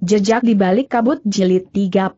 Jejak di balik kabut jilid 38.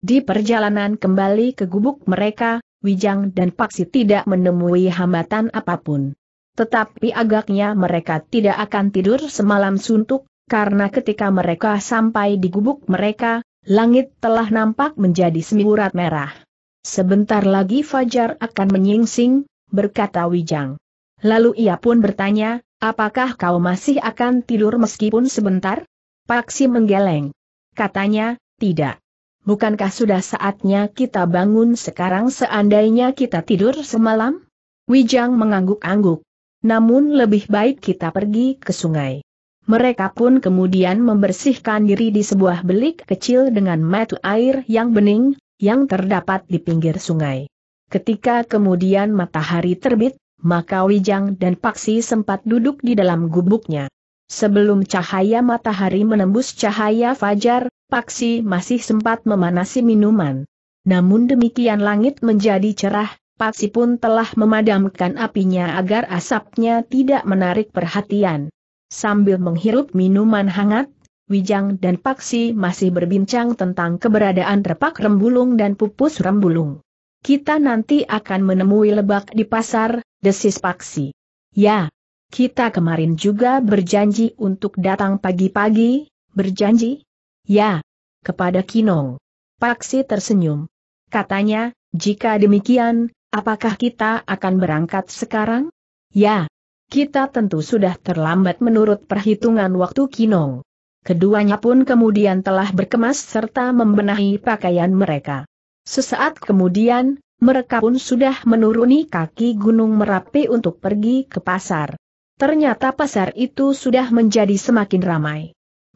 Di perjalanan kembali ke gubuk mereka, Wijang dan Paksi tidak menemui hambatan apapun. Tetapi agaknya mereka tidak akan tidur semalam suntuk, karena ketika mereka sampai di gubuk mereka, langit telah nampak menjadi semiurat merah. Sebentar lagi Fajar akan menyingsing, berkata Wijang. Lalu ia pun bertanya, apakah kau masih akan tidur meskipun sebentar? Paksi menggeleng. Katanya, tidak. Bukankah sudah saatnya kita bangun sekarang seandainya kita tidur semalam? Wijang mengangguk-angguk. Namun lebih baik kita pergi ke sungai. Mereka pun kemudian membersihkan diri di sebuah belik kecil dengan mata air yang bening, yang terdapat di pinggir sungai. Ketika kemudian matahari terbit, maka Wijang dan Paksi sempat duduk di dalam gubuknya. Sebelum cahaya matahari menembus cahaya fajar, Paksi masih sempat memanasi minuman. Namun demikian langit menjadi cerah, Paksi pun telah memadamkan apinya agar asapnya tidak menarik perhatian. Sambil menghirup minuman hangat, Wijang dan Paksi masih berbincang tentang keberadaan repak rembulung dan pupus rembulung. Kita nanti akan menemui lebak di pasar, desis Paksi. Ya, kita kemarin juga berjanji untuk datang pagi-pagi, berjanji? Ya. Kepada Kinong. Paksi tersenyum. Katanya, jika demikian, apakah kita akan berangkat sekarang? Ya. Kita tentu sudah terlambat menurut perhitungan waktu Kinong. Keduanya pun kemudian telah berkemas serta membenahi pakaian mereka. Sesaat kemudian, mereka pun sudah menuruni kaki Gunung Merapi untuk pergi ke pasar. Ternyata pasar itu sudah menjadi semakin ramai.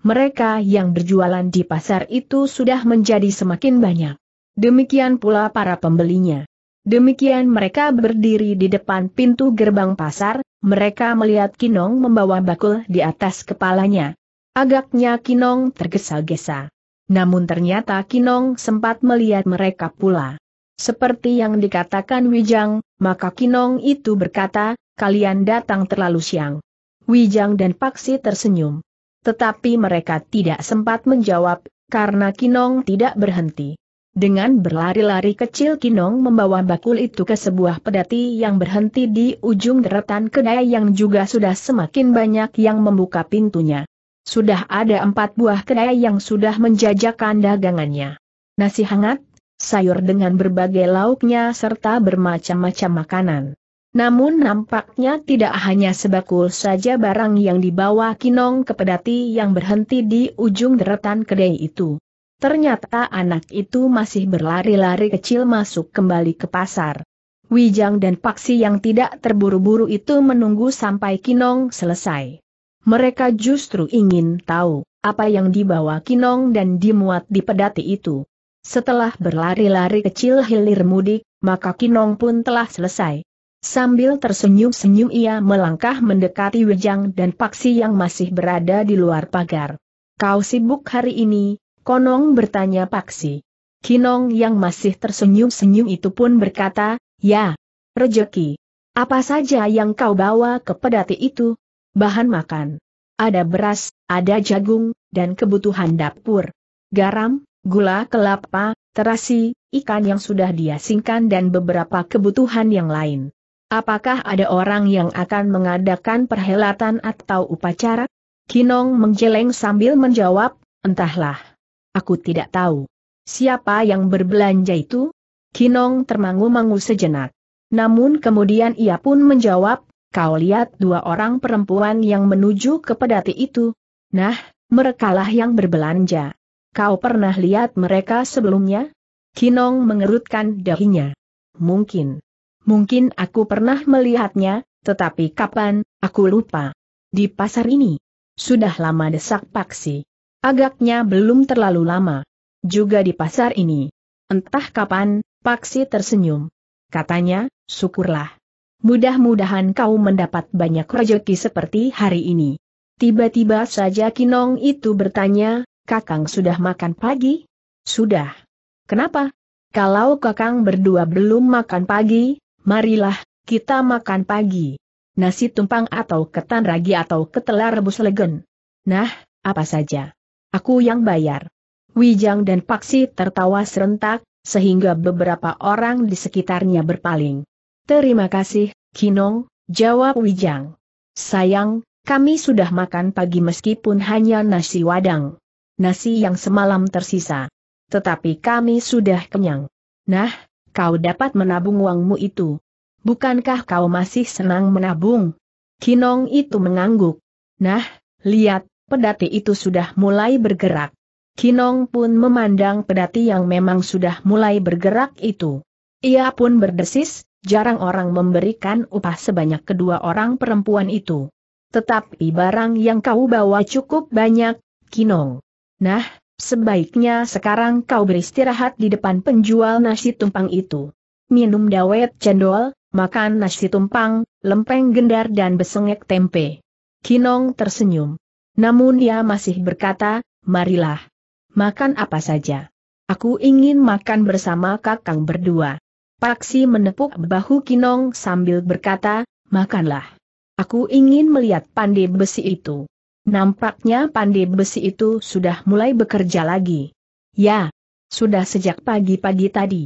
Mereka yang berjualan di pasar itu sudah menjadi semakin banyak. Demikian pula para pembelinya. Demikian mereka berdiri di depan pintu gerbang pasar, mereka melihat Kinong membawa bakul di atas kepalanya. Agaknya Kinong tergesa-gesa. Namun ternyata Kinong sempat melihat mereka pula. Seperti yang dikatakan Wijang, maka Kinong itu berkata, kalian datang terlalu siang. Wijang dan Paksi tersenyum. Tetapi mereka tidak sempat menjawab, karena Kinong tidak berhenti. Dengan berlari-lari kecil Kinong membawa bakul itu ke sebuah pedati yang berhenti di ujung deretan kedai yang juga sudah semakin banyak yang membuka pintunya. Sudah ada empat buah kedai yang sudah menjajakan dagangannya. Nasi hangat, sayur dengan berbagai lauknya serta bermacam-macam makanan. Namun nampaknya tidak hanya sebakul saja barang yang dibawa Kinong ke pedati yang berhenti di ujung deretan kedai itu. Ternyata anak itu masih berlari-lari kecil masuk kembali ke pasar. Wijang dan Paksi yang tidak terburu-buru itu menunggu sampai Kinong selesai. Mereka justru ingin tahu apa yang dibawa Kinong dan dimuat di pedati itu. Setelah berlari-lari kecil hilir mudik, maka Kinong pun telah selesai. Sambil tersenyum-senyum ia melangkah mendekati Wejang dan Paksi yang masih berada di luar pagar. Kau sibuk hari ini, Konong bertanya Paksi. Kinong yang masih tersenyum-senyum itu pun berkata, ya, rejeki. Apa saja yang kau bawa ke pedati itu? Bahan makan. Ada beras, ada jagung, dan kebutuhan dapur. Garam, gula kelapa, terasi, ikan yang sudah diasingkan dan beberapa kebutuhan yang lain. Apakah ada orang yang akan mengadakan perhelatan atau upacara? Kinong menjeleng sambil menjawab, entahlah. Aku tidak tahu. Siapa yang berbelanja itu? Kinong termangu-mangu sejenak. Namun kemudian ia pun menjawab, kau lihat dua orang perempuan yang menuju ke pedati itu. Nah, merekalah yang berbelanja. Kau pernah lihat mereka sebelumnya? Kinong mengerutkan dahinya. Mungkin. Mungkin aku pernah melihatnya, tetapi kapan, aku lupa. Di pasar ini. Sudah lama desak paksi. Agaknya belum terlalu lama. Juga di pasar ini. Entah kapan, paksi tersenyum. Katanya, syukurlah. Mudah-mudahan kau mendapat banyak rejeki seperti hari ini. Tiba-tiba saja Kinong itu bertanya, Kakang sudah makan pagi? Sudah. Kenapa? Kalau Kakang berdua belum makan pagi, marilah, kita makan pagi. Nasi tumpang atau ketan ragi atau ketela rebus legen. Nah, apa saja. Aku yang bayar. Wijang dan Paksi tertawa serentak, sehingga beberapa orang di sekitarnya berpaling. Terima kasih, Kinong, jawab Wijang. Sayang, kami sudah makan pagi meskipun hanya nasi wadang. Nasi yang semalam tersisa. Tetapi kami sudah kenyang. Nah, kau dapat menabung uangmu itu. Bukankah kau masih senang menabung? Kinong itu mengangguk. Nah, lihat, pedati itu sudah mulai bergerak. Kinong pun memandang pedati yang memang sudah mulai bergerak itu. Ia pun berdesis, jarang orang memberikan upah sebanyak kedua orang perempuan itu. Tetapi barang yang kau bawa cukup banyak, Kinong. Nah, Sebaiknya sekarang kau beristirahat di depan penjual nasi tumpang itu. Minum dawet cendol, makan nasi tumpang, lempeng gendar dan besengek tempe. Kinong tersenyum. Namun ia masih berkata, marilah. Makan apa saja. Aku ingin makan bersama kakang berdua. Paksi menepuk bahu Kinong sambil berkata, makanlah. Aku ingin melihat pandai besi itu. Nampaknya pandai besi itu sudah mulai bekerja lagi. Ya, sudah sejak pagi-pagi tadi.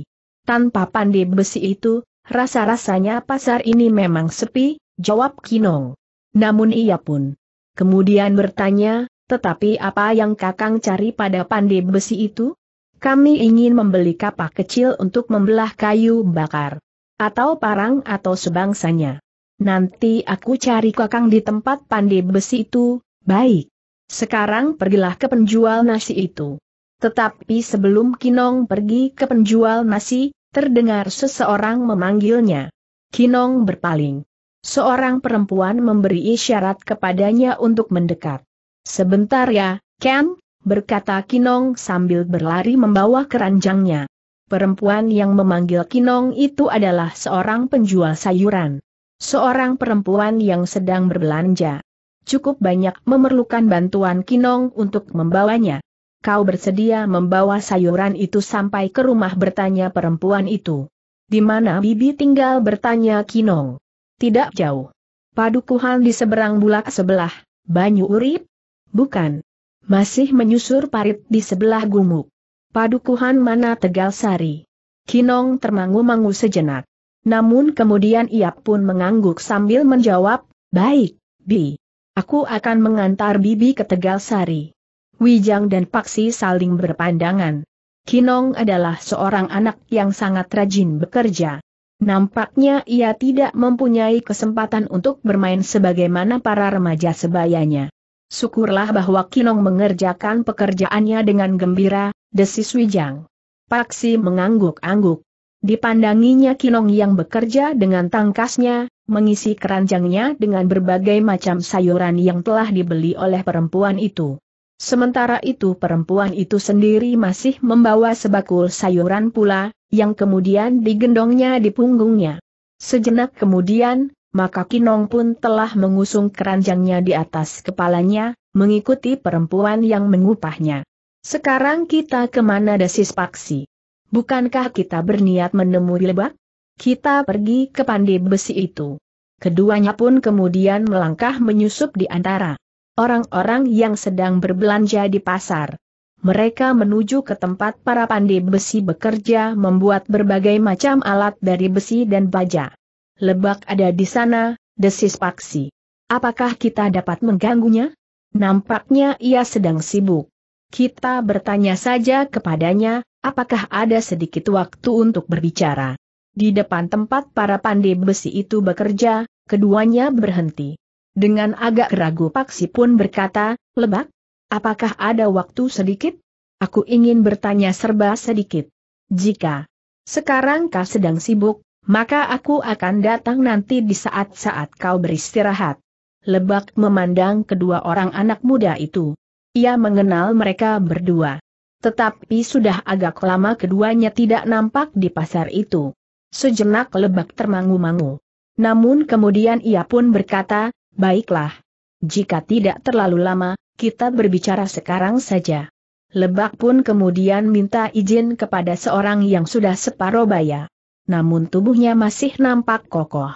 Tanpa pandai besi itu, rasa-rasanya pasar ini memang sepi, jawab Kinong. Namun ia pun kemudian bertanya, tetapi apa yang kakang cari pada pandai besi itu? Kami ingin membeli kapak kecil untuk membelah kayu bakar. Atau parang atau sebangsanya. Nanti aku cari kakang di tempat pandai besi itu, Baik. Sekarang pergilah ke penjual nasi itu. Tetapi sebelum Kinong pergi ke penjual nasi, terdengar seseorang memanggilnya. Kinong berpaling. Seorang perempuan memberi isyarat kepadanya untuk mendekat. Sebentar ya, Ken, berkata Kinong sambil berlari membawa keranjangnya. Perempuan yang memanggil Kinong itu adalah seorang penjual sayuran. Seorang perempuan yang sedang berbelanja cukup banyak memerlukan bantuan Kinong untuk membawanya. Kau bersedia membawa sayuran itu sampai ke rumah bertanya perempuan itu. Di mana bibi tinggal bertanya Kinong? Tidak jauh. Padukuhan di seberang bulak sebelah, Banyu Urip? Bukan. Masih menyusur parit di sebelah gumuk. Padukuhan mana Tegal Sari? Kinong termangu-mangu sejenak. Namun kemudian ia pun mengangguk sambil menjawab, baik, Bi. Aku akan mengantar Bibi ke Tegal Sari. Wijang dan Paksi saling berpandangan. Kinong adalah seorang anak yang sangat rajin bekerja. Nampaknya ia tidak mempunyai kesempatan untuk bermain sebagaimana para remaja sebayanya. Syukurlah bahwa Kinong mengerjakan pekerjaannya dengan gembira, desis Wijang. Paksi mengangguk-angguk. Dipandanginya Kinong yang bekerja dengan tangkasnya, mengisi keranjangnya dengan berbagai macam sayuran yang telah dibeli oleh perempuan itu. Sementara itu perempuan itu sendiri masih membawa sebakul sayuran pula, yang kemudian digendongnya di punggungnya. Sejenak kemudian, maka Kinong pun telah mengusung keranjangnya di atas kepalanya, mengikuti perempuan yang mengupahnya. Sekarang kita kemana desis paksi? Bukankah kita berniat menemui lebak? Kita pergi ke pandi besi itu. Keduanya pun kemudian melangkah menyusup di antara orang-orang yang sedang berbelanja di pasar. Mereka menuju ke tempat para pandi besi bekerja membuat berbagai macam alat dari besi dan baja. Lebak ada di sana, desis Paksi. Apakah kita dapat mengganggunya? Nampaknya ia sedang sibuk. Kita bertanya saja kepadanya, apakah ada sedikit waktu untuk berbicara. Di depan tempat para pandai besi itu bekerja, keduanya berhenti. Dengan agak ragu Paksi pun berkata, Lebak, apakah ada waktu sedikit? Aku ingin bertanya serba sedikit. Jika sekarang kau sedang sibuk, maka aku akan datang nanti di saat-saat kau beristirahat. Lebak memandang kedua orang anak muda itu. Ia mengenal mereka berdua. Tetapi sudah agak lama keduanya tidak nampak di pasar itu. Sejenak lebak termangu-mangu. Namun kemudian ia pun berkata, baiklah. Jika tidak terlalu lama, kita berbicara sekarang saja. Lebak pun kemudian minta izin kepada seorang yang sudah separuh baya. Namun tubuhnya masih nampak kokoh.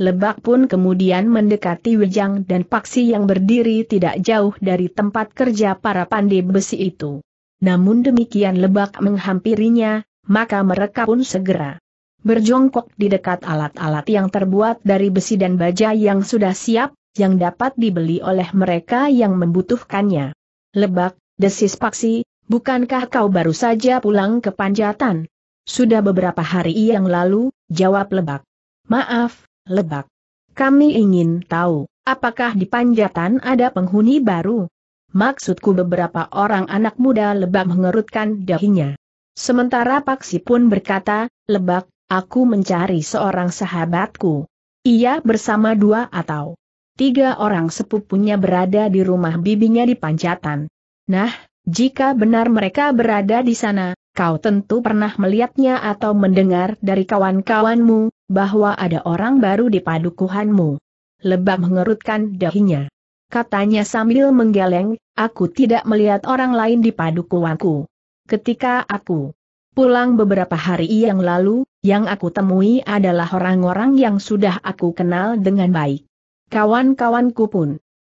Lebak pun kemudian mendekati Wejang dan Paksi yang berdiri tidak jauh dari tempat kerja para pandai besi itu. Namun demikian Lebak menghampirinya, maka mereka pun segera berjongkok di dekat alat-alat yang terbuat dari besi dan baja yang sudah siap, yang dapat dibeli oleh mereka yang membutuhkannya. Lebak, desis Paksi, bukankah kau baru saja pulang ke Panjatan? Sudah beberapa hari yang lalu, jawab Lebak. Maaf, Lebak. Kami ingin tahu, apakah di Panjatan ada penghuni baru? Maksudku beberapa orang anak muda Lebak mengerutkan dahinya. Sementara Paksi pun berkata, Lebak, Aku mencari seorang sahabatku. Ia bersama dua atau tiga orang sepupunya berada di rumah bibinya di Panjatan. Nah, jika benar mereka berada di sana, kau tentu pernah melihatnya atau mendengar dari kawan-kawanmu, bahwa ada orang baru di padukuhanmu. Lebak mengerutkan dahinya. Katanya sambil menggeleng, aku tidak melihat orang lain di padukuanku. Ketika aku Pulang beberapa hari yang lalu, yang aku temui adalah orang-orang yang sudah aku kenal dengan baik. Kawan-kawanku pun.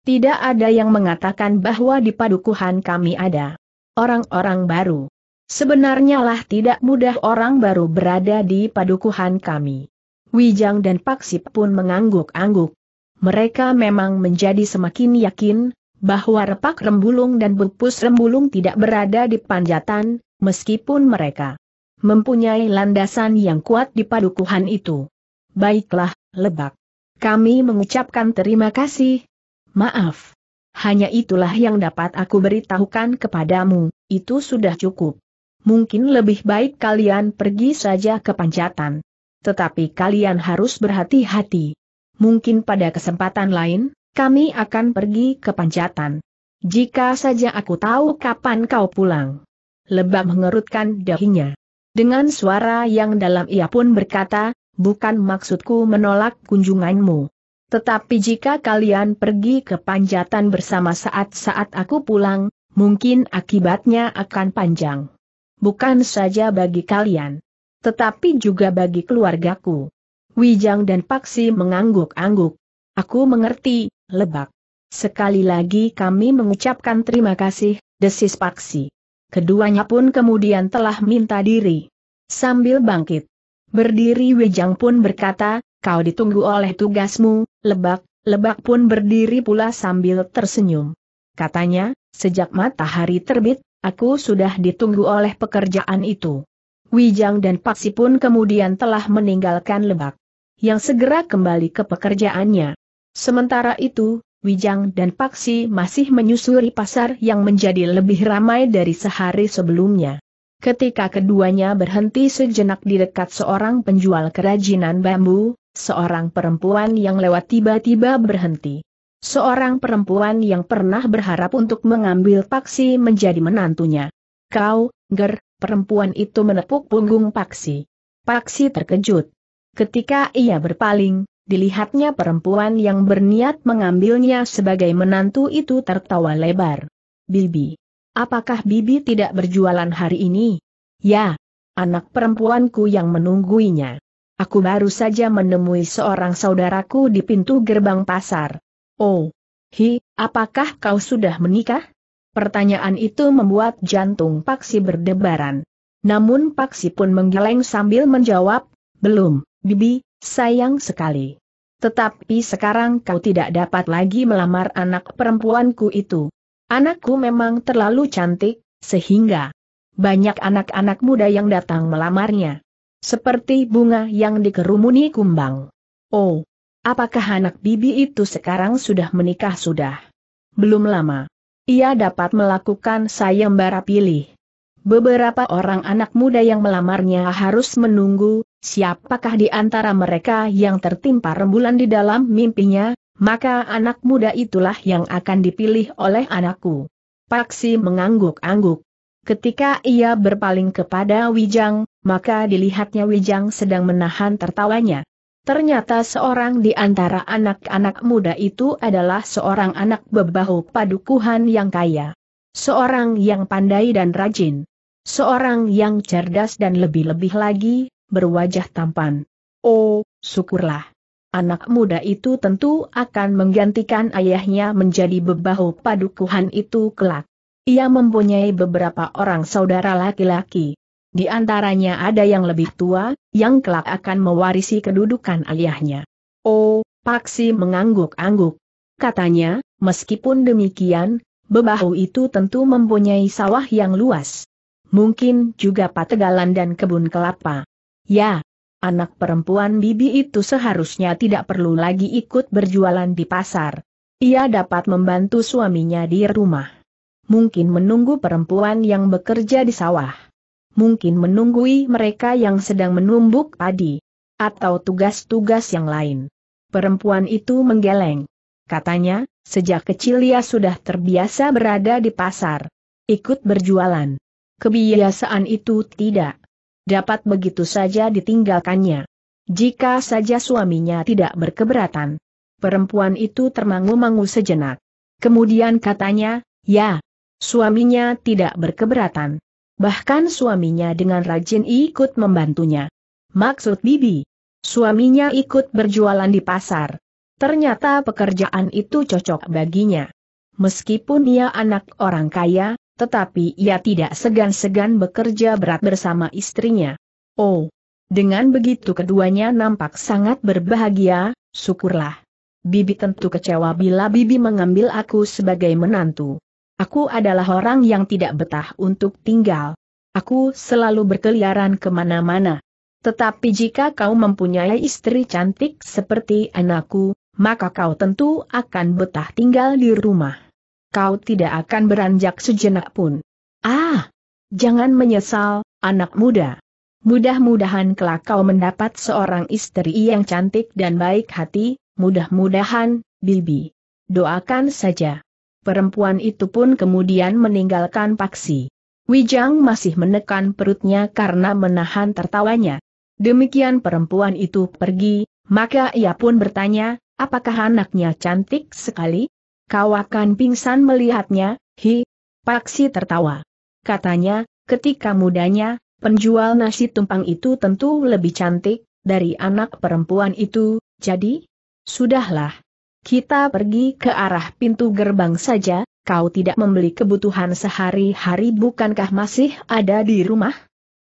Tidak ada yang mengatakan bahwa di padukuhan kami ada orang-orang baru. Sebenarnya lah tidak mudah orang baru berada di padukuhan kami. Wijang dan Paksip pun mengangguk-angguk. Mereka memang menjadi semakin yakin bahwa repak rembulung dan bupus rembulung tidak berada di panjatan, Meskipun mereka mempunyai landasan yang kuat di padukuhan itu. Baiklah, lebak. Kami mengucapkan terima kasih. Maaf. Hanya itulah yang dapat aku beritahukan kepadamu, itu sudah cukup. Mungkin lebih baik kalian pergi saja ke Panjatan. Tetapi kalian harus berhati-hati. Mungkin pada kesempatan lain, kami akan pergi ke Panjatan. Jika saja aku tahu kapan kau pulang lebah mengerutkan dahinya. Dengan suara yang dalam ia pun berkata, bukan maksudku menolak kunjunganmu. Tetapi jika kalian pergi ke panjatan bersama saat-saat aku pulang, mungkin akibatnya akan panjang. Bukan saja bagi kalian, tetapi juga bagi keluargaku. Wijang dan Paksi mengangguk-angguk. Aku mengerti, lebak. Sekali lagi kami mengucapkan terima kasih, desis Paksi keduanya pun kemudian telah minta diri. Sambil bangkit, berdiri Wejang pun berkata, kau ditunggu oleh tugasmu, lebak, lebak pun berdiri pula sambil tersenyum. Katanya, sejak matahari terbit, aku sudah ditunggu oleh pekerjaan itu. Wijang dan Paksi pun kemudian telah meninggalkan lebak. Yang segera kembali ke pekerjaannya. Sementara itu, Wijang dan Paksi masih menyusuri pasar yang menjadi lebih ramai dari sehari sebelumnya. Ketika keduanya berhenti sejenak di dekat seorang penjual kerajinan bambu, seorang perempuan yang lewat tiba-tiba berhenti. Seorang perempuan yang pernah berharap untuk mengambil Paksi menjadi menantunya. Kau, Ger, perempuan itu menepuk punggung Paksi. Paksi terkejut. Ketika ia berpaling, dilihatnya perempuan yang berniat mengambilnya sebagai menantu itu tertawa lebar. Bibi. Apakah Bibi tidak berjualan hari ini? Ya. Anak perempuanku yang menungguinya. Aku baru saja menemui seorang saudaraku di pintu gerbang pasar. Oh. Hi, apakah kau sudah menikah? Pertanyaan itu membuat jantung Paksi berdebaran. Namun Paksi pun menggeleng sambil menjawab, belum, Bibi, Sayang sekali. Tetapi sekarang kau tidak dapat lagi melamar anak perempuanku itu. Anakku memang terlalu cantik, sehingga banyak anak-anak muda yang datang melamarnya. Seperti bunga yang dikerumuni kumbang. Oh, apakah anak bibi itu sekarang sudah menikah sudah? Belum lama. Ia dapat melakukan sayembara pilih. Beberapa orang anak muda yang melamarnya harus menunggu siapakah di antara mereka yang tertimpa rembulan di dalam mimpinya, maka anak muda itulah yang akan dipilih oleh anakku. Paksi mengangguk-angguk. Ketika ia berpaling kepada Wijang, maka dilihatnya Wijang sedang menahan tertawanya. Ternyata seorang di antara anak-anak muda itu adalah seorang anak bebahu padukuhan yang kaya. Seorang yang pandai dan rajin. Seorang yang cerdas dan lebih-lebih lagi, berwajah tampan. Oh, syukurlah. Anak muda itu tentu akan menggantikan ayahnya menjadi bebahu padukuhan itu kelak. Ia mempunyai beberapa orang saudara laki-laki. Di antaranya ada yang lebih tua, yang kelak akan mewarisi kedudukan ayahnya. Oh, Paksi mengangguk-angguk. Katanya, meskipun demikian, bebahu itu tentu mempunyai sawah yang luas. Mungkin juga pategalan dan kebun kelapa. Ya, anak perempuan bibi itu seharusnya tidak perlu lagi ikut berjualan di pasar. Ia dapat membantu suaminya di rumah. Mungkin menunggu perempuan yang bekerja di sawah. Mungkin menunggui mereka yang sedang menumbuk padi. Atau tugas-tugas yang lain. Perempuan itu menggeleng. Katanya, sejak kecil ia sudah terbiasa berada di pasar. Ikut berjualan. Kebiasaan itu tidak dapat begitu saja ditinggalkannya. Jika saja suaminya tidak berkeberatan. Perempuan itu termangu-mangu sejenak. Kemudian katanya, ya, suaminya tidak berkeberatan. Bahkan suaminya dengan rajin ikut membantunya. Maksud Bibi, suaminya ikut berjualan di pasar. Ternyata pekerjaan itu cocok baginya. Meskipun ia anak orang kaya, tetapi ia tidak segan-segan bekerja berat bersama istrinya. Oh, dengan begitu keduanya nampak sangat berbahagia, syukurlah. Bibi tentu kecewa bila Bibi mengambil aku sebagai menantu. Aku adalah orang yang tidak betah untuk tinggal. Aku selalu berkeliaran kemana-mana. Tetapi jika kau mempunyai istri cantik seperti anakku, maka kau tentu akan betah tinggal di rumah kau tidak akan beranjak sejenak pun. Ah! Jangan menyesal, anak muda. Mudah-mudahan kelak kau mendapat seorang istri yang cantik dan baik hati, mudah-mudahan, Bibi. Doakan saja. Perempuan itu pun kemudian meninggalkan Paksi. Wijang masih menekan perutnya karena menahan tertawanya. Demikian perempuan itu pergi, maka ia pun bertanya, apakah anaknya cantik sekali? Kau akan pingsan melihatnya, hi. Paksi tertawa. Katanya, ketika mudanya, penjual nasi tumpang itu tentu lebih cantik, dari anak perempuan itu, jadi? Sudahlah. Kita pergi ke arah pintu gerbang saja, kau tidak membeli kebutuhan sehari-hari bukankah masih ada di rumah?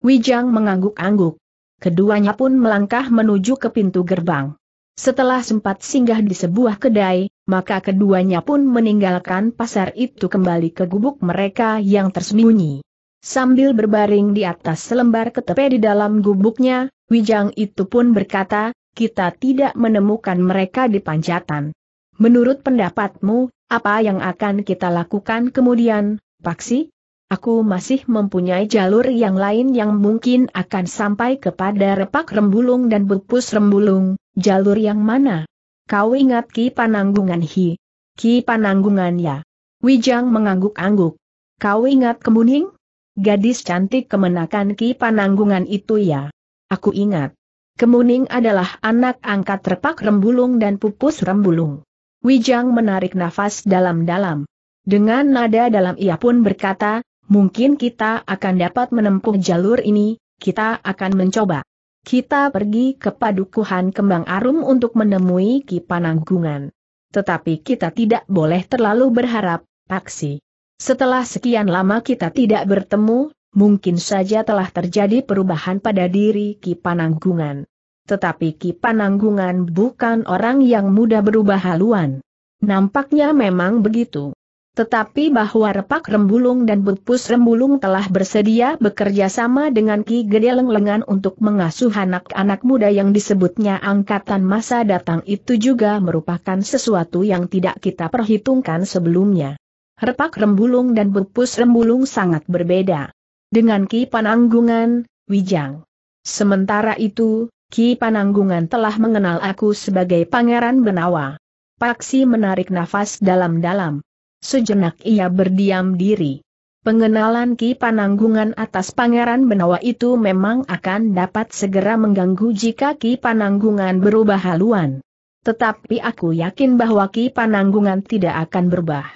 Wijang mengangguk-angguk. Keduanya pun melangkah menuju ke pintu gerbang. Setelah sempat singgah di sebuah kedai, maka keduanya pun meninggalkan pasar itu kembali ke gubuk mereka yang tersembunyi. Sambil berbaring di atas selembar ketepe di dalam gubuknya, Wijang itu pun berkata, kita tidak menemukan mereka di Panjatan. Menurut pendapatmu, apa yang akan kita lakukan kemudian, Paksi? aku masih mempunyai jalur yang lain yang mungkin akan sampai kepada repak rembulung dan bupus rembulung, jalur yang mana? Kau ingat Ki Pananggungan Hi? Ki Pananggungan ya. Wijang mengangguk-angguk. Kau ingat Kemuning? Gadis cantik kemenakan Ki Pananggungan itu ya. Aku ingat. Kemuning adalah anak angkat repak rembulung dan pupus rembulung. Wijang menarik nafas dalam-dalam. Dengan nada dalam ia pun berkata, mungkin kita akan dapat menempuh jalur ini, kita akan mencoba. Kita pergi ke Padukuhan Kembang Arum untuk menemui Ki Pananggungan. Tetapi kita tidak boleh terlalu berharap, Paksi. Setelah sekian lama kita tidak bertemu, mungkin saja telah terjadi perubahan pada diri Ki Pananggungan. Tetapi Ki Pananggungan bukan orang yang mudah berubah haluan. Nampaknya memang begitu. Tetapi bahwa Repak Rembulung dan Butpus Rembulung telah bersedia bekerja sama dengan Ki Gede Lenglengan untuk mengasuh anak-anak muda yang disebutnya angkatan masa datang itu juga merupakan sesuatu yang tidak kita perhitungkan sebelumnya. Repak Rembulung dan Butpus Rembulung sangat berbeda. Dengan Ki Pananggungan, Wijang. Sementara itu, Ki Pananggungan telah mengenal aku sebagai Pangeran Benawa. Paksi menarik nafas dalam-dalam. Sejenak ia berdiam diri. Pengenalan Ki Pananggungan atas Pangeran Benawa itu memang akan dapat segera mengganggu jika Ki Pananggungan berubah haluan. Tetapi aku yakin bahwa Ki Pananggungan tidak akan berubah.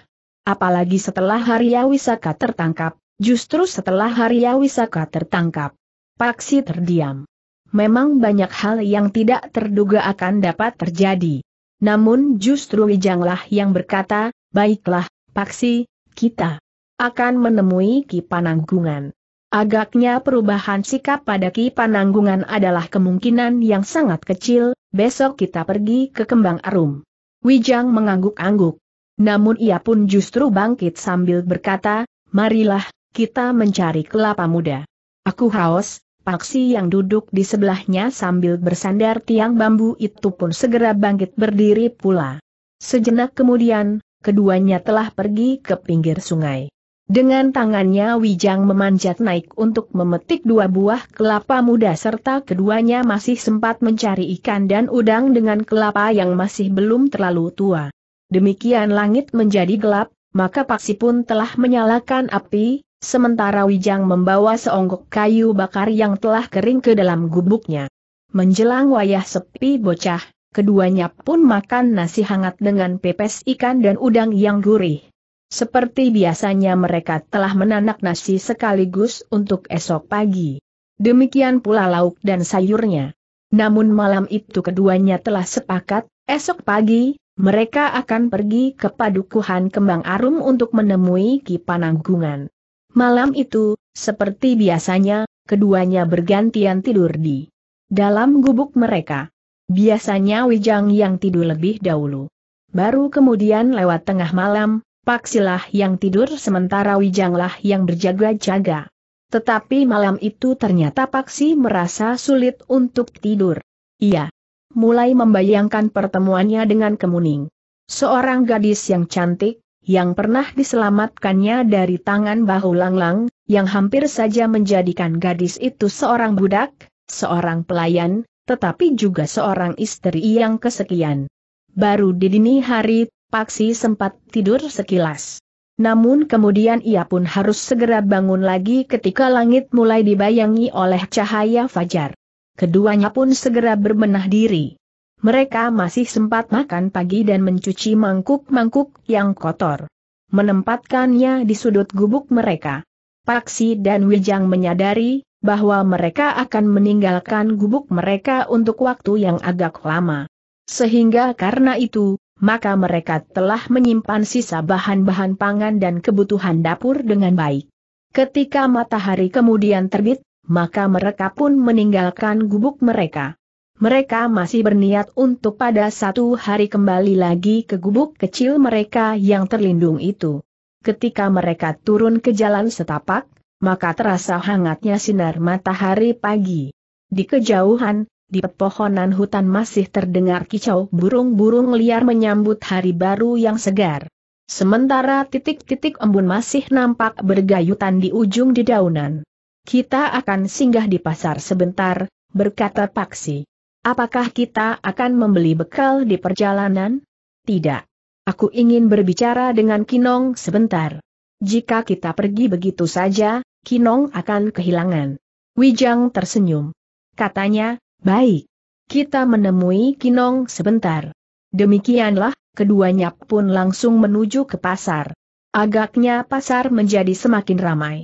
Apalagi setelah Harya Wisaka tertangkap, justru setelah Harya Wisaka tertangkap. Paksi terdiam. Memang banyak hal yang tidak terduga akan dapat terjadi. Namun justru Wijanglah yang berkata, baiklah, Paksi, kita akan menemui Ki Pananggungan. Agaknya perubahan sikap pada Ki Pananggungan adalah kemungkinan yang sangat kecil, besok kita pergi ke Kembang Arum. Wijang mengangguk-angguk. Namun ia pun justru bangkit sambil berkata, marilah, kita mencari kelapa muda. Aku haus, Paksi yang duduk di sebelahnya sambil bersandar tiang bambu itu pun segera bangkit berdiri pula. Sejenak kemudian, keduanya telah pergi ke pinggir sungai. Dengan tangannya Wijang memanjat naik untuk memetik dua buah kelapa muda serta keduanya masih sempat mencari ikan dan udang dengan kelapa yang masih belum terlalu tua. Demikian langit menjadi gelap, maka Paksi pun telah menyalakan api, sementara Wijang membawa seonggok kayu bakar yang telah kering ke dalam gubuknya. Menjelang wayah sepi bocah, keduanya pun makan nasi hangat dengan pepes ikan dan udang yang gurih. Seperti biasanya mereka telah menanak nasi sekaligus untuk esok pagi. Demikian pula lauk dan sayurnya. Namun malam itu keduanya telah sepakat, esok pagi, mereka akan pergi ke padukuhan kembang arum untuk menemui Ki Pananggungan. Malam itu, seperti biasanya, keduanya bergantian tidur di dalam gubuk mereka. Biasanya Wijang yang tidur lebih dahulu. Baru kemudian lewat tengah malam, Paksilah yang tidur sementara Wijanglah yang berjaga-jaga. Tetapi malam itu ternyata Paksi merasa sulit untuk tidur. Ia mulai membayangkan pertemuannya dengan Kemuning. Seorang gadis yang cantik, yang pernah diselamatkannya dari tangan bahu langlang, yang hampir saja menjadikan gadis itu seorang budak, seorang pelayan, tetapi juga seorang istri yang kesekian. Baru di dini hari, Paksi sempat tidur sekilas. Namun kemudian ia pun harus segera bangun lagi ketika langit mulai dibayangi oleh cahaya fajar. Keduanya pun segera berbenah diri. Mereka masih sempat makan pagi dan mencuci mangkuk-mangkuk yang kotor. Menempatkannya di sudut gubuk mereka. Paksi dan Wijang menyadari bahwa mereka akan meninggalkan gubuk mereka untuk waktu yang agak lama. Sehingga karena itu, maka mereka telah menyimpan sisa bahan-bahan pangan dan kebutuhan dapur dengan baik. Ketika matahari kemudian terbit, maka mereka pun meninggalkan gubuk mereka. Mereka masih berniat untuk pada satu hari kembali lagi ke gubuk kecil mereka yang terlindung itu. Ketika mereka turun ke jalan setapak, maka terasa hangatnya sinar matahari pagi. Di kejauhan, di pepohonan hutan masih terdengar kicau burung-burung liar menyambut hari baru yang segar. Sementara titik-titik embun masih nampak bergayutan di ujung dedaunan. Kita akan singgah di pasar sebentar, berkata Paksi. Apakah kita akan membeli bekal di perjalanan? Tidak. Aku ingin berbicara dengan Kinong sebentar. Jika kita pergi begitu saja, Kinong akan kehilangan. Wijang tersenyum. Katanya, baik. Kita menemui Kinong sebentar. Demikianlah, keduanya pun langsung menuju ke pasar. Agaknya pasar menjadi semakin ramai.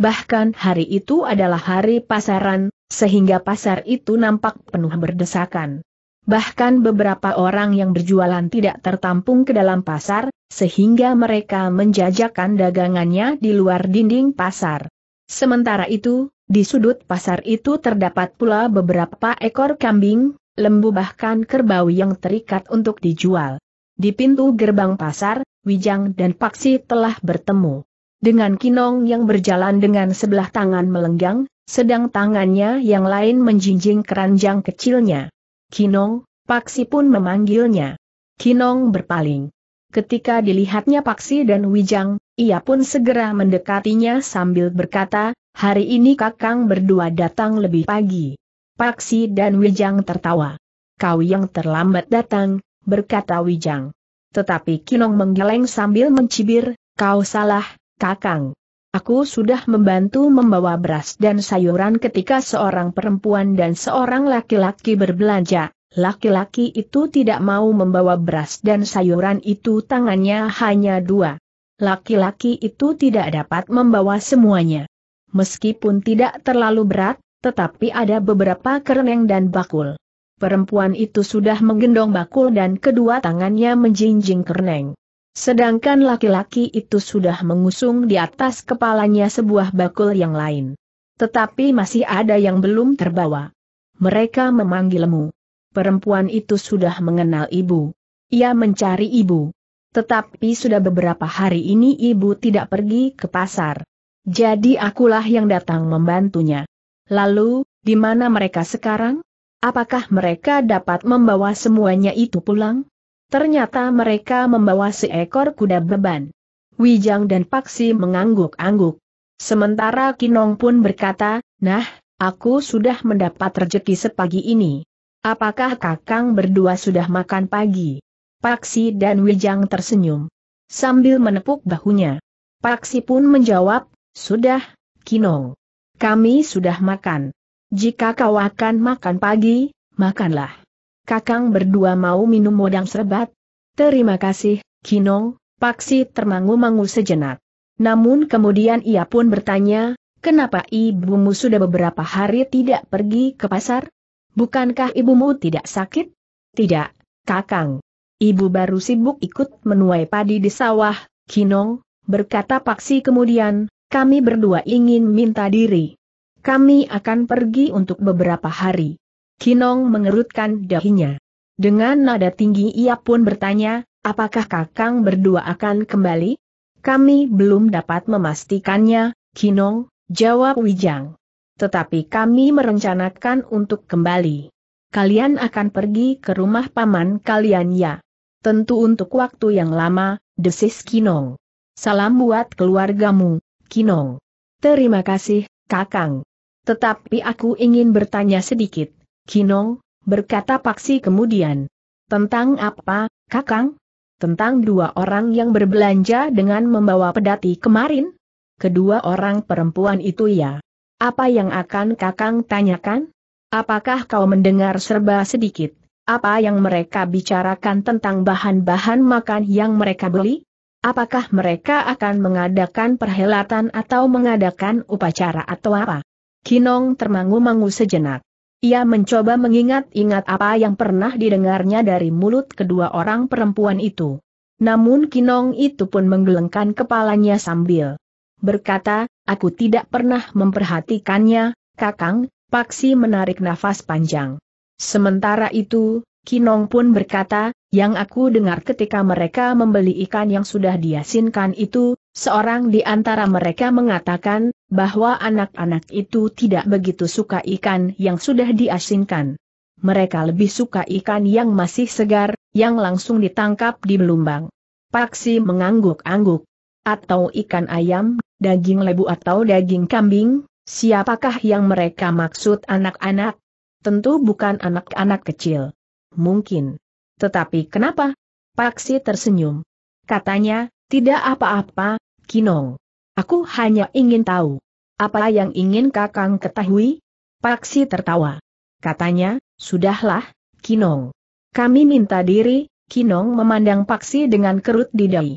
Bahkan hari itu adalah hari pasaran, sehingga pasar itu nampak penuh berdesakan. Bahkan beberapa orang yang berjualan tidak tertampung ke dalam pasar, sehingga mereka menjajakan dagangannya di luar dinding pasar. Sementara itu, di sudut pasar itu terdapat pula beberapa ekor kambing, lembu bahkan kerbau yang terikat untuk dijual. Di pintu gerbang pasar, Wijang dan Paksi telah bertemu. Dengan Kinong yang berjalan dengan sebelah tangan melenggang, sedang tangannya yang lain menjinjing keranjang kecilnya. Kinong, Paksi pun memanggilnya. Kinong berpaling. Ketika dilihatnya Paksi dan Wijang, ia pun segera mendekatinya sambil berkata, hari ini kakang berdua datang lebih pagi. Paksi dan Wijang tertawa. Kau yang terlambat datang, berkata Wijang. Tetapi Kinong menggeleng sambil mencibir, kau salah, kakang. Aku sudah membantu membawa beras dan sayuran ketika seorang perempuan dan seorang laki-laki berbelanja. Laki-laki itu tidak mau membawa beras dan sayuran itu tangannya hanya dua. Laki-laki itu tidak dapat membawa semuanya. Meskipun tidak terlalu berat, tetapi ada beberapa kereneng dan bakul. Perempuan itu sudah menggendong bakul dan kedua tangannya menjinjing kereneng. Sedangkan laki-laki itu sudah mengusung di atas kepalanya sebuah bakul yang lain. Tetapi masih ada yang belum terbawa. Mereka memanggilmu perempuan itu sudah mengenal ibu. Ia mencari ibu. Tetapi sudah beberapa hari ini ibu tidak pergi ke pasar. Jadi akulah yang datang membantunya. Lalu, di mana mereka sekarang? Apakah mereka dapat membawa semuanya itu pulang? Ternyata mereka membawa seekor kuda beban. Wijang dan Paksi mengangguk-angguk. Sementara Kinong pun berkata, Nah, aku sudah mendapat rejeki sepagi ini. Apakah kakang berdua sudah makan pagi? Paksi dan Wijang tersenyum. Sambil menepuk bahunya. Paksi pun menjawab, sudah, Kinong. Kami sudah makan. Jika kau akan makan pagi, makanlah. Kakang berdua mau minum modang serbat? Terima kasih, Kinong. Paksi termangu-mangu sejenak. Namun kemudian ia pun bertanya, kenapa ibumu sudah beberapa hari tidak pergi ke pasar? bukankah ibumu tidak sakit? Tidak, Kakang. Ibu baru sibuk ikut menuai padi di sawah, Kinong, berkata Paksi kemudian, kami berdua ingin minta diri. Kami akan pergi untuk beberapa hari. Kinong mengerutkan dahinya. Dengan nada tinggi ia pun bertanya, apakah kakang berdua akan kembali? Kami belum dapat memastikannya, Kinong, jawab Wijang tetapi kami merencanakan untuk kembali. Kalian akan pergi ke rumah paman kalian ya. Tentu untuk waktu yang lama, desis Kinong. Salam buat keluargamu, Kinong. Terima kasih, Kakang. Tetapi aku ingin bertanya sedikit, Kinong, berkata Paksi kemudian. Tentang apa, Kakang? Tentang dua orang yang berbelanja dengan membawa pedati kemarin? Kedua orang perempuan itu ya. Apa yang akan Kakang tanyakan? Apakah kau mendengar serba sedikit? Apa yang mereka bicarakan tentang bahan-bahan makan yang mereka beli? Apakah mereka akan mengadakan perhelatan atau mengadakan upacara atau apa? Kinong termangu-mangu sejenak. Ia mencoba mengingat-ingat apa yang pernah didengarnya dari mulut kedua orang perempuan itu. Namun Kinong itu pun menggelengkan kepalanya sambil berkata, Aku tidak pernah memperhatikannya, Kakang, Paksi menarik nafas panjang. Sementara itu, Kinong pun berkata, yang aku dengar ketika mereka membeli ikan yang sudah diasinkan itu, seorang di antara mereka mengatakan, bahwa anak-anak itu tidak begitu suka ikan yang sudah diasinkan. Mereka lebih suka ikan yang masih segar, yang langsung ditangkap di belumbang. Paksi mengangguk-angguk atau ikan ayam, daging lebu atau daging kambing, siapakah yang mereka maksud anak-anak? Tentu bukan anak-anak kecil. Mungkin. Tetapi kenapa? Paksi tersenyum. Katanya, tidak apa-apa, Kinong. Aku hanya ingin tahu. Apa yang ingin kakang ketahui? Paksi tertawa. Katanya, sudahlah, Kinong. Kami minta diri, Kinong memandang Paksi dengan kerut di dahi.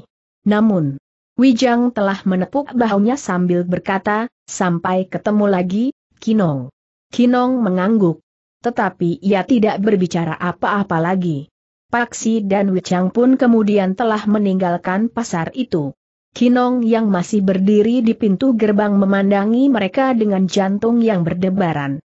Namun, Wijang telah menepuk bahunya sambil berkata, sampai ketemu lagi, Kinong. Kinong mengangguk. Tetapi ia tidak berbicara apa-apa lagi. Paksi dan Wijang pun kemudian telah meninggalkan pasar itu. Kinong yang masih berdiri di pintu gerbang memandangi mereka dengan jantung yang berdebaran.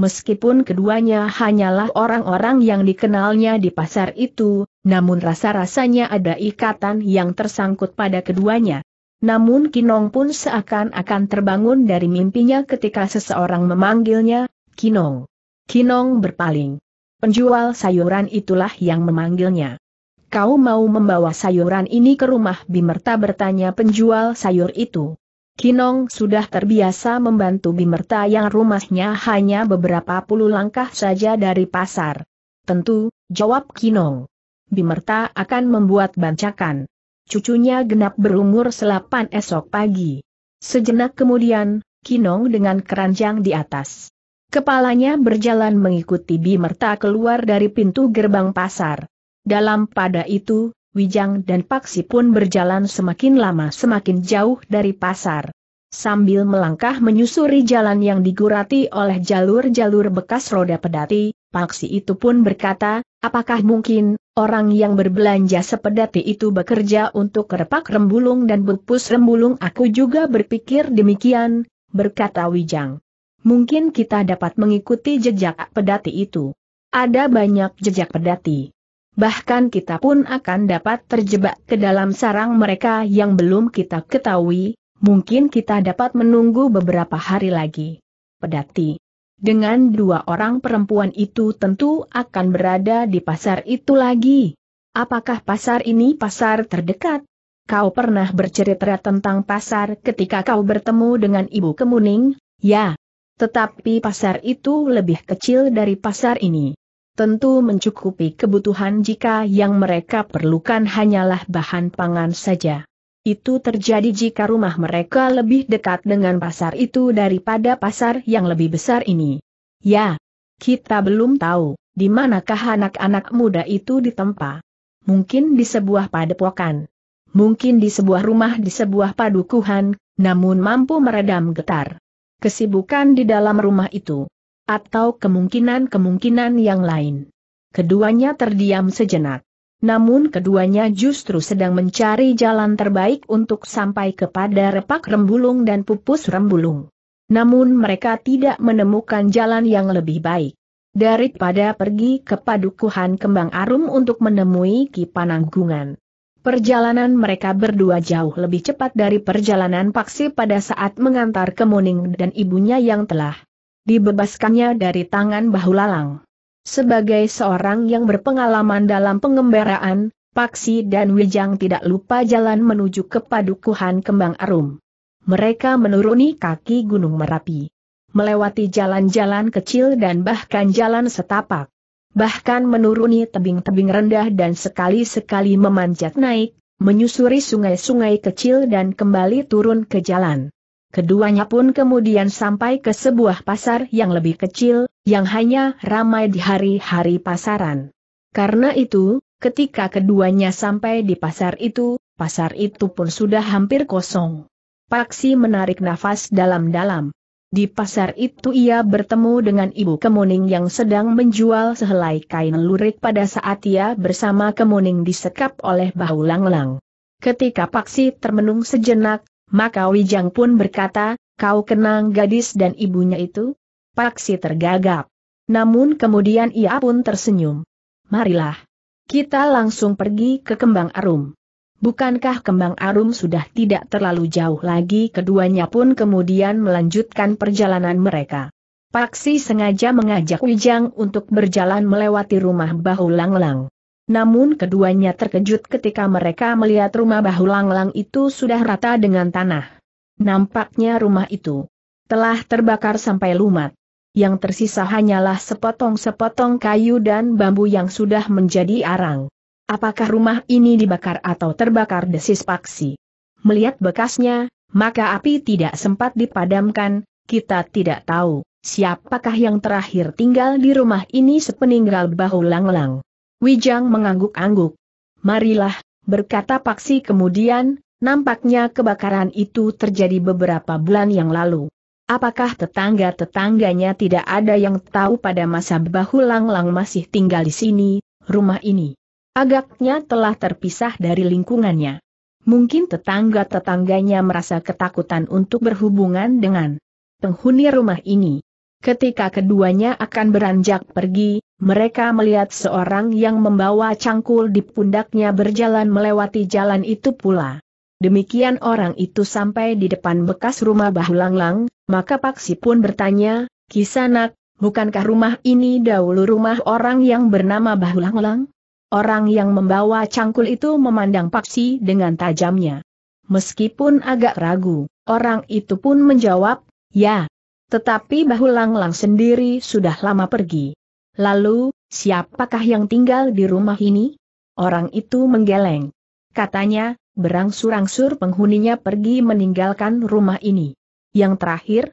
Meskipun keduanya hanyalah orang-orang yang dikenalnya di pasar itu, namun rasa-rasanya ada ikatan yang tersangkut pada keduanya. Namun Kinong pun seakan-akan terbangun dari mimpinya ketika seseorang memanggilnya, Kinong. Kinong berpaling. Penjual sayuran itulah yang memanggilnya. Kau mau membawa sayuran ini ke rumah Bimerta bertanya penjual sayur itu. Kinong sudah terbiasa membantu Bimerta yang rumahnya hanya beberapa puluh langkah saja dari pasar. Tentu, jawab Kinong. Bimerta akan membuat bancakan. Cucunya genap berumur selapan esok pagi. Sejenak kemudian, Kinong dengan keranjang di atas. Kepalanya berjalan mengikuti Bimerta keluar dari pintu gerbang pasar. Dalam pada itu, Wijang dan Paksi pun berjalan semakin lama semakin jauh dari pasar sambil melangkah menyusuri jalan yang digurati oleh jalur-jalur bekas roda pedati, Paksi itu pun berkata, apakah mungkin, Orang yang berbelanja sepedati itu bekerja untuk kerepak rembulung dan bupus rembulung aku juga berpikir demikian, berkata Wijang. Mungkin kita dapat mengikuti jejak pedati itu. Ada banyak jejak pedati. Bahkan kita pun akan dapat terjebak ke dalam sarang mereka yang belum kita ketahui, mungkin kita dapat menunggu beberapa hari lagi. Pedati. Dengan dua orang perempuan itu tentu akan berada di pasar itu lagi. Apakah pasar ini pasar terdekat? Kau pernah bercerita tentang pasar ketika kau bertemu dengan Ibu Kemuning? Ya. Tetapi pasar itu lebih kecil dari pasar ini. Tentu mencukupi kebutuhan jika yang mereka perlukan hanyalah bahan pangan saja. Itu terjadi jika rumah mereka lebih dekat dengan pasar itu daripada pasar yang lebih besar ini. Ya, kita belum tahu di manakah anak-anak muda itu ditempa. Mungkin di sebuah padepokan, mungkin di sebuah rumah di sebuah padukuhan, namun mampu meredam getar kesibukan di dalam rumah itu, atau kemungkinan-kemungkinan yang lain. Keduanya terdiam sejenak. Namun keduanya justru sedang mencari jalan terbaik untuk sampai kepada repak rembulung dan pupus rembulung. Namun mereka tidak menemukan jalan yang lebih baik. Daripada pergi ke padukuhan kembang arum untuk menemui Ki Pananggungan. Perjalanan mereka berdua jauh lebih cepat dari perjalanan Paksi pada saat mengantar Kemuning dan ibunya yang telah dibebaskannya dari tangan bahu Lalang. Sebagai seorang yang berpengalaman dalam pengembaraan, Paksi dan Wijang tidak lupa jalan menuju ke Padukuhan Kembang Arum. Mereka menuruni kaki Gunung Merapi. Melewati jalan-jalan kecil dan bahkan jalan setapak. Bahkan menuruni tebing-tebing rendah dan sekali-sekali memanjat naik, menyusuri sungai-sungai kecil dan kembali turun ke jalan. Keduanya pun kemudian sampai ke sebuah pasar yang lebih kecil, yang hanya ramai di hari-hari pasaran. Karena itu, ketika keduanya sampai di pasar itu, pasar itu pun sudah hampir kosong. Paksi menarik nafas dalam-dalam. Di pasar itu ia bertemu dengan ibu kemuning yang sedang menjual sehelai kain lurik pada saat ia bersama kemuning disekap oleh bahu langlang. Ketika Paksi termenung sejenak, maka Wijang pun berkata, kau kenang gadis dan ibunya itu? Paksi tergagap. Namun kemudian ia pun tersenyum. Marilah. Kita langsung pergi ke Kembang Arum. Bukankah Kembang Arum sudah tidak terlalu jauh lagi keduanya pun kemudian melanjutkan perjalanan mereka. Paksi sengaja mengajak Wijang untuk berjalan melewati rumah Bahu Langlang. Namun keduanya terkejut ketika mereka melihat rumah bahu langlang itu sudah rata dengan tanah. Nampaknya rumah itu telah terbakar sampai lumat. Yang tersisa hanyalah sepotong-sepotong kayu dan bambu yang sudah menjadi arang. Apakah rumah ini dibakar atau terbakar desis Paksi? Melihat bekasnya, maka api tidak sempat dipadamkan, kita tidak tahu siapakah yang terakhir tinggal di rumah ini sepeninggal bahu langlang. Wijang mengangguk-angguk. Marilah, berkata Paksi kemudian, nampaknya kebakaran itu terjadi beberapa bulan yang lalu. Apakah tetangga-tetangganya tidak ada yang tahu pada masa abahulang-lang masih tinggal di sini, rumah ini? Agaknya telah terpisah dari lingkungannya. Mungkin tetangga-tetangganya merasa ketakutan untuk berhubungan dengan penghuni rumah ini. Ketika keduanya akan beranjak pergi, mereka melihat seorang yang membawa cangkul di pundaknya berjalan melewati jalan itu pula. Demikian orang itu sampai di depan bekas rumah Bahulanglang, maka Paksi pun bertanya, Kisanak, bukankah rumah ini dahulu rumah orang yang bernama Bahulanglang? Orang yang membawa cangkul itu memandang Paksi dengan tajamnya. Meskipun agak ragu, orang itu pun menjawab, Ya, tetapi bahu Langlang sendiri sudah lama pergi. Lalu, siapakah yang tinggal di rumah ini? Orang itu menggeleng. Katanya, berangsur-angsur penghuninya pergi meninggalkan rumah ini. Yang terakhir,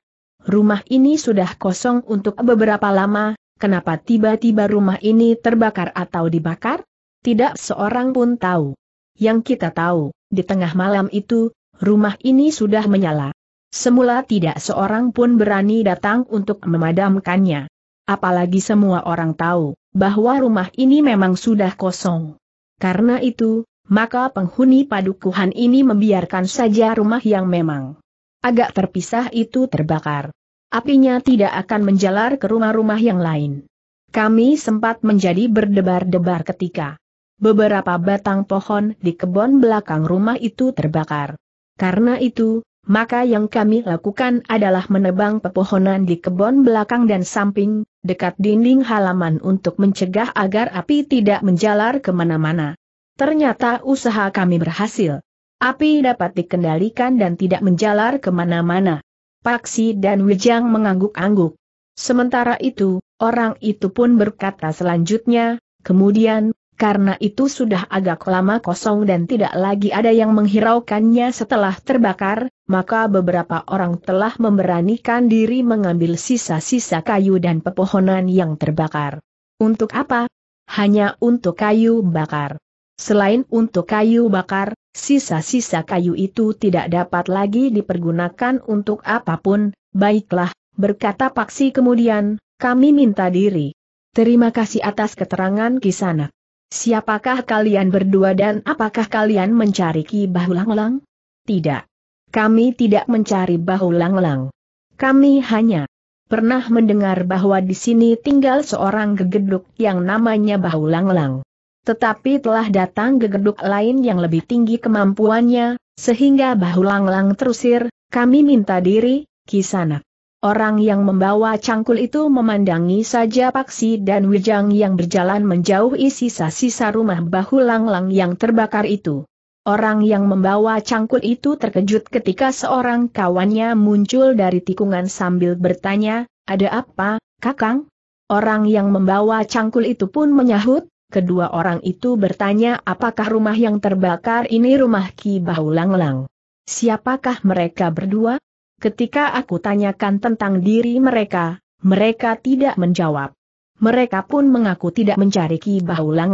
rumah ini sudah kosong untuk beberapa lama, kenapa tiba-tiba rumah ini terbakar atau dibakar? Tidak seorang pun tahu. Yang kita tahu, di tengah malam itu, rumah ini sudah menyala. Semula tidak seorang pun berani datang untuk memadamkannya. Apalagi semua orang tahu bahwa rumah ini memang sudah kosong. Karena itu, maka penghuni padukuhan ini membiarkan saja rumah yang memang agak terpisah itu terbakar. Apinya tidak akan menjalar ke rumah-rumah yang lain. Kami sempat menjadi berdebar-debar ketika beberapa batang pohon di kebun belakang rumah itu terbakar. Karena itu, maka yang kami lakukan adalah menebang pepohonan di kebun belakang dan samping, dekat dinding halaman untuk mencegah agar api tidak menjalar kemana-mana. Ternyata usaha kami berhasil. Api dapat dikendalikan dan tidak menjalar kemana-mana. Paksi dan Wijang mengangguk-angguk. Sementara itu, orang itu pun berkata selanjutnya, kemudian, karena itu sudah agak lama kosong dan tidak lagi ada yang menghiraukannya setelah terbakar, maka beberapa orang telah memberanikan diri mengambil sisa-sisa kayu dan pepohonan yang terbakar. Untuk apa? Hanya untuk kayu bakar. Selain untuk kayu bakar, sisa-sisa kayu itu tidak dapat lagi dipergunakan untuk apapun, baiklah, berkata Paksi kemudian, kami minta diri. Terima kasih atas keterangan Kisanak. Siapakah kalian berdua dan apakah kalian mencari Ki Bahulanglang? Tidak. Kami tidak mencari Bahulanglang. Kami hanya pernah mendengar bahwa di sini tinggal seorang gegeduk yang namanya Bahulanglang. Tetapi telah datang gegeduk lain yang lebih tinggi kemampuannya, sehingga Bahulanglang terusir, kami minta diri, Kisanak. Orang yang membawa cangkul itu memandangi saja Paksi dan Wijang yang berjalan menjauhi sisa-sisa rumah bahu langlang yang terbakar itu. Orang yang membawa cangkul itu terkejut ketika seorang kawannya muncul dari tikungan sambil bertanya, ada apa, kakang? Orang yang membawa cangkul itu pun menyahut, kedua orang itu bertanya apakah rumah yang terbakar ini rumah Ki Bahu Langlang. Siapakah mereka berdua? Ketika aku tanyakan tentang diri mereka, mereka tidak menjawab. Mereka pun mengaku tidak mencari Ki Bahu lang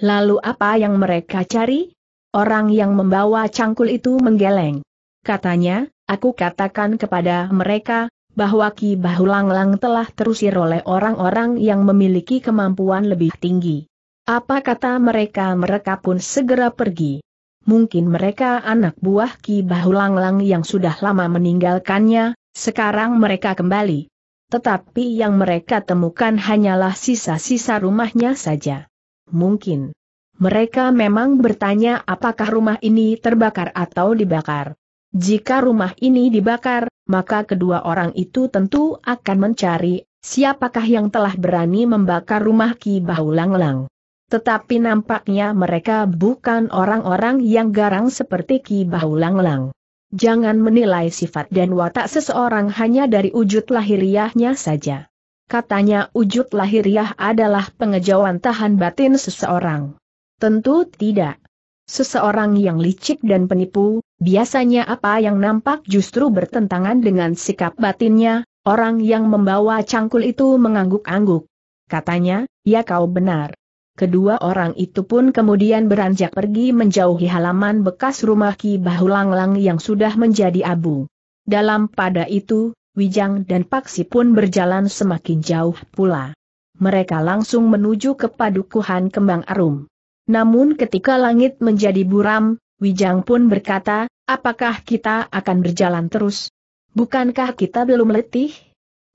Lalu apa yang mereka cari? Orang yang membawa cangkul itu menggeleng. Katanya, aku katakan kepada mereka, bahwa Ki Bahu lang telah terusir oleh orang-orang yang memiliki kemampuan lebih tinggi. Apa kata mereka mereka pun segera pergi mungkin mereka anak buah Ki Bahulanglang yang sudah lama meninggalkannya, sekarang mereka kembali. Tetapi yang mereka temukan hanyalah sisa-sisa rumahnya saja. Mungkin. Mereka memang bertanya apakah rumah ini terbakar atau dibakar. Jika rumah ini dibakar, maka kedua orang itu tentu akan mencari siapakah yang telah berani membakar rumah Ki Bahulanglang. Tetapi nampaknya mereka bukan orang-orang yang garang seperti Ki Bahulanglang. Jangan menilai sifat dan watak seseorang hanya dari wujud lahiriahnya saja. Katanya wujud lahiriah adalah pengejauhan tahan batin seseorang. Tentu tidak. Seseorang yang licik dan penipu, biasanya apa yang nampak justru bertentangan dengan sikap batinnya, orang yang membawa cangkul itu mengangguk-angguk. Katanya, ya kau benar. Kedua orang itu pun kemudian beranjak pergi menjauhi halaman bekas rumah Ki Bahulanglang yang sudah menjadi abu. Dalam pada itu, Wijang dan Paksi pun berjalan semakin jauh pula. Mereka langsung menuju ke padukuhan kembang arum. Namun ketika langit menjadi buram, Wijang pun berkata, apakah kita akan berjalan terus? Bukankah kita belum letih?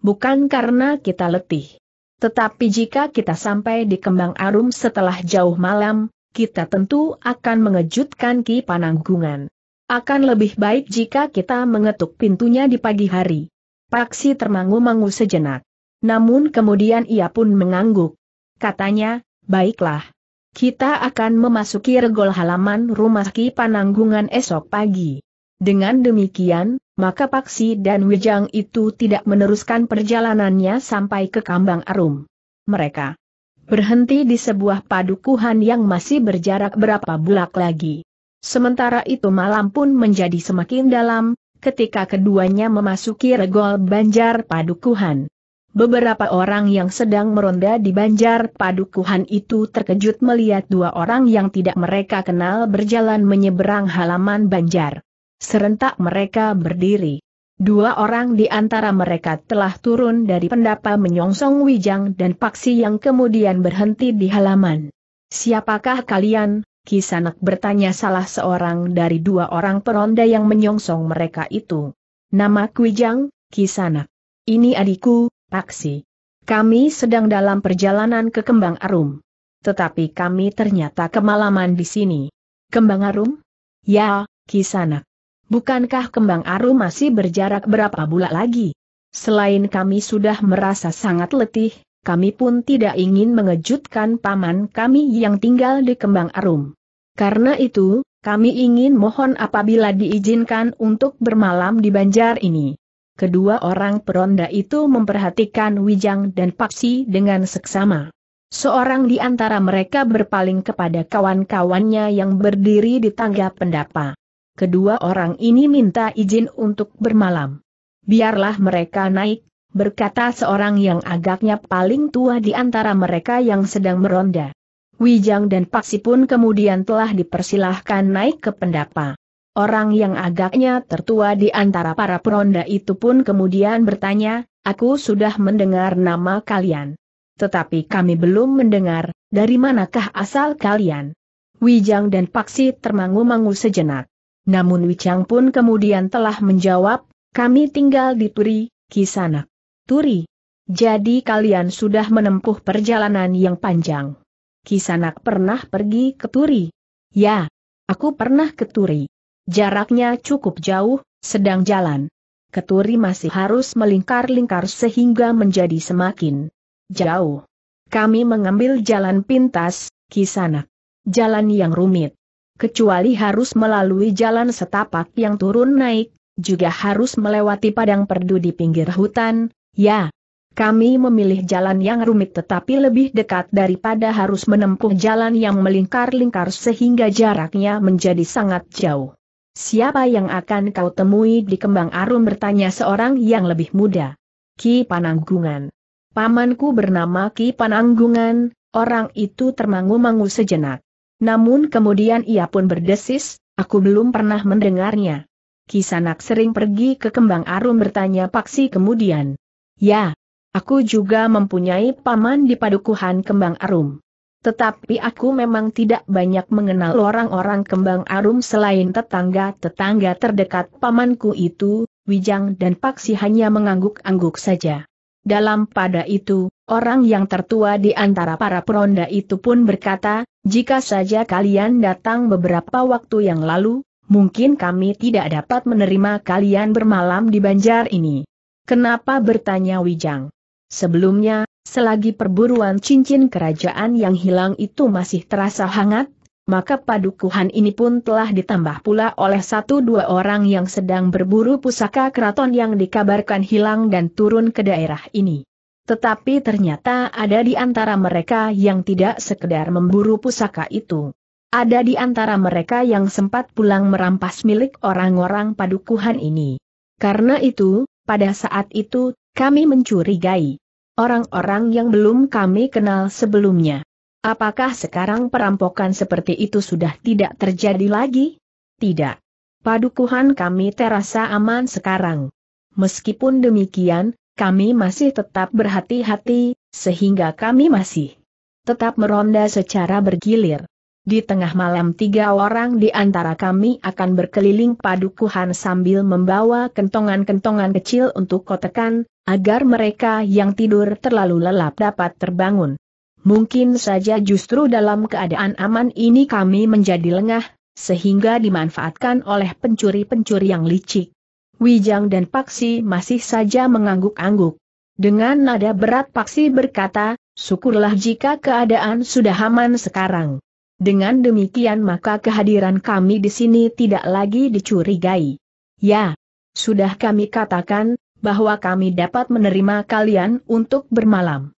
Bukan karena kita letih tetapi jika kita sampai di kembang arum setelah jauh malam, kita tentu akan mengejutkan Ki Pananggungan. Akan lebih baik jika kita mengetuk pintunya di pagi hari. Paksi termangu-mangu sejenak. Namun kemudian ia pun mengangguk. Katanya, baiklah. Kita akan memasuki regol halaman rumah Ki Pananggungan esok pagi. Dengan demikian, maka Paksi dan Wijang itu tidak meneruskan perjalanannya sampai ke Kambang Arum. Mereka berhenti di sebuah padukuhan yang masih berjarak berapa bulak lagi. Sementara itu malam pun menjadi semakin dalam, ketika keduanya memasuki regol banjar padukuhan. Beberapa orang yang sedang meronda di banjar padukuhan itu terkejut melihat dua orang yang tidak mereka kenal berjalan menyeberang halaman banjar. Serentak mereka berdiri. Dua orang di antara mereka telah turun dari pendapa menyongsong Wijang dan Paksi yang kemudian berhenti di halaman. Siapakah kalian? Kisanak bertanya salah seorang dari dua orang peronda yang menyongsong mereka itu. Nama Kwijang, Kisanak. Ini adikku, Paksi. Kami sedang dalam perjalanan ke Kembang Arum. Tetapi kami ternyata kemalaman di sini. Kembang Arum? Ya, Kisanak. Bukankah kembang aru masih berjarak berapa bulan lagi? Selain kami sudah merasa sangat letih, kami pun tidak ingin mengejutkan paman kami yang tinggal di kembang arum. Karena itu, kami ingin mohon apabila diizinkan untuk bermalam di banjar ini. Kedua orang peronda itu memperhatikan Wijang dan Paksi dengan seksama. Seorang di antara mereka berpaling kepada kawan-kawannya yang berdiri di tangga pendapa kedua orang ini minta izin untuk bermalam. Biarlah mereka naik, berkata seorang yang agaknya paling tua di antara mereka yang sedang meronda. Wijang dan Paksi pun kemudian telah dipersilahkan naik ke pendapa. Orang yang agaknya tertua di antara para peronda itu pun kemudian bertanya, aku sudah mendengar nama kalian. Tetapi kami belum mendengar, dari manakah asal kalian? Wijang dan Paksi termangu-mangu sejenak. Namun Wicang pun kemudian telah menjawab, kami tinggal di Turi, Kisanak. Turi. Jadi kalian sudah menempuh perjalanan yang panjang. Kisanak pernah pergi ke Turi. Ya, aku pernah ke Turi. Jaraknya cukup jauh, sedang jalan. Keturi masih harus melingkar-lingkar sehingga menjadi semakin jauh. Kami mengambil jalan pintas, kisanak. Jalan yang rumit kecuali harus melalui jalan setapak yang turun naik, juga harus melewati padang perdu di pinggir hutan, ya. Kami memilih jalan yang rumit tetapi lebih dekat daripada harus menempuh jalan yang melingkar-lingkar sehingga jaraknya menjadi sangat jauh. Siapa yang akan kau temui di kembang arum bertanya seorang yang lebih muda. Ki Pananggungan. Pamanku bernama Ki Pananggungan, orang itu termangu-mangu sejenak. Namun kemudian ia pun berdesis, aku belum pernah mendengarnya. Kisanak sering pergi ke kembang arum bertanya Paksi kemudian. Ya, aku juga mempunyai paman di padukuhan kembang arum. Tetapi aku memang tidak banyak mengenal orang-orang kembang arum selain tetangga-tetangga terdekat pamanku itu, Wijang dan Paksi hanya mengangguk-angguk saja. Dalam pada itu, orang yang tertua di antara para peronda itu pun berkata, jika saja kalian datang beberapa waktu yang lalu, mungkin kami tidak dapat menerima kalian bermalam di banjar ini. Kenapa bertanya Wijang? Sebelumnya, selagi perburuan cincin kerajaan yang hilang itu masih terasa hangat, maka padukuhan ini pun telah ditambah pula oleh satu dua orang yang sedang berburu pusaka keraton yang dikabarkan hilang dan turun ke daerah ini. Tetapi ternyata ada di antara mereka yang tidak sekedar memburu pusaka itu. Ada di antara mereka yang sempat pulang merampas milik orang-orang padukuhan ini. Karena itu, pada saat itu, kami mencurigai orang-orang yang belum kami kenal sebelumnya. Apakah sekarang perampokan seperti itu sudah tidak terjadi lagi? Tidak. Padukuhan kami terasa aman sekarang. Meskipun demikian, kami masih tetap berhati-hati, sehingga kami masih tetap meronda secara bergilir. Di tengah malam tiga orang di antara kami akan berkeliling padukuhan sambil membawa kentongan-kentongan kecil untuk kotekan, agar mereka yang tidur terlalu lelap dapat terbangun. Mungkin saja justru dalam keadaan aman ini kami menjadi lengah, sehingga dimanfaatkan oleh pencuri-pencuri yang licik. Wijang dan Paksi masih saja mengangguk-angguk. Dengan nada berat Paksi berkata, syukurlah jika keadaan sudah aman sekarang. Dengan demikian maka kehadiran kami di sini tidak lagi dicurigai. Ya, sudah kami katakan, bahwa kami dapat menerima kalian untuk bermalam.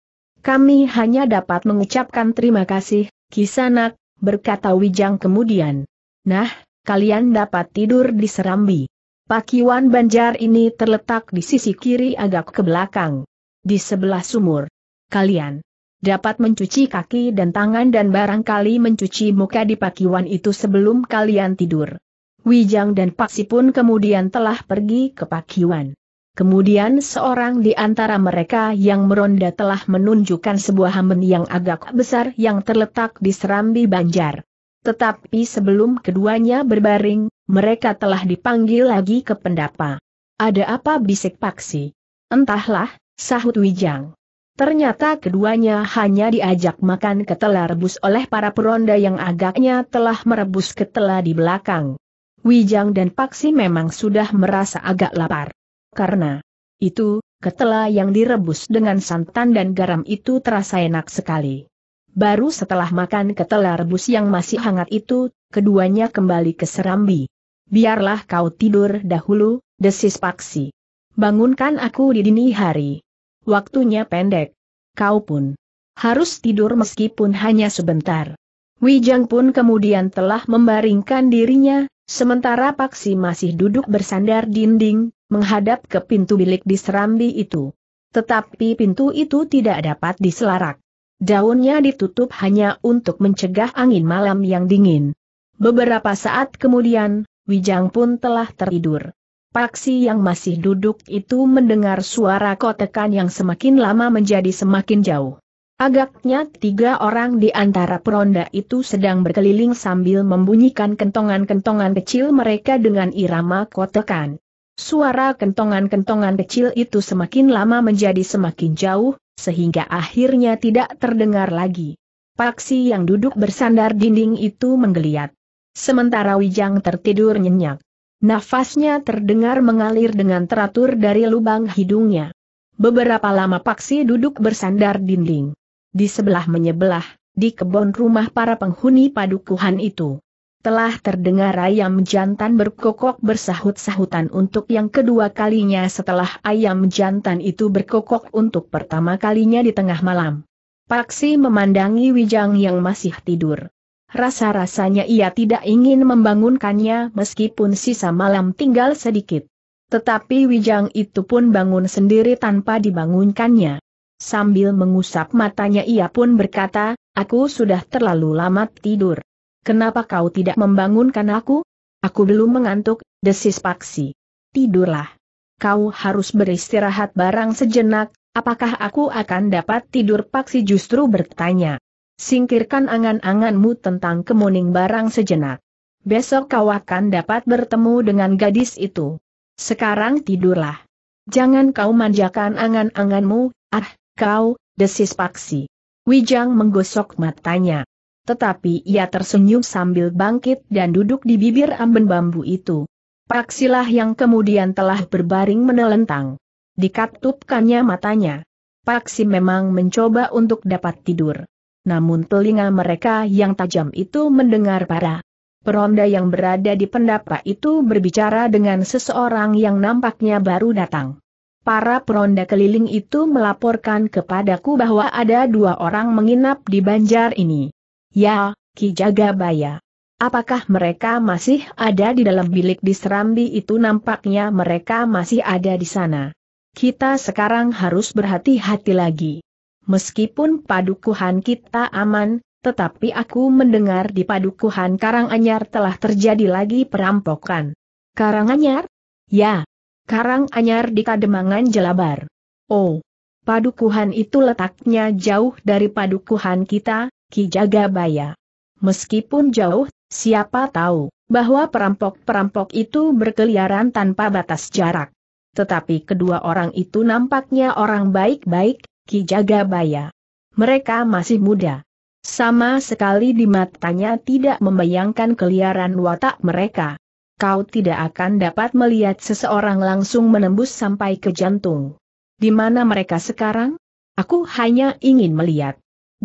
Kami hanya dapat mengucapkan terima kasih, Kisanak, berkata Wijang kemudian. Nah, kalian dapat tidur di Serambi. Pakiwan Banjar ini terletak di sisi kiri agak ke belakang. Di sebelah sumur. Kalian dapat mencuci kaki dan tangan dan barangkali mencuci muka di pakiwan itu sebelum kalian tidur. Wijang dan Paksi pun kemudian telah pergi ke pakiwan. Kemudian seorang di antara mereka yang meronda telah menunjukkan sebuah hamben yang agak besar yang terletak di serambi banjar. Tetapi sebelum keduanya berbaring, mereka telah dipanggil lagi ke pendapa. Ada apa bisik paksi? Entahlah, sahut Wijang. Ternyata keduanya hanya diajak makan ketela rebus oleh para peronda yang agaknya telah merebus ketela di belakang. Wijang dan Paksi memang sudah merasa agak lapar karena itu, ketela yang direbus dengan santan dan garam itu terasa enak sekali. Baru setelah makan ketela rebus yang masih hangat itu, keduanya kembali ke serambi. Biarlah kau tidur dahulu, desis Paksi. Bangunkan aku di dini hari. Waktunya pendek. Kau pun harus tidur meskipun hanya sebentar. Wijang pun kemudian telah membaringkan dirinya, sementara Paksi masih duduk bersandar dinding, menghadap ke pintu bilik di Serambi itu. Tetapi pintu itu tidak dapat diselarak. Daunnya ditutup hanya untuk mencegah angin malam yang dingin. Beberapa saat kemudian, Wijang pun telah tertidur. Paksi yang masih duduk itu mendengar suara kotekan yang semakin lama menjadi semakin jauh. Agaknya tiga orang di antara peronda itu sedang berkeliling sambil membunyikan kentongan-kentongan kecil mereka dengan irama kotekan. Suara kentongan-kentongan kecil itu semakin lama menjadi semakin jauh, sehingga akhirnya tidak terdengar lagi. Paksi yang duduk bersandar dinding itu menggeliat. Sementara Wijang tertidur nyenyak. Nafasnya terdengar mengalir dengan teratur dari lubang hidungnya. Beberapa lama Paksi duduk bersandar dinding. Di sebelah menyebelah, di kebun rumah para penghuni padukuhan itu telah terdengar ayam jantan berkokok bersahut-sahutan untuk yang kedua kalinya setelah ayam jantan itu berkokok untuk pertama kalinya di tengah malam. Paksi memandangi Wijang yang masih tidur. Rasa-rasanya ia tidak ingin membangunkannya meskipun sisa malam tinggal sedikit. Tetapi Wijang itu pun bangun sendiri tanpa dibangunkannya. Sambil mengusap matanya ia pun berkata, aku sudah terlalu lama tidur. Kenapa kau tidak membangunkan aku? Aku belum mengantuk, desis Paksi. Tidurlah. Kau harus beristirahat barang sejenak, apakah aku akan dapat tidur Paksi justru bertanya. Singkirkan angan-anganmu tentang kemuning barang sejenak. Besok kau akan dapat bertemu dengan gadis itu. Sekarang tidurlah. Jangan kau manjakan angan-anganmu, ah, kau, desis Paksi. Wijang menggosok matanya tetapi ia tersenyum sambil bangkit dan duduk di bibir amben bambu itu. Paksilah yang kemudian telah berbaring menelentang. Dikatupkannya matanya. Paksi memang mencoba untuk dapat tidur. Namun telinga mereka yang tajam itu mendengar para peronda yang berada di pendapa itu berbicara dengan seseorang yang nampaknya baru datang. Para peronda keliling itu melaporkan kepadaku bahwa ada dua orang menginap di banjar ini. Ya, Ki Jagabaya. Apakah mereka masih ada di dalam bilik di Serambi itu nampaknya mereka masih ada di sana. Kita sekarang harus berhati-hati lagi. Meskipun padukuhan kita aman, tetapi aku mendengar di padukuhan Karanganyar telah terjadi lagi perampokan. Karanganyar? Ya. Karanganyar di Kademangan Jelabar. Oh. Padukuhan itu letaknya jauh dari padukuhan kita, Ki Jagabaya. Meskipun jauh, siapa tahu, bahwa perampok-perampok itu berkeliaran tanpa batas jarak. Tetapi kedua orang itu nampaknya orang baik-baik, Ki Jagabaya. Mereka masih muda. Sama sekali di matanya tidak membayangkan keliaran watak mereka. Kau tidak akan dapat melihat seseorang langsung menembus sampai ke jantung. Di mana mereka sekarang? Aku hanya ingin melihat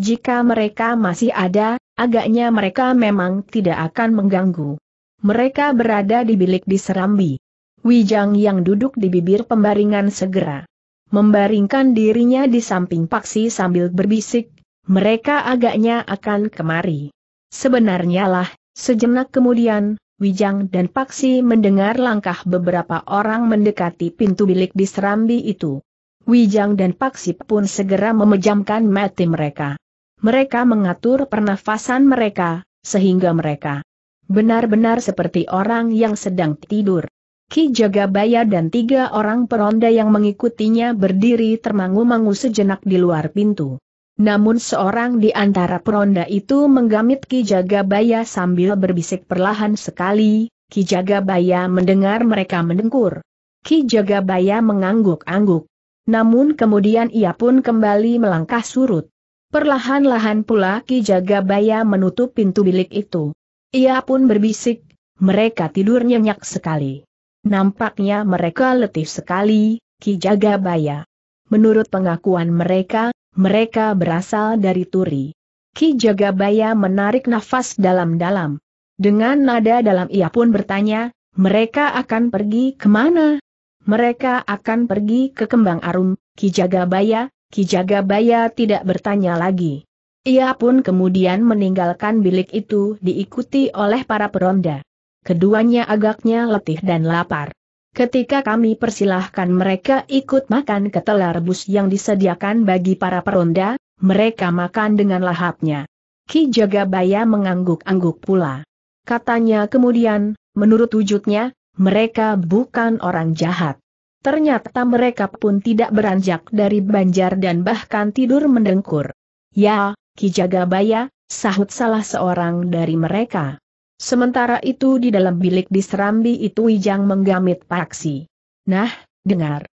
jika mereka masih ada, agaknya mereka memang tidak akan mengganggu. Mereka berada di bilik di Serambi. Wijang yang duduk di bibir pembaringan segera membaringkan dirinya di samping Paksi sambil berbisik, mereka agaknya akan kemari. Sebenarnya lah, sejenak kemudian, Wijang dan Paksi mendengar langkah beberapa orang mendekati pintu bilik di Serambi itu. Wijang dan Paksi pun segera memejamkan mati mereka. Mereka mengatur pernafasan mereka, sehingga mereka benar-benar seperti orang yang sedang tidur. Ki Jagabaya dan tiga orang peronda yang mengikutinya berdiri termangu-mangu sejenak di luar pintu. Namun seorang di antara peronda itu menggamit Ki Jagabaya sambil berbisik perlahan sekali, Ki Jagabaya mendengar mereka mendengkur. Ki Jagabaya mengangguk-angguk. Namun kemudian ia pun kembali melangkah surut. Perlahan-lahan pula Ki Jagabaya menutup pintu bilik itu. Ia pun berbisik, mereka tidur nyenyak sekali. Nampaknya mereka letih sekali, Ki Jagabaya. Menurut pengakuan mereka, mereka berasal dari Turi. Ki Jagabaya menarik nafas dalam-dalam. Dengan nada dalam ia pun bertanya, mereka akan pergi kemana? Mereka akan pergi ke Kembang Arum, Ki Jagabaya, Kijagabaya tidak bertanya lagi. Ia pun kemudian meninggalkan bilik itu diikuti oleh para peronda. Keduanya agaknya letih dan lapar. Ketika kami persilahkan mereka ikut makan ke telar rebus yang disediakan bagi para peronda, mereka makan dengan lahapnya. Ki Jagabaya mengangguk-angguk pula. Katanya kemudian, menurut wujudnya, mereka bukan orang jahat. Ternyata mereka pun tidak beranjak dari banjar dan bahkan tidur mendengkur. Ya, Kijagabaya, sahut salah seorang dari mereka. Sementara itu di dalam bilik di Serambi itu Wijang menggamit paksi. Nah, dengar.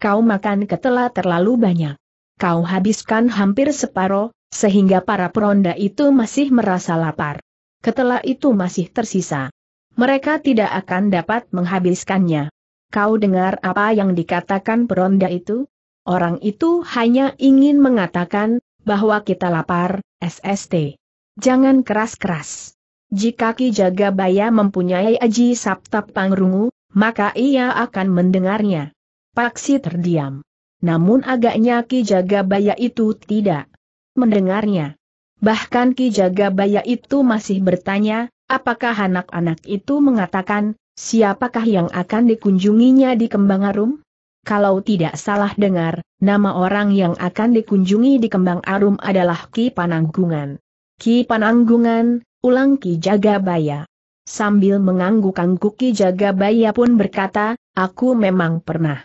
Kau makan ketela terlalu banyak. Kau habiskan hampir separoh, sehingga para peronda itu masih merasa lapar. Ketela itu masih tersisa. Mereka tidak akan dapat menghabiskannya. Kau dengar apa yang dikatakan peronda itu? Orang itu hanya ingin mengatakan, bahwa kita lapar, SST. Jangan keras-keras. Jika Ki Jagabaya mempunyai aji sabta pangrungu, maka ia akan mendengarnya. Paksi terdiam. Namun agaknya Ki Jagabaya itu tidak mendengarnya. Bahkan Ki Jagabaya itu masih bertanya, apakah anak-anak itu mengatakan, siapakah yang akan dikunjunginya di Kembang Arum? Kalau tidak salah dengar, nama orang yang akan dikunjungi di Kembang Arum adalah Ki Pananggungan. Ki Pananggungan, ulang Ki Jagabaya. Sambil mengangguk-angguk Ki Jagabaya pun berkata, aku memang pernah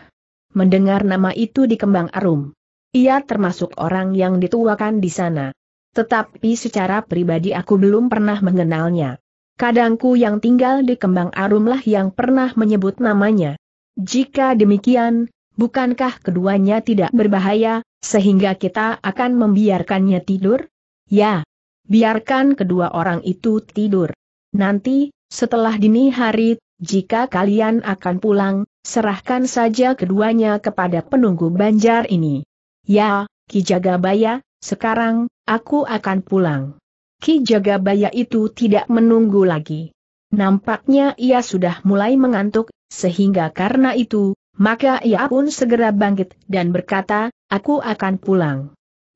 mendengar nama itu di Kembang Arum. Ia termasuk orang yang dituakan di sana. Tetapi secara pribadi aku belum pernah mengenalnya. Kadangku yang tinggal di Kembang Arumlah yang pernah menyebut namanya. Jika demikian, bukankah keduanya tidak berbahaya, sehingga kita akan membiarkannya tidur? Ya, biarkan kedua orang itu tidur. Nanti, setelah dini hari, jika kalian akan pulang, serahkan saja keduanya kepada penunggu banjar ini. Ya, Kijagabaya, sekarang, aku akan pulang. Ki Jagabaya itu tidak menunggu lagi. Nampaknya ia sudah mulai mengantuk, sehingga karena itu, maka ia pun segera bangkit dan berkata, aku akan pulang.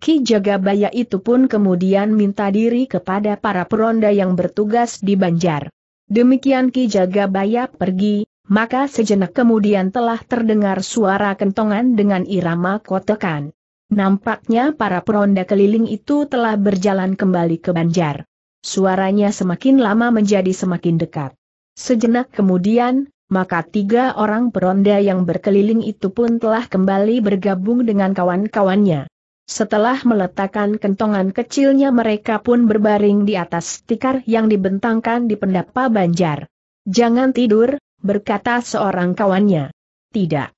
Ki Jagabaya itu pun kemudian minta diri kepada para peronda yang bertugas di Banjar. Demikian Ki Jagabaya pergi, maka sejenak kemudian telah terdengar suara kentongan dengan irama kotekan. Nampaknya para peronda keliling itu telah berjalan kembali ke Banjar. Suaranya semakin lama menjadi semakin dekat. Sejenak kemudian, maka tiga orang peronda yang berkeliling itu pun telah kembali bergabung dengan kawan-kawannya. Setelah meletakkan kentongan kecilnya mereka pun berbaring di atas tikar yang dibentangkan di pendapa banjar. Jangan tidur, berkata seorang kawannya. Tidak.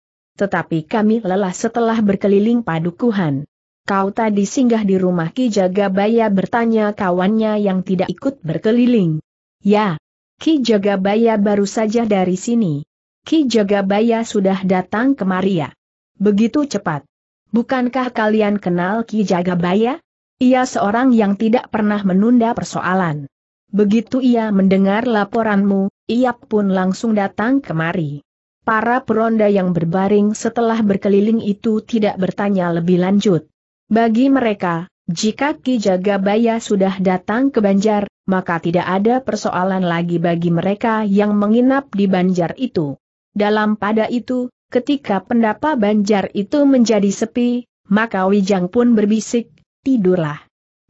Tetapi kami lelah setelah berkeliling padukuhan. Kau tadi singgah di rumah Ki Jagabaya bertanya kawannya yang tidak ikut berkeliling. Ya, Ki Jagabaya baru saja dari sini. Ki Jagabaya sudah datang kemari ya. Begitu cepat. Bukankah kalian kenal Ki Jagabaya? Ia seorang yang tidak pernah menunda persoalan. Begitu ia mendengar laporanmu, ia pun langsung datang kemari. Para peronda yang berbaring setelah berkeliling itu tidak bertanya lebih lanjut. Bagi mereka, jika Ki Jagabaya sudah datang ke Banjar, maka tidak ada persoalan lagi bagi mereka yang menginap di Banjar itu. Dalam pada itu, ketika pendapa Banjar itu menjadi sepi, maka Wijang pun berbisik, tidurlah.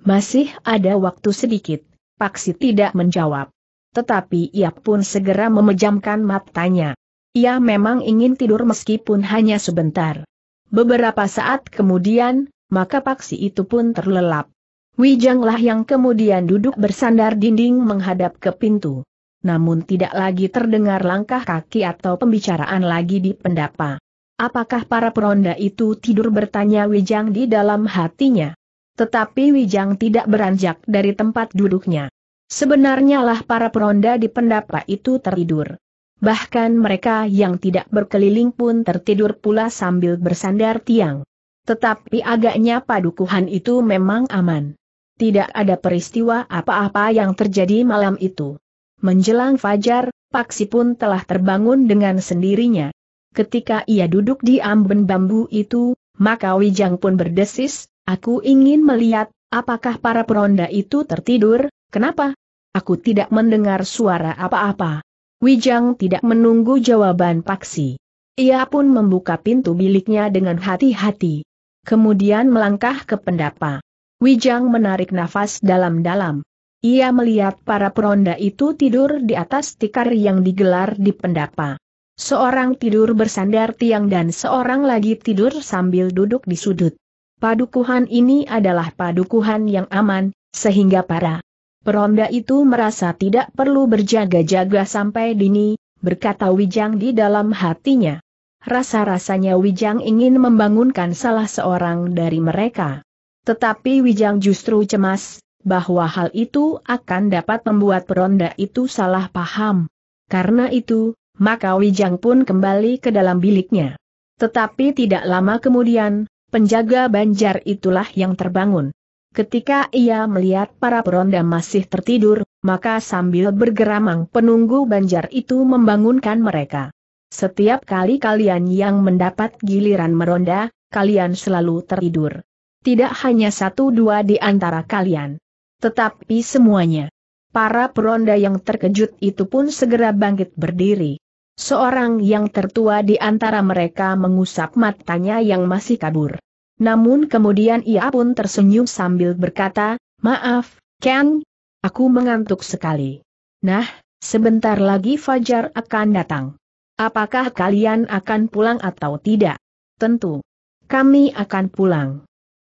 Masih ada waktu sedikit, Paksi tidak menjawab. Tetapi ia pun segera memejamkan matanya. Ia memang ingin tidur meskipun hanya sebentar. Beberapa saat kemudian, maka paksi itu pun terlelap. Wijanglah yang kemudian duduk bersandar dinding menghadap ke pintu. Namun tidak lagi terdengar langkah kaki atau pembicaraan lagi di pendapa. Apakah para peronda itu tidur bertanya Wijang di dalam hatinya? Tetapi Wijang tidak beranjak dari tempat duduknya. Sebenarnya lah para peronda di pendapa itu tertidur bahkan mereka yang tidak berkeliling pun tertidur pula sambil bersandar tiang. Tetapi agaknya padukuhan itu memang aman. Tidak ada peristiwa apa-apa yang terjadi malam itu. Menjelang fajar, Paksi pun telah terbangun dengan sendirinya. Ketika ia duduk di amben bambu itu, maka Wijang pun berdesis, aku ingin melihat, apakah para peronda itu tertidur, kenapa? Aku tidak mendengar suara apa-apa. Wijang tidak menunggu jawaban Paksi. Ia pun membuka pintu biliknya dengan hati-hati. Kemudian melangkah ke pendapa. Wijang menarik nafas dalam-dalam. Ia melihat para peronda itu tidur di atas tikar yang digelar di pendapa. Seorang tidur bersandar tiang dan seorang lagi tidur sambil duduk di sudut. Padukuhan ini adalah padukuhan yang aman, sehingga para Peronda itu merasa tidak perlu berjaga-jaga sampai dini, berkata Wijang di dalam hatinya. Rasa-rasanya Wijang ingin membangunkan salah seorang dari mereka. Tetapi Wijang justru cemas, bahwa hal itu akan dapat membuat peronda itu salah paham. Karena itu, maka Wijang pun kembali ke dalam biliknya. Tetapi tidak lama kemudian, penjaga banjar itulah yang terbangun. Ketika ia melihat para peronda masih tertidur, maka sambil bergeramang penunggu banjar itu membangunkan mereka. Setiap kali kalian yang mendapat giliran meronda, kalian selalu tertidur. Tidak hanya satu dua di antara kalian. Tetapi semuanya. Para peronda yang terkejut itu pun segera bangkit berdiri. Seorang yang tertua di antara mereka mengusap matanya yang masih kabur. Namun kemudian ia pun tersenyum sambil berkata, Maaf, Ken, aku mengantuk sekali. Nah, sebentar lagi Fajar akan datang. Apakah kalian akan pulang atau tidak? Tentu. Kami akan pulang.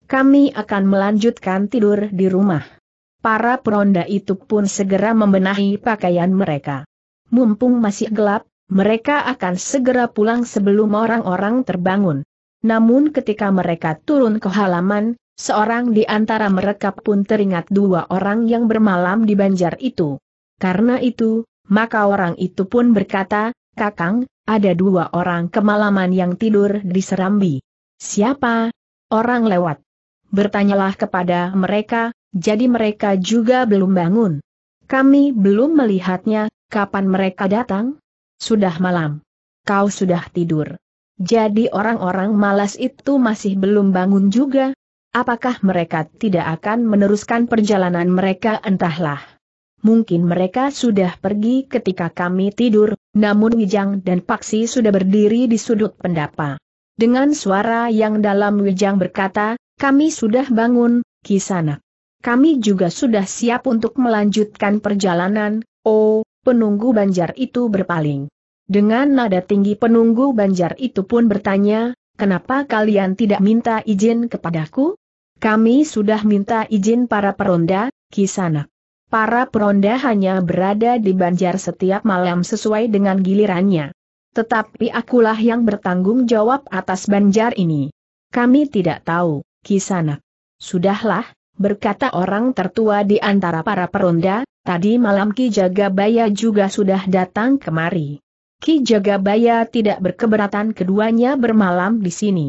Kami akan melanjutkan tidur di rumah. Para peronda itu pun segera membenahi pakaian mereka. Mumpung masih gelap, mereka akan segera pulang sebelum orang-orang terbangun namun ketika mereka turun ke halaman, seorang di antara mereka pun teringat dua orang yang bermalam di banjar itu. Karena itu, maka orang itu pun berkata, Kakang, ada dua orang kemalaman yang tidur di Serambi. Siapa? Orang lewat. Bertanyalah kepada mereka, jadi mereka juga belum bangun. Kami belum melihatnya, kapan mereka datang? Sudah malam. Kau sudah tidur. Jadi orang-orang malas itu masih belum bangun juga? Apakah mereka tidak akan meneruskan perjalanan mereka entahlah. Mungkin mereka sudah pergi ketika kami tidur, namun Wijang dan Paksi sudah berdiri di sudut pendapa. Dengan suara yang dalam Wijang berkata, kami sudah bangun, Kisanak. Kami juga sudah siap untuk melanjutkan perjalanan, oh, penunggu banjar itu berpaling. Dengan nada tinggi penunggu banjar itu pun bertanya, kenapa kalian tidak minta izin kepadaku? Kami sudah minta izin para peronda, kisanak. Para peronda hanya berada di banjar setiap malam sesuai dengan gilirannya. Tetapi akulah yang bertanggung jawab atas banjar ini. Kami tidak tahu, kisanak. Sudahlah, berkata orang tertua di antara para peronda, tadi malam Ki Jagabaya juga sudah datang kemari. Ki Jagabaya tidak berkeberatan keduanya bermalam di sini.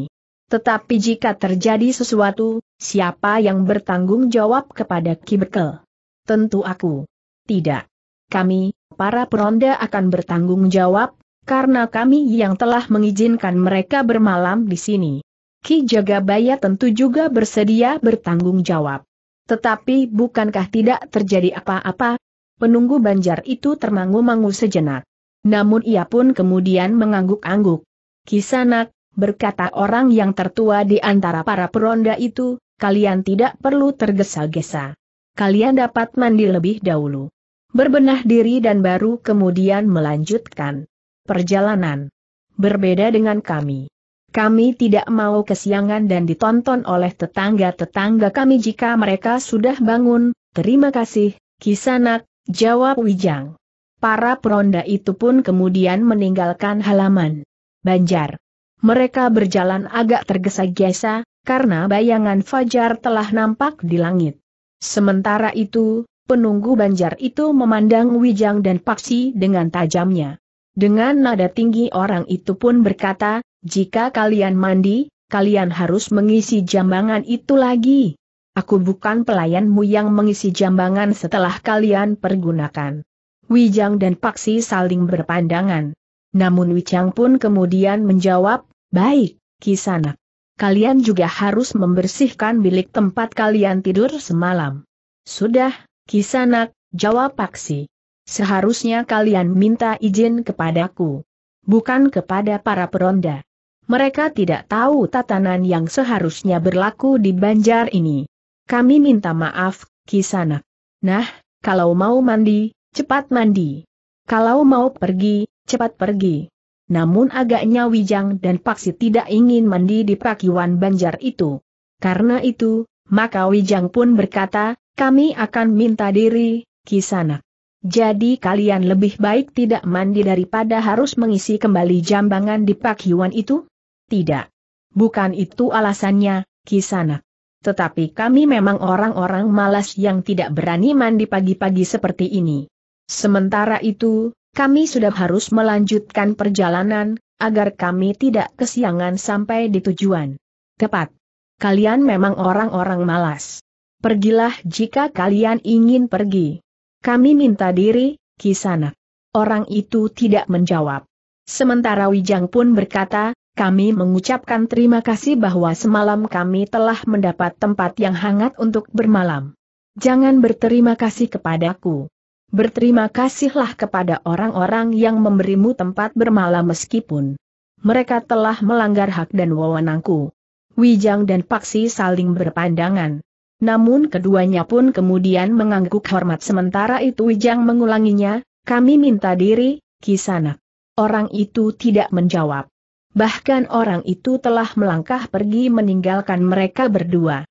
Tetapi jika terjadi sesuatu, siapa yang bertanggung jawab kepada Ki Bekel? Tentu aku. Tidak. Kami, para peronda akan bertanggung jawab, karena kami yang telah mengizinkan mereka bermalam di sini. Ki Jagabaya tentu juga bersedia bertanggung jawab. Tetapi bukankah tidak terjadi apa-apa? Penunggu banjar itu termangu-mangu sejenak. Namun ia pun kemudian mengangguk-angguk. Kisanak, berkata orang yang tertua di antara para peronda itu, kalian tidak perlu tergesa-gesa. Kalian dapat mandi lebih dahulu. Berbenah diri dan baru kemudian melanjutkan perjalanan. Berbeda dengan kami. Kami tidak mau kesiangan dan ditonton oleh tetangga-tetangga kami jika mereka sudah bangun. Terima kasih, Kisanak, jawab Wijang para peronda itu pun kemudian meninggalkan halaman Banjar. Mereka berjalan agak tergesa-gesa, karena bayangan Fajar telah nampak di langit. Sementara itu, penunggu Banjar itu memandang Wijang dan Paksi dengan tajamnya. Dengan nada tinggi orang itu pun berkata, jika kalian mandi, kalian harus mengisi jambangan itu lagi. Aku bukan pelayanmu yang mengisi jambangan setelah kalian pergunakan. Wijang dan Paksi saling berpandangan. Namun Wijang pun kemudian menjawab, baik, kisanak. Kalian juga harus membersihkan bilik tempat kalian tidur semalam. Sudah, kisanak, jawab Paksi. Seharusnya kalian minta izin kepadaku. Bukan kepada para peronda. Mereka tidak tahu tatanan yang seharusnya berlaku di banjar ini. Kami minta maaf, kisanak. Nah, kalau mau mandi, Cepat mandi. Kalau mau pergi, cepat pergi. Namun agaknya Wijang dan Paksi tidak ingin mandi di pakiwan banjar itu. Karena itu, maka Wijang pun berkata, kami akan minta diri, kisanak. Jadi kalian lebih baik tidak mandi daripada harus mengisi kembali jambangan di pakiwan itu? Tidak. Bukan itu alasannya, kisanak. Tetapi kami memang orang-orang malas yang tidak berani mandi pagi-pagi seperti ini. Sementara itu, kami sudah harus melanjutkan perjalanan, agar kami tidak kesiangan sampai di tujuan. Tepat. Kalian memang orang-orang malas. Pergilah jika kalian ingin pergi. Kami minta diri, kisanak. Orang itu tidak menjawab. Sementara Wijang pun berkata, kami mengucapkan terima kasih bahwa semalam kami telah mendapat tempat yang hangat untuk bermalam. Jangan berterima kasih kepadaku berterima kasihlah kepada orang-orang yang memberimu tempat bermalam meskipun mereka telah melanggar hak dan wewenangku. Wijang dan Paksi saling berpandangan. Namun keduanya pun kemudian mengangguk hormat sementara itu Wijang mengulanginya, kami minta diri, kisanak. Orang itu tidak menjawab. Bahkan orang itu telah melangkah pergi meninggalkan mereka berdua.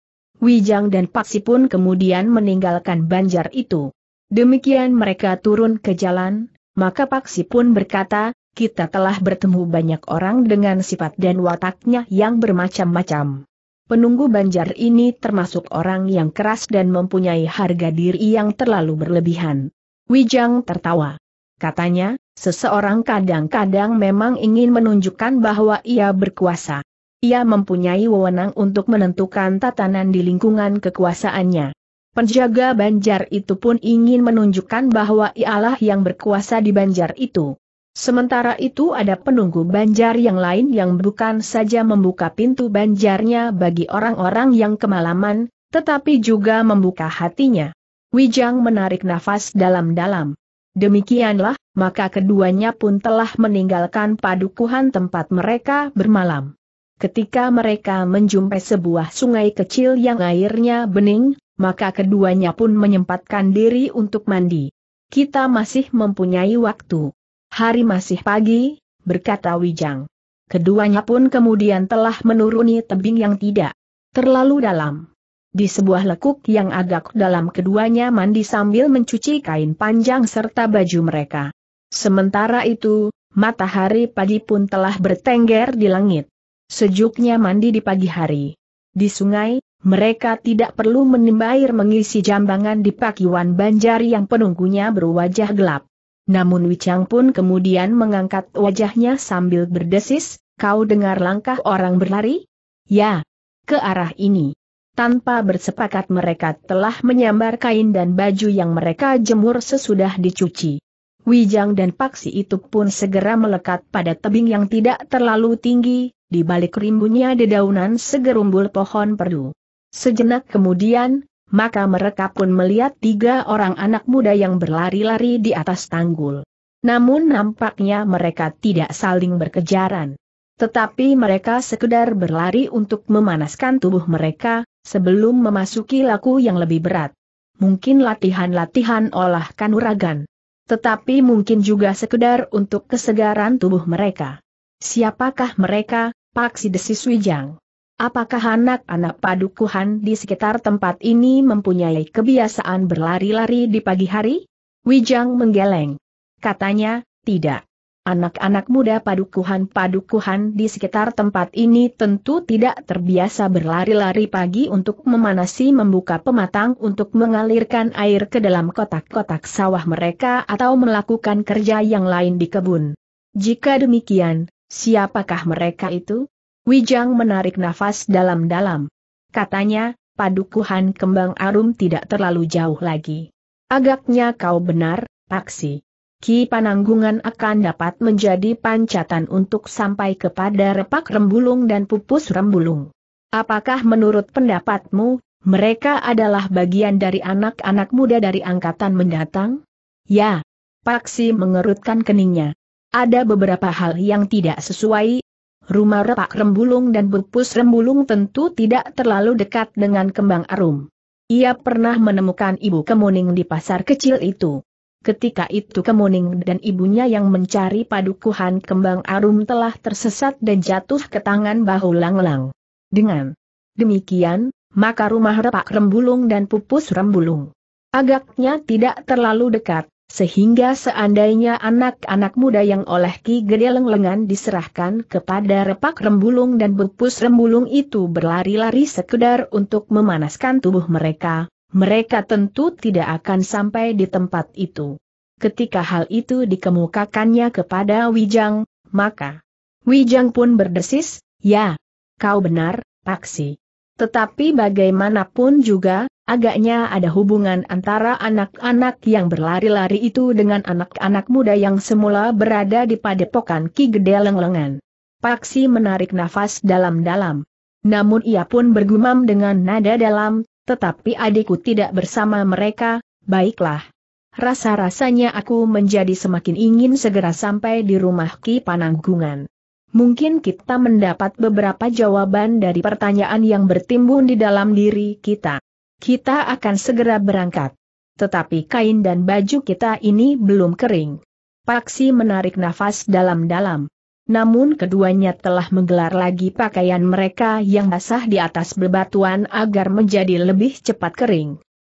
Wijang dan Paksi pun kemudian meninggalkan banjar itu. Demikian mereka turun ke jalan, maka Paksi pun berkata, kita telah bertemu banyak orang dengan sifat dan wataknya yang bermacam-macam. Penunggu banjar ini termasuk orang yang keras dan mempunyai harga diri yang terlalu berlebihan. Wijang tertawa. Katanya, seseorang kadang-kadang memang ingin menunjukkan bahwa ia berkuasa. Ia mempunyai wewenang untuk menentukan tatanan di lingkungan kekuasaannya. Penjaga banjar itu pun ingin menunjukkan bahwa ialah yang berkuasa di banjar itu. Sementara itu ada penunggu banjar yang lain yang bukan saja membuka pintu banjarnya bagi orang-orang yang kemalaman, tetapi juga membuka hatinya. Wijang menarik nafas dalam-dalam. Demikianlah, maka keduanya pun telah meninggalkan padukuhan tempat mereka bermalam. Ketika mereka menjumpai sebuah sungai kecil yang airnya bening, maka keduanya pun menyempatkan diri untuk mandi. Kita masih mempunyai waktu. Hari masih pagi, berkata Wijang. Keduanya pun kemudian telah menuruni tebing yang tidak terlalu dalam. Di sebuah lekuk yang agak dalam keduanya mandi sambil mencuci kain panjang serta baju mereka. Sementara itu, matahari pagi pun telah bertengger di langit. Sejuknya mandi di pagi hari. Di sungai, mereka tidak perlu menimbair mengisi jambangan di pakiwan banjari yang penunggunya berwajah gelap. Namun Wicang pun kemudian mengangkat wajahnya sambil berdesis, kau dengar langkah orang berlari? Ya, ke arah ini. Tanpa bersepakat mereka telah menyambar kain dan baju yang mereka jemur sesudah dicuci. Wijang dan Paksi itu pun segera melekat pada tebing yang tidak terlalu tinggi, di balik rimbunnya dedaunan segerumbul pohon perdu. Sejenak kemudian, maka mereka pun melihat tiga orang anak muda yang berlari-lari di atas tanggul. Namun nampaknya mereka tidak saling berkejaran. Tetapi mereka sekedar berlari untuk memanaskan tubuh mereka, sebelum memasuki laku yang lebih berat. Mungkin latihan-latihan olah kanuragan. Tetapi mungkin juga sekedar untuk kesegaran tubuh mereka. Siapakah mereka, Paksi Desi Wijang? Apakah anak-anak padukuhan di sekitar tempat ini mempunyai kebiasaan berlari-lari di pagi hari? Wijang menggeleng. Katanya, tidak. Anak-anak muda padukuhan-padukuhan di sekitar tempat ini tentu tidak terbiasa berlari-lari pagi untuk memanasi membuka pematang untuk mengalirkan air ke dalam kotak-kotak sawah mereka atau melakukan kerja yang lain di kebun. Jika demikian, siapakah mereka itu? Wijang menarik nafas dalam-dalam. Katanya, padukuhan kembang arum tidak terlalu jauh lagi. Agaknya kau benar, Paksi. Ki Pananggungan akan dapat menjadi pancatan untuk sampai kepada repak rembulung dan pupus rembulung. Apakah menurut pendapatmu, mereka adalah bagian dari anak-anak muda dari angkatan mendatang? Ya. Paksi mengerutkan keningnya. Ada beberapa hal yang tidak sesuai rumah repak rembulung dan pupus rembulung tentu tidak terlalu dekat dengan kembang arum. Ia pernah menemukan ibu kemuning di pasar kecil itu. Ketika itu Kemuning dan ibunya yang mencari padukuhan kembang arum telah tersesat dan jatuh ke tangan bahu lang-lang. Dengan demikian, maka rumah repak rembulung dan pupus rembulung. Agaknya tidak terlalu dekat, sehingga seandainya anak-anak muda yang oleh Ki Gede Lenglengan diserahkan kepada repak rembulung dan bepus rembulung itu berlari-lari sekedar untuk memanaskan tubuh mereka, mereka tentu tidak akan sampai di tempat itu. Ketika hal itu dikemukakannya kepada Wijang, maka Wijang pun berdesis, ya, kau benar, Paksi. Tetapi bagaimanapun juga, Agaknya ada hubungan antara anak-anak yang berlari-lari itu dengan anak-anak muda yang semula berada di padepokan Ki Gede Lenglengan. Paksi menarik nafas dalam-dalam. Namun ia pun bergumam dengan nada dalam, tetapi adikku tidak bersama mereka, baiklah. Rasa-rasanya aku menjadi semakin ingin segera sampai di rumah Ki Pananggungan. Mungkin kita mendapat beberapa jawaban dari pertanyaan yang bertimbun di dalam diri kita. Kita akan segera berangkat. Tetapi kain dan baju kita ini belum kering. Paksi menarik nafas dalam-dalam. Namun keduanya telah menggelar lagi pakaian mereka yang basah di atas bebatuan agar menjadi lebih cepat kering.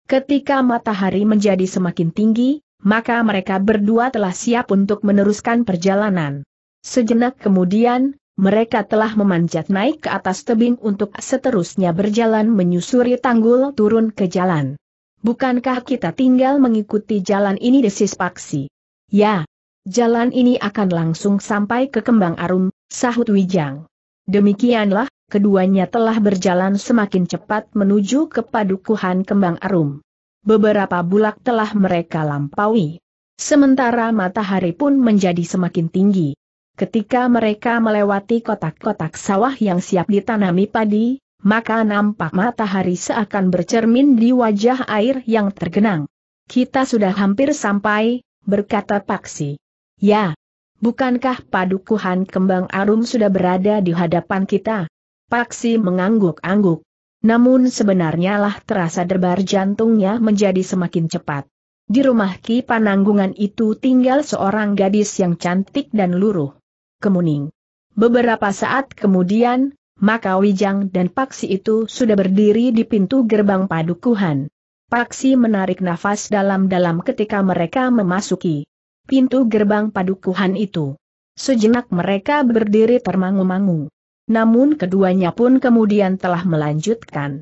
Ketika matahari menjadi semakin tinggi, maka mereka berdua telah siap untuk meneruskan perjalanan. Sejenak kemudian, mereka telah memanjat naik ke atas tebing untuk seterusnya berjalan menyusuri tanggul turun ke jalan. Bukankah kita tinggal mengikuti jalan ini desis Paksi? Ya, jalan ini akan langsung sampai ke Kembang Arum, sahut Wijang. Demikianlah, keduanya telah berjalan semakin cepat menuju ke padukuhan Kembang Arum. Beberapa bulak telah mereka lampaui. Sementara matahari pun menjadi semakin tinggi. Ketika mereka melewati kotak-kotak sawah yang siap ditanami padi, maka nampak matahari seakan bercermin di wajah air yang tergenang. Kita sudah hampir sampai, berkata Paksi. Ya, bukankah padukuhan kembang arum sudah berada di hadapan kita? Paksi mengangguk-angguk. Namun sebenarnya lah terasa derbar jantungnya menjadi semakin cepat. Di rumah Ki Pananggungan itu tinggal seorang gadis yang cantik dan luruh kemuning. Beberapa saat kemudian, maka Wijang dan Paksi itu sudah berdiri di pintu gerbang padukuhan. Paksi menarik nafas dalam-dalam ketika mereka memasuki pintu gerbang padukuhan itu. Sejenak mereka berdiri termangu-mangu. Namun keduanya pun kemudian telah melanjutkan.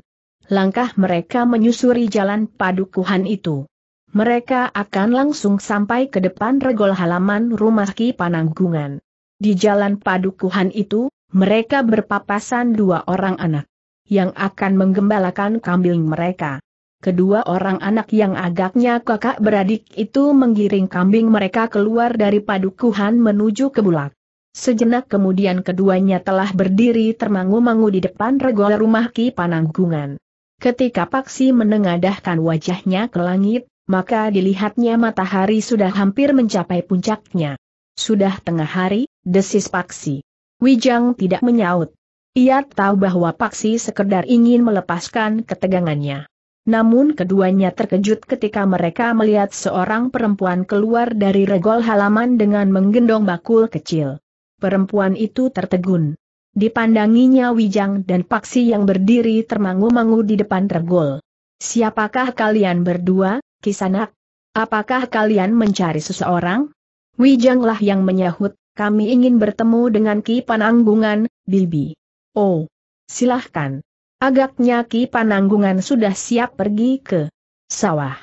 Langkah mereka menyusuri jalan padukuhan itu. Mereka akan langsung sampai ke depan regol halaman rumah Ki Pananggungan. Di jalan padukuhan itu, mereka berpapasan dua orang anak yang akan menggembalakan kambing mereka. Kedua orang anak yang agaknya kakak beradik itu menggiring kambing mereka keluar dari padukuhan menuju ke bulak. Sejenak kemudian keduanya telah berdiri termangu-mangu di depan regol rumah Ki Pananggungan. Ketika Paksi menengadahkan wajahnya ke langit, maka dilihatnya matahari sudah hampir mencapai puncaknya. Sudah tengah hari, desis Paksi. Wijang tidak menyaut. Ia tahu bahwa Paksi sekedar ingin melepaskan ketegangannya. Namun keduanya terkejut ketika mereka melihat seorang perempuan keluar dari regol halaman dengan menggendong bakul kecil. Perempuan itu tertegun. Dipandanginya Wijang dan Paksi yang berdiri termangu-mangu di depan regol. Siapakah kalian berdua, Kisanak? Apakah kalian mencari seseorang? Wijanglah yang menyahut, kami ingin bertemu dengan Ki Pananggungan, Bibi. Oh, silahkan. Agaknya Ki Pananggungan sudah siap pergi ke sawah.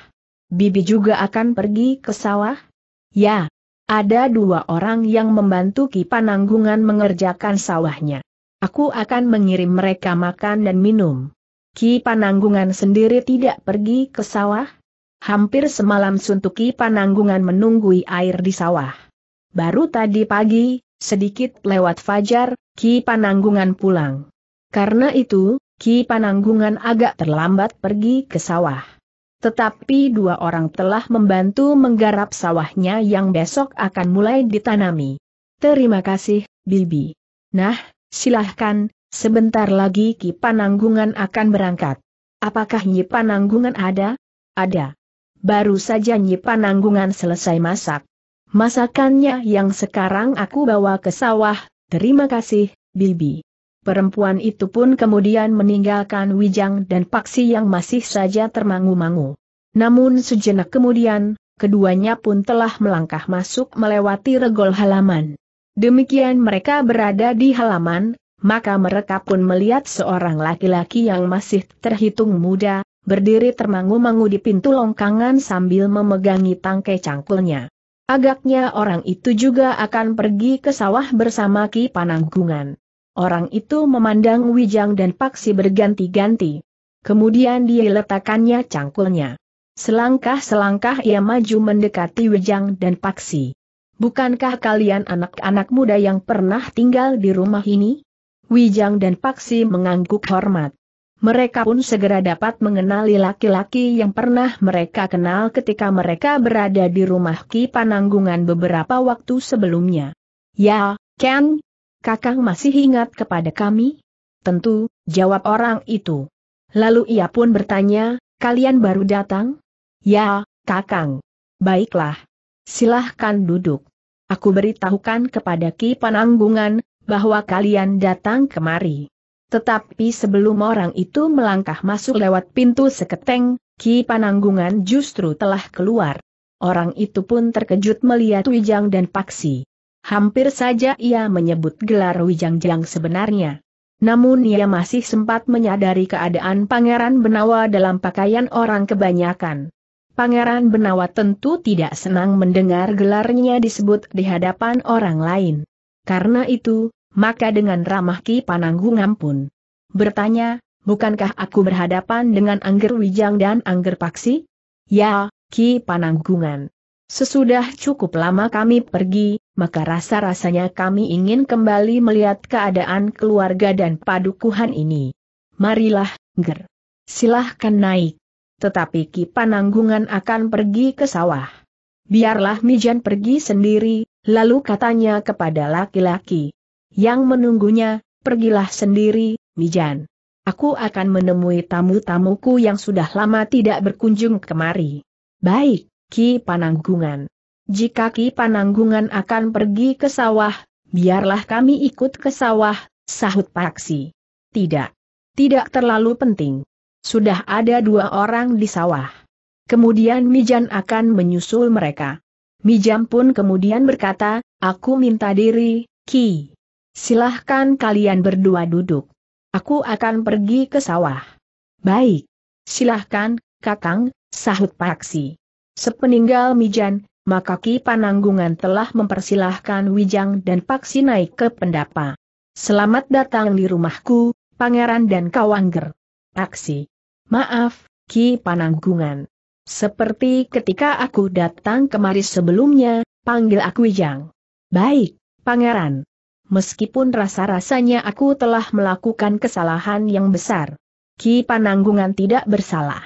Bibi juga akan pergi ke sawah? Ya, ada dua orang yang membantu Ki Pananggungan mengerjakan sawahnya. Aku akan mengirim mereka makan dan minum. Ki Pananggungan sendiri tidak pergi ke sawah? Hampir semalam Suntuki Pananggungan menunggui air di sawah. Baru tadi pagi, sedikit lewat fajar, Ki Pananggungan pulang. Karena itu, Ki Pananggungan agak terlambat pergi ke sawah. Tetapi dua orang telah membantu menggarap sawahnya yang besok akan mulai ditanami. Terima kasih, Bibi. Nah, silahkan, sebentar lagi Ki Pananggungan akan berangkat. Apakah Nyi Pananggungan ada? Ada. Baru saja Nyi Pananggungan selesai masak. Masakannya yang sekarang aku bawa ke sawah, terima kasih, Bibi. Perempuan itu pun kemudian meninggalkan Wijang dan Paksi yang masih saja termangu-mangu. Namun sejenak kemudian, keduanya pun telah melangkah masuk melewati regol halaman. Demikian mereka berada di halaman, maka mereka pun melihat seorang laki-laki yang masih terhitung muda, berdiri termangu-mangu di pintu longkangan sambil memegangi tangkai cangkulnya. Agaknya orang itu juga akan pergi ke sawah bersama Ki Pananggungan. Orang itu memandang Wijang dan Paksi berganti-ganti. Kemudian dia letakkannya cangkulnya. Selangkah-selangkah ia maju mendekati Wijang dan Paksi. Bukankah kalian anak-anak muda yang pernah tinggal di rumah ini? Wijang dan Paksi mengangguk hormat mereka pun segera dapat mengenali laki-laki yang pernah mereka kenal ketika mereka berada di rumah Ki Pananggungan beberapa waktu sebelumnya. Ya, Ken, kakang masih ingat kepada kami? Tentu, jawab orang itu. Lalu ia pun bertanya, kalian baru datang? Ya, kakang. Baiklah. Silahkan duduk. Aku beritahukan kepada Ki Pananggungan, bahwa kalian datang kemari. Tetapi sebelum orang itu melangkah masuk lewat pintu seketeng, Ki Pananggungan justru telah keluar. Orang itu pun terkejut melihat Wijang dan Paksi. Hampir saja ia menyebut gelar Wijang Jang sebenarnya. Namun ia masih sempat menyadari keadaan Pangeran Benawa dalam pakaian orang kebanyakan. Pangeran Benawa tentu tidak senang mendengar gelarnya disebut di hadapan orang lain. Karena itu, maka dengan ramah Ki Pananggungan pun bertanya, bukankah aku berhadapan dengan Angger Wijang dan Angger Paksi? Ya, Ki Pananggungan. Sesudah cukup lama kami pergi, maka rasa-rasanya kami ingin kembali melihat keadaan keluarga dan padukuhan ini. Marilah, Ger. Silahkan naik. Tetapi Ki Pananggungan akan pergi ke sawah. Biarlah Mijan pergi sendiri, lalu katanya kepada laki-laki yang menunggunya, pergilah sendiri, Mijan. Aku akan menemui tamu-tamuku yang sudah lama tidak berkunjung kemari. Baik, Ki Pananggungan. Jika Ki Pananggungan akan pergi ke sawah, biarlah kami ikut ke sawah, sahut Paksi. Tidak. Tidak terlalu penting. Sudah ada dua orang di sawah. Kemudian Mijan akan menyusul mereka. Mijan pun kemudian berkata, aku minta diri, Ki. Silahkan kalian berdua duduk. Aku akan pergi ke sawah. Baik. Silahkan, Kakang, sahut Paksi. Sepeninggal Mijan, maka Ki Pananggungan telah mempersilahkan Wijang dan Paksi naik ke pendapa. Selamat datang di rumahku, Pangeran dan Kawangger. Paksi. Maaf, Ki Pananggungan. Seperti ketika aku datang kemari sebelumnya, panggil aku Wijang. Baik, Pangeran meskipun rasa-rasanya aku telah melakukan kesalahan yang besar. Ki Pananggungan tidak bersalah.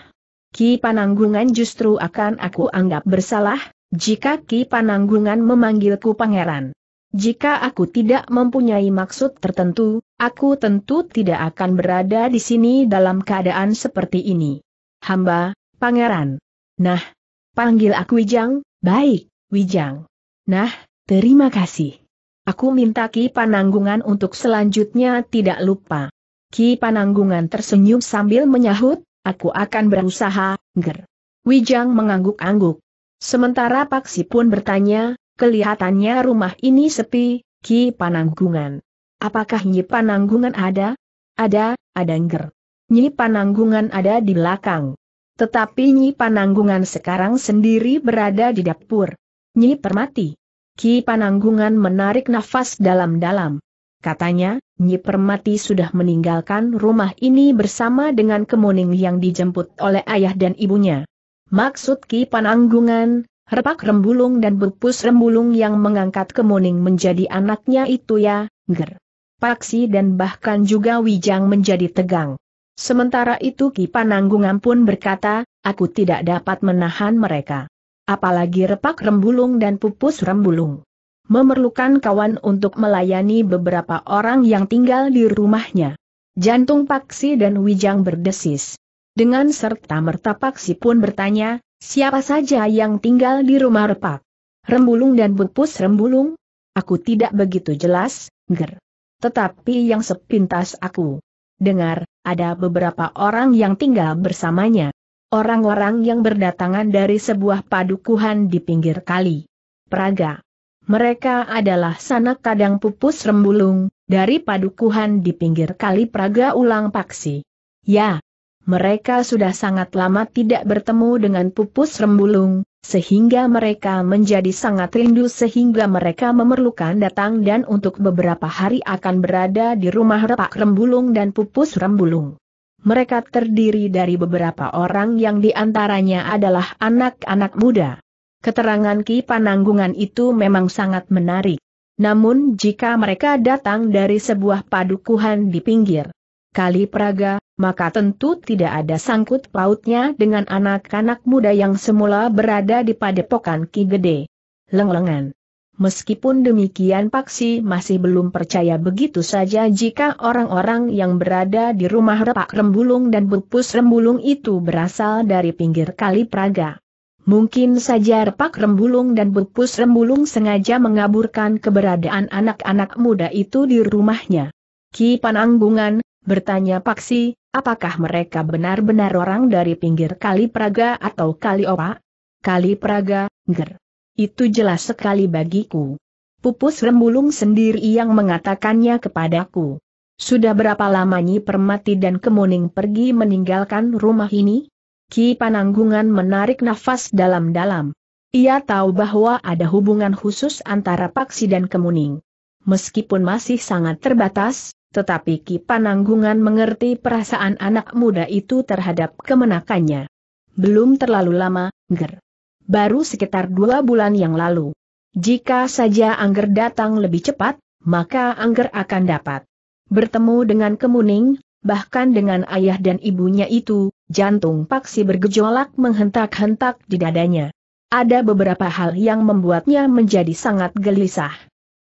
Ki Pananggungan justru akan aku anggap bersalah, jika Ki Pananggungan memanggilku pangeran. Jika aku tidak mempunyai maksud tertentu, aku tentu tidak akan berada di sini dalam keadaan seperti ini. Hamba, pangeran. Nah, panggil aku Wijang, baik, Wijang. Nah, terima kasih. Aku minta Ki Pananggungan untuk selanjutnya tidak lupa. Ki Pananggungan tersenyum sambil menyahut, aku akan berusaha, ger. Wijang mengangguk-angguk. Sementara Paksi pun bertanya, kelihatannya rumah ini sepi, Ki Pananggungan. Apakah Nyi Pananggungan ada? Ada, ada ger. Nyi Pananggungan ada di belakang. Tetapi Nyi Pananggungan sekarang sendiri berada di dapur. Nyi Permati. Ki Pananggungan menarik nafas dalam-dalam. Katanya, Nyi Permati sudah meninggalkan rumah ini bersama dengan kemuning yang dijemput oleh ayah dan ibunya. Maksud Ki Pananggungan, repak rembulung dan bupus rembulung yang mengangkat kemuning menjadi anaknya itu ya, ger. Paksi dan bahkan juga Wijang menjadi tegang. Sementara itu Ki Pananggungan pun berkata, aku tidak dapat menahan mereka apalagi repak rembulung dan pupus rembulung. Memerlukan kawan untuk melayani beberapa orang yang tinggal di rumahnya. Jantung Paksi dan Wijang berdesis. Dengan serta merta Paksi pun bertanya, siapa saja yang tinggal di rumah repak? Rembulung dan pupus rembulung? Aku tidak begitu jelas, ger. Tetapi yang sepintas aku dengar, ada beberapa orang yang tinggal bersamanya. Orang-orang yang berdatangan dari sebuah padukuhan di pinggir kali. Praga. Mereka adalah sanak kadang pupus rembulung, dari padukuhan di pinggir kali Praga ulang paksi. Ya, mereka sudah sangat lama tidak bertemu dengan pupus rembulung, sehingga mereka menjadi sangat rindu sehingga mereka memerlukan datang dan untuk beberapa hari akan berada di rumah repak rembulung dan pupus rembulung. Mereka terdiri dari beberapa orang yang diantaranya adalah anak-anak muda. Keterangan Ki Pananggungan itu memang sangat menarik. Namun jika mereka datang dari sebuah padukuhan di pinggir Kali Praga, maka tentu tidak ada sangkut pautnya dengan anak-anak muda yang semula berada di padepokan Ki Gede. Lenglengan. Meskipun demikian Paksi masih belum percaya begitu saja jika orang-orang yang berada di rumah Repak Rembulung dan Bupus Rembulung itu berasal dari pinggir Kali Praga. Mungkin saja Repak Rembulung dan Bupus Rembulung sengaja mengaburkan keberadaan anak-anak muda itu di rumahnya. Ki Pananggungan, bertanya Paksi, apakah mereka benar-benar orang dari pinggir Kali Praga atau Kali Opa? Kali Praga, ger. Itu jelas sekali bagiku. Pupus Rembulung sendiri yang mengatakannya kepadaku. Sudah berapa lama Nyi Permati dan Kemuning pergi meninggalkan rumah ini? Ki Pananggungan menarik nafas dalam-dalam. Ia tahu bahwa ada hubungan khusus antara Paksi dan Kemuning. Meskipun masih sangat terbatas, tetapi Ki Pananggungan mengerti perasaan anak muda itu terhadap kemenakannya. Belum terlalu lama, Ger baru sekitar dua bulan yang lalu. Jika saja Angger datang lebih cepat, maka Angger akan dapat bertemu dengan Kemuning, bahkan dengan ayah dan ibunya itu, jantung Paksi bergejolak menghentak-hentak di dadanya. Ada beberapa hal yang membuatnya menjadi sangat gelisah.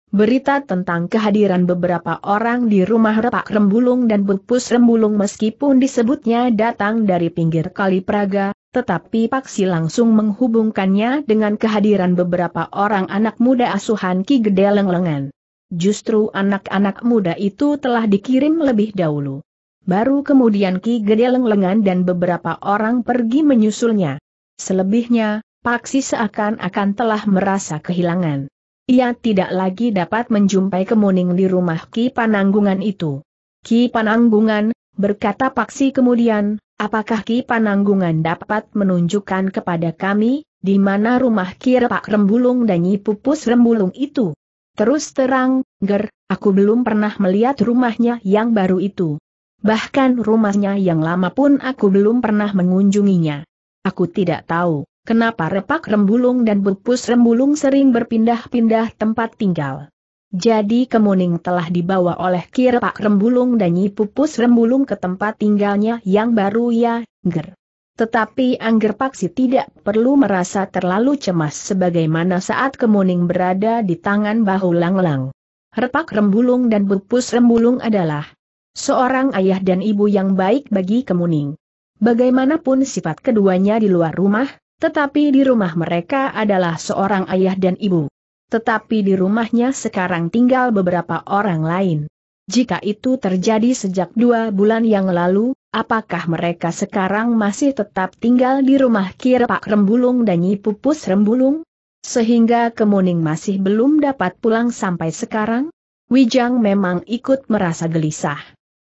Berita tentang kehadiran beberapa orang di rumah Repak Rembulung dan Bupus Rembulung meskipun disebutnya datang dari pinggir Kali Praga, tetapi Paksi langsung menghubungkannya dengan kehadiran beberapa orang anak muda asuhan Ki Gede Lenglengan. Justru anak-anak muda itu telah dikirim lebih dahulu. Baru kemudian Ki Gede Lenglengan dan beberapa orang pergi menyusulnya. Selebihnya, Paksi seakan-akan telah merasa kehilangan. Ia tidak lagi dapat menjumpai kemuning di rumah Ki Pananggungan itu. Ki Pananggungan, berkata Paksi kemudian, Apakah Ki Pananggungan dapat menunjukkan kepada kami, di mana rumah ki Repak Rembulung dan Nyi Pupus Rembulung itu? Terus terang, Ger, aku belum pernah melihat rumahnya yang baru itu. Bahkan rumahnya yang lama pun aku belum pernah mengunjunginya. Aku tidak tahu, kenapa Repak Rembulung dan Pupus Rembulung sering berpindah-pindah tempat tinggal. Jadi Kemuning telah dibawa oleh Kirpak Rembulung dan Nyi Pupus Rembulung ke tempat tinggalnya yang baru ya, Ger. Tetapi Angger Paksi tidak perlu merasa terlalu cemas sebagaimana saat Kemuning berada di tangan bahu Langlang. Repak Rembulung dan Pupus Rembulung adalah seorang ayah dan ibu yang baik bagi Kemuning. Bagaimanapun sifat keduanya di luar rumah, tetapi di rumah mereka adalah seorang ayah dan ibu. Tetapi di rumahnya sekarang tinggal beberapa orang lain. Jika itu terjadi sejak dua bulan yang lalu, apakah mereka sekarang masih tetap tinggal di rumah Kira Pak Rembulung dan Nyi Pupus Rembulung? Sehingga Kemuning masih belum dapat pulang sampai sekarang? Wijang memang ikut merasa gelisah.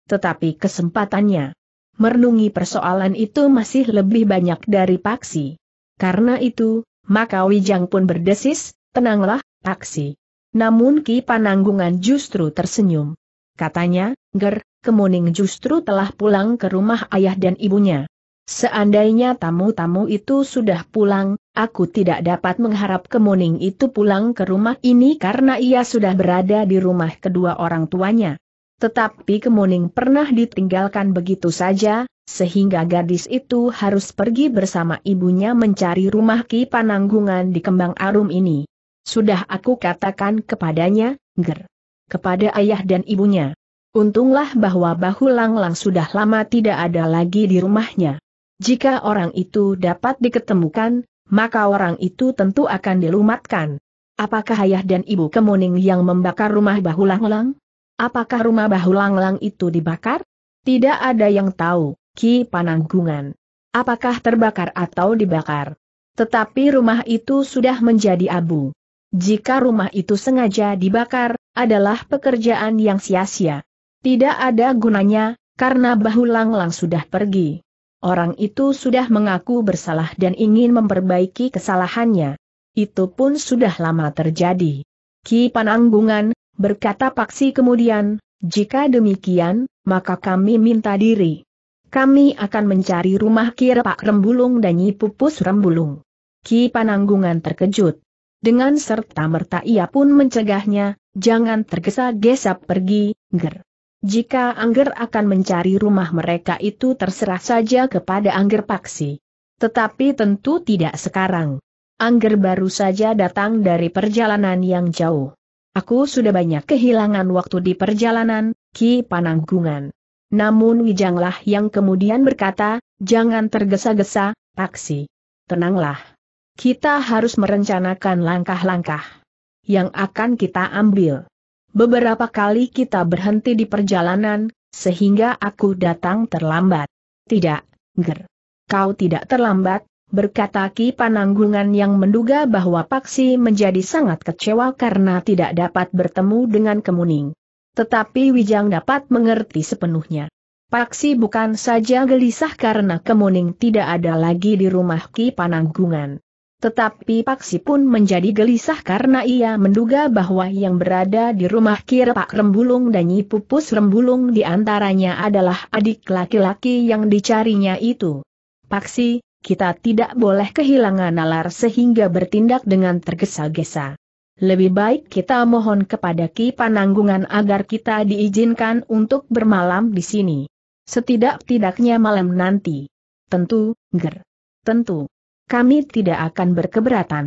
Tetapi kesempatannya merenungi persoalan itu masih lebih banyak dari paksi. Karena itu, maka Wijang pun berdesis, tenanglah, Aksi. Namun Ki Pananggungan justru tersenyum. Katanya, Ger, Kemuning justru telah pulang ke rumah ayah dan ibunya. Seandainya tamu-tamu itu sudah pulang, aku tidak dapat mengharap Kemuning itu pulang ke rumah ini karena ia sudah berada di rumah kedua orang tuanya. Tetapi Kemuning pernah ditinggalkan begitu saja, sehingga gadis itu harus pergi bersama ibunya mencari rumah Ki Pananggungan di Kembang Arum ini. Sudah aku katakan kepadanya, ger. Kepada ayah dan ibunya. Untunglah bahwa bahu langlang sudah lama tidak ada lagi di rumahnya. Jika orang itu dapat diketemukan, maka orang itu tentu akan dilumatkan. Apakah ayah dan ibu Kemuning yang membakar rumah bahu langlang? Apakah rumah bahu langlang itu dibakar? Tidak ada yang tahu, Ki Pananggungan. Apakah terbakar atau dibakar? Tetapi rumah itu sudah menjadi abu. Jika rumah itu sengaja dibakar, adalah pekerjaan yang sia-sia. Tidak ada gunanya, karena Bahulang Lang sudah pergi. Orang itu sudah mengaku bersalah dan ingin memperbaiki kesalahannya. Itu pun sudah lama terjadi. Ki Pananggungan, berkata Paksi kemudian, jika demikian, maka kami minta diri. Kami akan mencari rumah kira Pak Rembulung dan Nyi Pupus Rembulung. Ki Pananggungan terkejut. Dengan serta merta ia pun mencegahnya, jangan tergesa-gesa pergi, ger. Jika Angger akan mencari rumah mereka itu terserah saja kepada Angger Paksi. Tetapi tentu tidak sekarang. Angger baru saja datang dari perjalanan yang jauh. Aku sudah banyak kehilangan waktu di perjalanan, Ki Pananggungan. Namun Wijanglah yang kemudian berkata, jangan tergesa-gesa, Paksi. Tenanglah. Kita harus merencanakan langkah-langkah yang akan kita ambil. Beberapa kali kita berhenti di perjalanan, sehingga aku datang terlambat. Tidak, Ger. Kau tidak terlambat, berkata Ki Pananggungan yang menduga bahwa Paksi menjadi sangat kecewa karena tidak dapat bertemu dengan Kemuning. Tetapi Wijang dapat mengerti sepenuhnya. Paksi bukan saja gelisah karena Kemuning tidak ada lagi di rumah Ki Pananggungan. Tetapi Paksi pun menjadi gelisah karena ia menduga bahwa yang berada di rumah kira Pak Rembulung dan Nyi Pupus Rembulung antaranya adalah adik laki-laki yang dicarinya itu. Paksi, kita tidak boleh kehilangan nalar sehingga bertindak dengan tergesa-gesa. Lebih baik kita mohon kepada Ki Pananggungan agar kita diizinkan untuk bermalam di sini. Setidak-tidaknya malam nanti. Tentu, ger. Tentu kami tidak akan berkeberatan.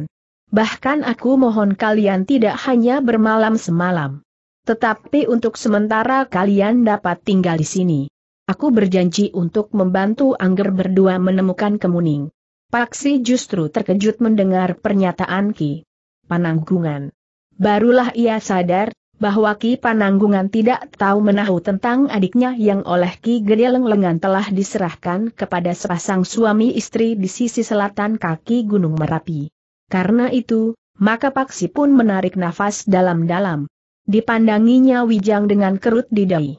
Bahkan aku mohon kalian tidak hanya bermalam semalam. Tetapi untuk sementara kalian dapat tinggal di sini. Aku berjanji untuk membantu Angger berdua menemukan Kemuning. Paksi justru terkejut mendengar pernyataan Ki Pananggungan. Barulah ia sadar, bahwa Ki Pananggungan tidak tahu menahu tentang adiknya yang oleh Ki Gede Lenglengan telah diserahkan kepada sepasang suami istri di sisi selatan kaki Gunung Merapi. Karena itu, maka Paksi pun menarik nafas dalam-dalam. Dipandanginya Wijang dengan kerut di dahi.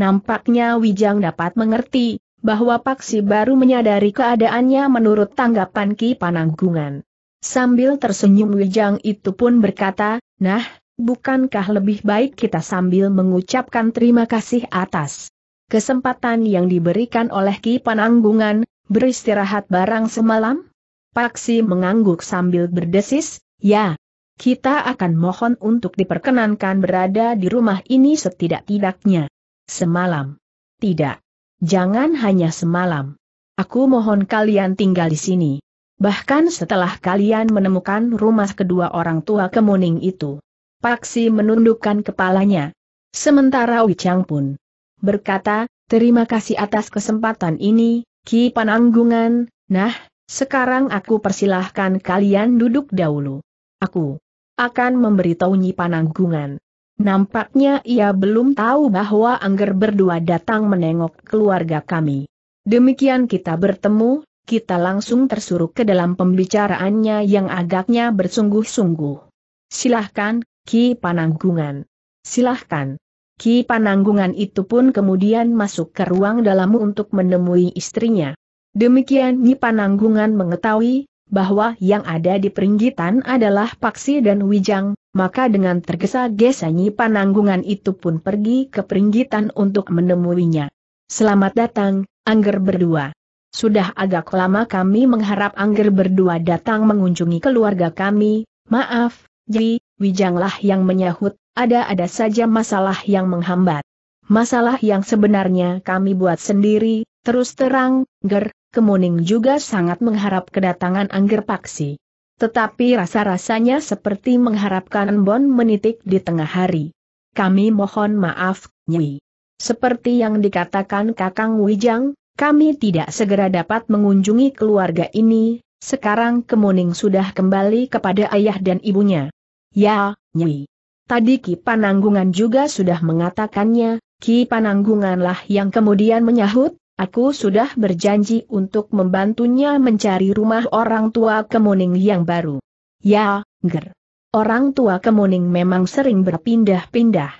Nampaknya Wijang dapat mengerti, bahwa Paksi baru menyadari keadaannya menurut tanggapan Ki Pananggungan. Sambil tersenyum Wijang itu pun berkata, Nah, bukankah lebih baik kita sambil mengucapkan terima kasih atas kesempatan yang diberikan oleh Ki Pananggungan, beristirahat barang semalam? Paksi mengangguk sambil berdesis, ya, kita akan mohon untuk diperkenankan berada di rumah ini setidak-tidaknya. Semalam. Tidak. Jangan hanya semalam. Aku mohon kalian tinggal di sini. Bahkan setelah kalian menemukan rumah kedua orang tua kemuning itu. Paksi menundukkan kepalanya. Sementara Wicang pun berkata, terima kasih atas kesempatan ini, Ki Pananggungan, nah, sekarang aku persilahkan kalian duduk dahulu. Aku akan memberitahu Nyi Pananggungan. Nampaknya ia belum tahu bahwa Angger berdua datang menengok keluarga kami. Demikian kita bertemu, kita langsung tersuruh ke dalam pembicaraannya yang agaknya bersungguh-sungguh. Silahkan, Ki Pananggungan. Silahkan. Ki Pananggungan itu pun kemudian masuk ke ruang dalam untuk menemui istrinya. Demikian Ki Pananggungan mengetahui bahwa yang ada di peringgitan adalah Paksi dan Wijang, maka dengan tergesa-gesa Ki Pananggungan itu pun pergi ke peringgitan untuk menemuinya. Selamat datang, Angger berdua. Sudah agak lama kami mengharap Angger berdua datang mengunjungi keluarga kami, maaf, jadi, Wijanglah yang menyahut, ada-ada saja masalah yang menghambat. Masalah yang sebenarnya kami buat sendiri, terus terang, Ger, Kemuning juga sangat mengharap kedatangan Angger Paksi. Tetapi rasa-rasanya seperti mengharapkan Bon menitik di tengah hari. Kami mohon maaf, Nyi. Seperti yang dikatakan Kakang Wijang, kami tidak segera dapat mengunjungi keluarga ini, sekarang Kemuning sudah kembali kepada ayah dan ibunya. Ya, Nyi. Tadi Ki Pananggungan juga sudah mengatakannya, Ki Pananggunganlah yang kemudian menyahut, aku sudah berjanji untuk membantunya mencari rumah orang tua kemuning yang baru. Ya, Ger. Orang tua kemuning memang sering berpindah-pindah.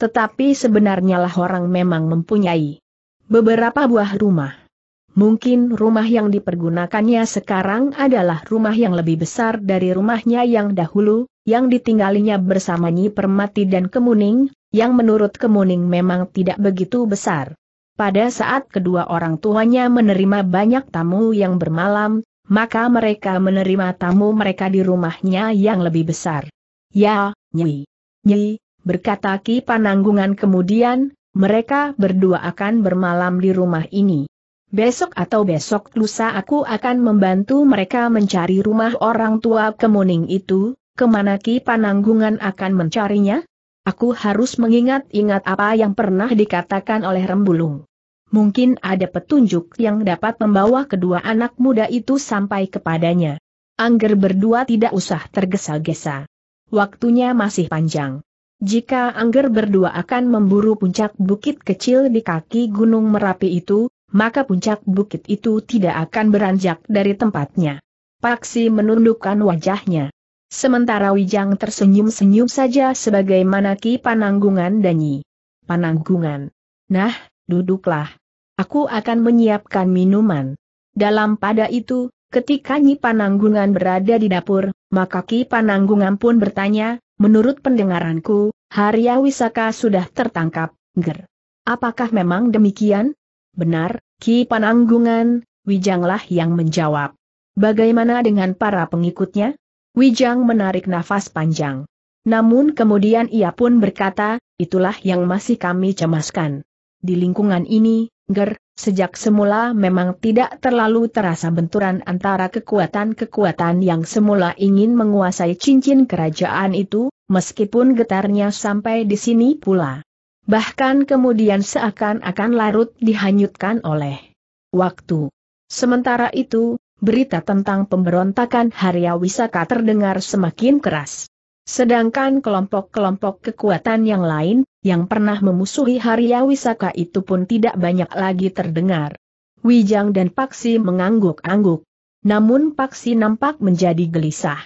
Tetapi sebenarnya lah orang memang mempunyai beberapa buah rumah. Mungkin rumah yang dipergunakannya sekarang adalah rumah yang lebih besar dari rumahnya yang dahulu, yang ditinggalinya bersama Nyi Permati dan Kemuning, yang menurut Kemuning memang tidak begitu besar. Pada saat kedua orang tuanya menerima banyak tamu yang bermalam, maka mereka menerima tamu mereka di rumahnya yang lebih besar. Ya, Nyi. Nyi, berkata Ki Pananggungan kemudian, mereka berdua akan bermalam di rumah ini. Besok atau besok lusa aku akan membantu mereka mencari rumah orang tua kemuning itu, kemana Ki Pananggungan akan mencarinya? Aku harus mengingat-ingat apa yang pernah dikatakan oleh Rembulung. Mungkin ada petunjuk yang dapat membawa kedua anak muda itu sampai kepadanya. Angger berdua tidak usah tergesa-gesa. Waktunya masih panjang. Jika Angger berdua akan memburu puncak bukit kecil di kaki Gunung Merapi itu, maka puncak bukit itu tidak akan beranjak dari tempatnya. Paksi menundukkan wajahnya. Sementara Wijang tersenyum-senyum saja sebagai Ki Pananggungan danyi. Pananggungan. Nah, duduklah. Aku akan menyiapkan minuman. Dalam pada itu, ketika Nyi Pananggungan berada di dapur, maka Ki Pananggungan pun bertanya, menurut pendengaranku, Harya Wisaka sudah tertangkap, ger. Apakah memang demikian? Benar, Ki Pananggungan, Wijanglah yang menjawab. Bagaimana dengan para pengikutnya? Wijang menarik nafas panjang. Namun kemudian ia pun berkata, itulah yang masih kami cemaskan. Di lingkungan ini, Ger, sejak semula memang tidak terlalu terasa benturan antara kekuatan-kekuatan yang semula ingin menguasai cincin kerajaan itu, meskipun getarnya sampai di sini pula bahkan kemudian seakan-akan larut dihanyutkan oleh waktu. Sementara itu, berita tentang pemberontakan Harya Wisaka terdengar semakin keras. Sedangkan kelompok-kelompok kekuatan yang lain, yang pernah memusuhi Harya Wisaka itu pun tidak banyak lagi terdengar. Wijang dan Paksi mengangguk-angguk. Namun Paksi nampak menjadi gelisah.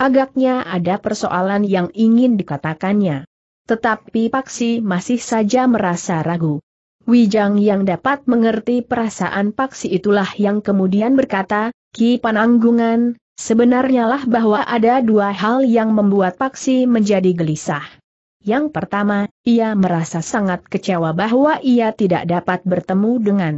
Agaknya ada persoalan yang ingin dikatakannya. Tetapi Paksi masih saja merasa ragu. Wijang yang dapat mengerti perasaan Paksi itulah yang kemudian berkata, Ki Pananggungan, sebenarnya lah bahwa ada dua hal yang membuat Paksi menjadi gelisah. Yang pertama, ia merasa sangat kecewa bahwa ia tidak dapat bertemu dengan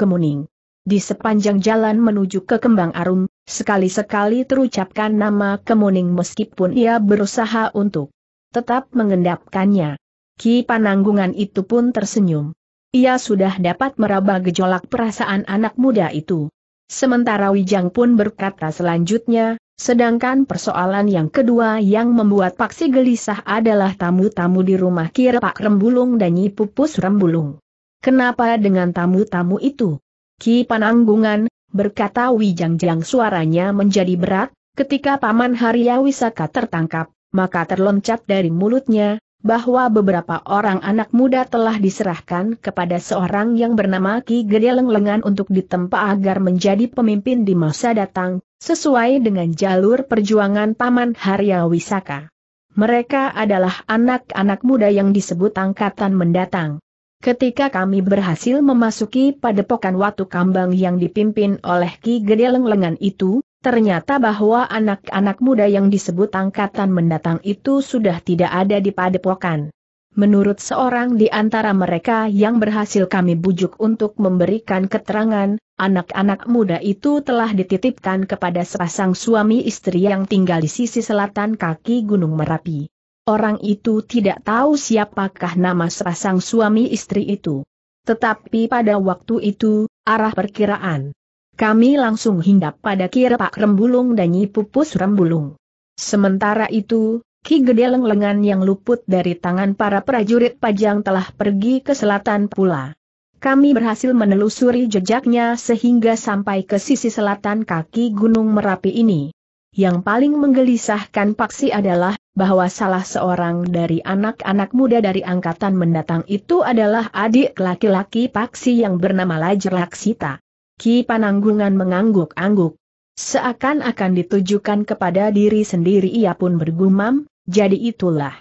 Kemuning. Di sepanjang jalan menuju ke Kembang Arum, sekali-sekali terucapkan nama Kemuning meskipun ia berusaha untuk tetap mengendapkannya. Ki Pananggungan itu pun tersenyum. Ia sudah dapat meraba gejolak perasaan anak muda itu. Sementara Wijang pun berkata selanjutnya, sedangkan persoalan yang kedua yang membuat Paksi gelisah adalah tamu-tamu di rumah Kir Pak Rembulung dan Nyi Pupus Rembulung. Kenapa dengan tamu-tamu itu? Ki Pananggungan, berkata Wijang Jang suaranya menjadi berat, ketika Paman Haryawisaka tertangkap maka terloncat dari mulutnya, bahwa beberapa orang anak muda telah diserahkan kepada seorang yang bernama Ki Gede Lenglengan untuk ditempa agar menjadi pemimpin di masa datang, sesuai dengan jalur perjuangan Paman Harya Wisaka. Mereka adalah anak-anak muda yang disebut angkatan mendatang. Ketika kami berhasil memasuki padepokan Watu Kambang yang dipimpin oleh Ki Gede Lenglengan itu, Ternyata bahwa anak-anak muda yang disebut angkatan mendatang itu sudah tidak ada di padepokan. Menurut seorang di antara mereka yang berhasil kami bujuk untuk memberikan keterangan, anak-anak muda itu telah dititipkan kepada sepasang suami istri yang tinggal di sisi selatan kaki Gunung Merapi. Orang itu tidak tahu siapakah nama sepasang suami istri itu. Tetapi pada waktu itu, arah perkiraan kami langsung hinggap pada kira Pak Rembulung dan Nyi Pupus Rembulung. Sementara itu, Ki Gede Lenglengan yang luput dari tangan para prajurit pajang telah pergi ke selatan pula. Kami berhasil menelusuri jejaknya sehingga sampai ke sisi selatan kaki Gunung Merapi ini. Yang paling menggelisahkan Paksi adalah bahwa salah seorang dari anak-anak muda dari angkatan mendatang itu adalah adik laki-laki Paksi yang bernama lajer Laksita. Ki Pananggungan mengangguk-angguk. Seakan-akan ditujukan kepada diri sendiri ia pun bergumam, jadi itulah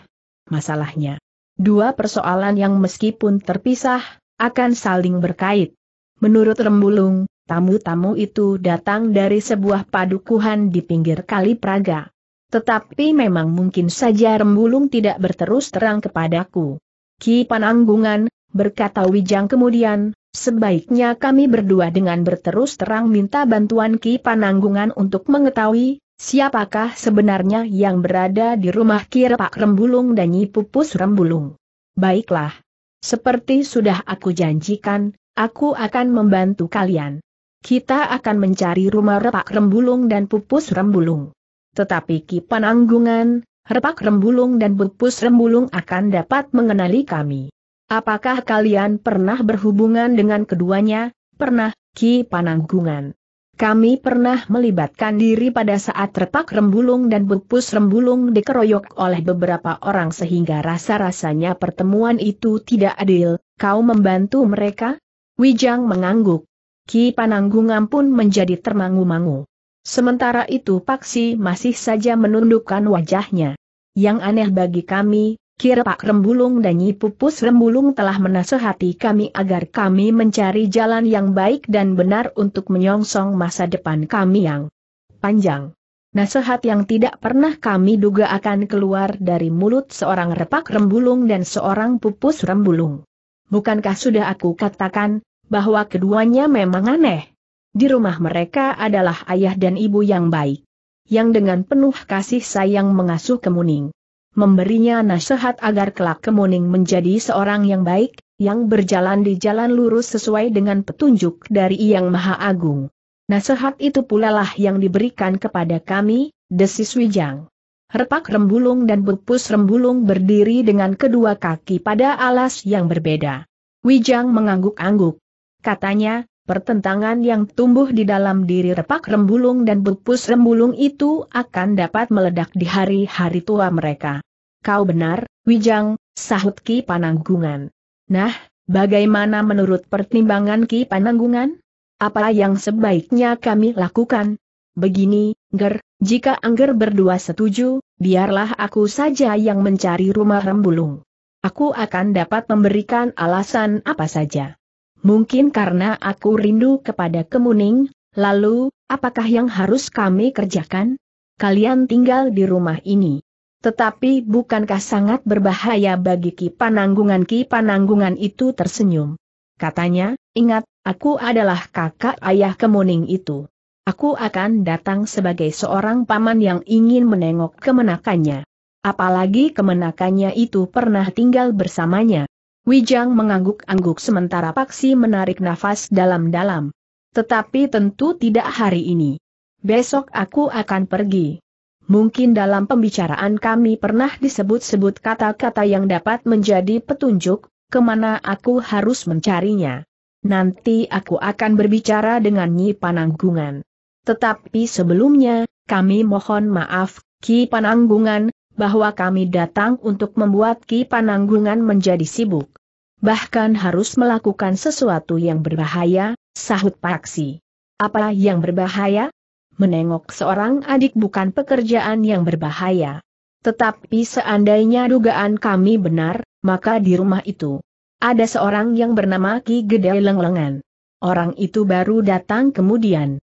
masalahnya. Dua persoalan yang meskipun terpisah, akan saling berkait. Menurut Rembulung, tamu-tamu itu datang dari sebuah padukuhan di pinggir Kali Praga. Tetapi memang mungkin saja Rembulung tidak berterus terang kepadaku. Ki Pananggungan, berkata Wijang kemudian, sebaiknya kami berdua dengan berterus terang minta bantuan Ki Pananggungan untuk mengetahui, siapakah sebenarnya yang berada di rumah Ki Repak Rembulung dan Nyi Pupus Rembulung. Baiklah. Seperti sudah aku janjikan, aku akan membantu kalian. Kita akan mencari rumah Repak Rembulung dan Pupus Rembulung. Tetapi Ki Pananggungan, Repak Rembulung dan Pupus Rembulung akan dapat mengenali kami. Apakah kalian pernah berhubungan dengan keduanya? Pernah, Ki Pananggungan. Kami pernah melibatkan diri pada saat retak rembulung dan bupus rembulung dikeroyok oleh beberapa orang sehingga rasa-rasanya pertemuan itu tidak adil, kau membantu mereka? Wijang mengangguk. Ki Pananggungan pun menjadi termangu-mangu. Sementara itu Paksi masih saja menundukkan wajahnya. Yang aneh bagi kami, Kira Pak Rembulung dan Nyi Pupus Rembulung telah menasehati kami agar kami mencari jalan yang baik dan benar untuk menyongsong masa depan kami yang panjang. Nasehat yang tidak pernah kami duga akan keluar dari mulut seorang repak rembulung dan seorang pupus rembulung. Bukankah sudah aku katakan, bahwa keduanya memang aneh? Di rumah mereka adalah ayah dan ibu yang baik. Yang dengan penuh kasih sayang mengasuh kemuning memberinya nasihat agar kelak kemuning menjadi seorang yang baik, yang berjalan di jalan lurus sesuai dengan petunjuk dari Yang Maha Agung. Nasihat itu pula lah yang diberikan kepada kami, desis Wijang. Repak Rembulung dan Bupus Rembulung berdiri dengan kedua kaki pada alas yang berbeda. Wijang mengangguk-angguk. Katanya, pertentangan yang tumbuh di dalam diri Repak Rembulung dan Bupus Rembulung itu akan dapat meledak di hari-hari tua mereka. Kau benar, Wijang, sahut Ki Pananggungan. Nah, bagaimana menurut pertimbangan Ki Pananggungan? Apa yang sebaiknya kami lakukan? Begini, Ger, jika Angger berdua setuju, biarlah aku saja yang mencari rumah Rembulung. Aku akan dapat memberikan alasan apa saja. Mungkin karena aku rindu kepada Kemuning, lalu, apakah yang harus kami kerjakan? Kalian tinggal di rumah ini. Tetapi bukankah sangat berbahaya bagi Ki Pananggungan? Ki Pananggungan itu tersenyum. Katanya, ingat, aku adalah kakak ayah kemuning itu. Aku akan datang sebagai seorang paman yang ingin menengok kemenakannya. Apalagi kemenakannya itu pernah tinggal bersamanya. Wijang mengangguk-angguk sementara Paksi menarik nafas dalam-dalam. Tetapi tentu tidak hari ini. Besok aku akan pergi. Mungkin dalam pembicaraan kami pernah disebut-sebut kata-kata yang dapat menjadi petunjuk, kemana aku harus mencarinya. Nanti aku akan berbicara dengan Nyi Pananggungan. Tetapi sebelumnya, kami mohon maaf, Ki Pananggungan, bahwa kami datang untuk membuat Ki Pananggungan menjadi sibuk. Bahkan harus melakukan sesuatu yang berbahaya, sahut Paksi. Apa yang berbahaya? menengok seorang adik bukan pekerjaan yang berbahaya. Tetapi seandainya dugaan kami benar, maka di rumah itu ada seorang yang bernama Ki Gede Lenglengan. Orang itu baru datang kemudian.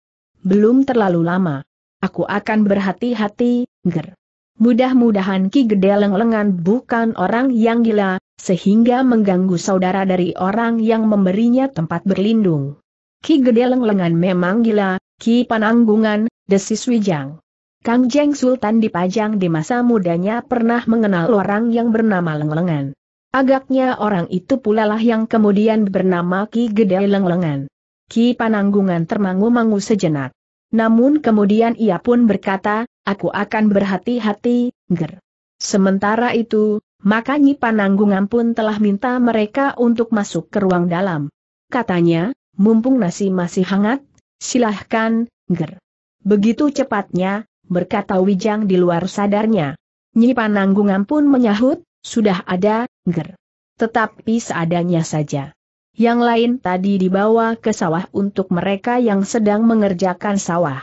Belum terlalu lama. Aku akan berhati-hati, ger. Mudah-mudahan Ki Gede Lenglengan bukan orang yang gila, sehingga mengganggu saudara dari orang yang memberinya tempat berlindung. Ki gede Lenglengan memang gila, Ki Pananggungan, desis Wijang. Kang Jeng Sultan dipajang di masa mudanya pernah mengenal orang yang bernama Lenglengan. Agaknya orang itu pula lah yang kemudian bernama Ki Gede Lenglengan. Ki Pananggungan termangu-mangu sejenak. Namun kemudian ia pun berkata, aku akan berhati-hati, ger. Sementara itu, makanya Pananggungan pun telah minta mereka untuk masuk ke ruang dalam. Katanya, mumpung nasi masih hangat, silahkan, ger. Begitu cepatnya, berkata Wijang di luar sadarnya. Nyi Pananggungan pun menyahut, sudah ada, ger. Tetapi seadanya saja. Yang lain tadi dibawa ke sawah untuk mereka yang sedang mengerjakan sawah.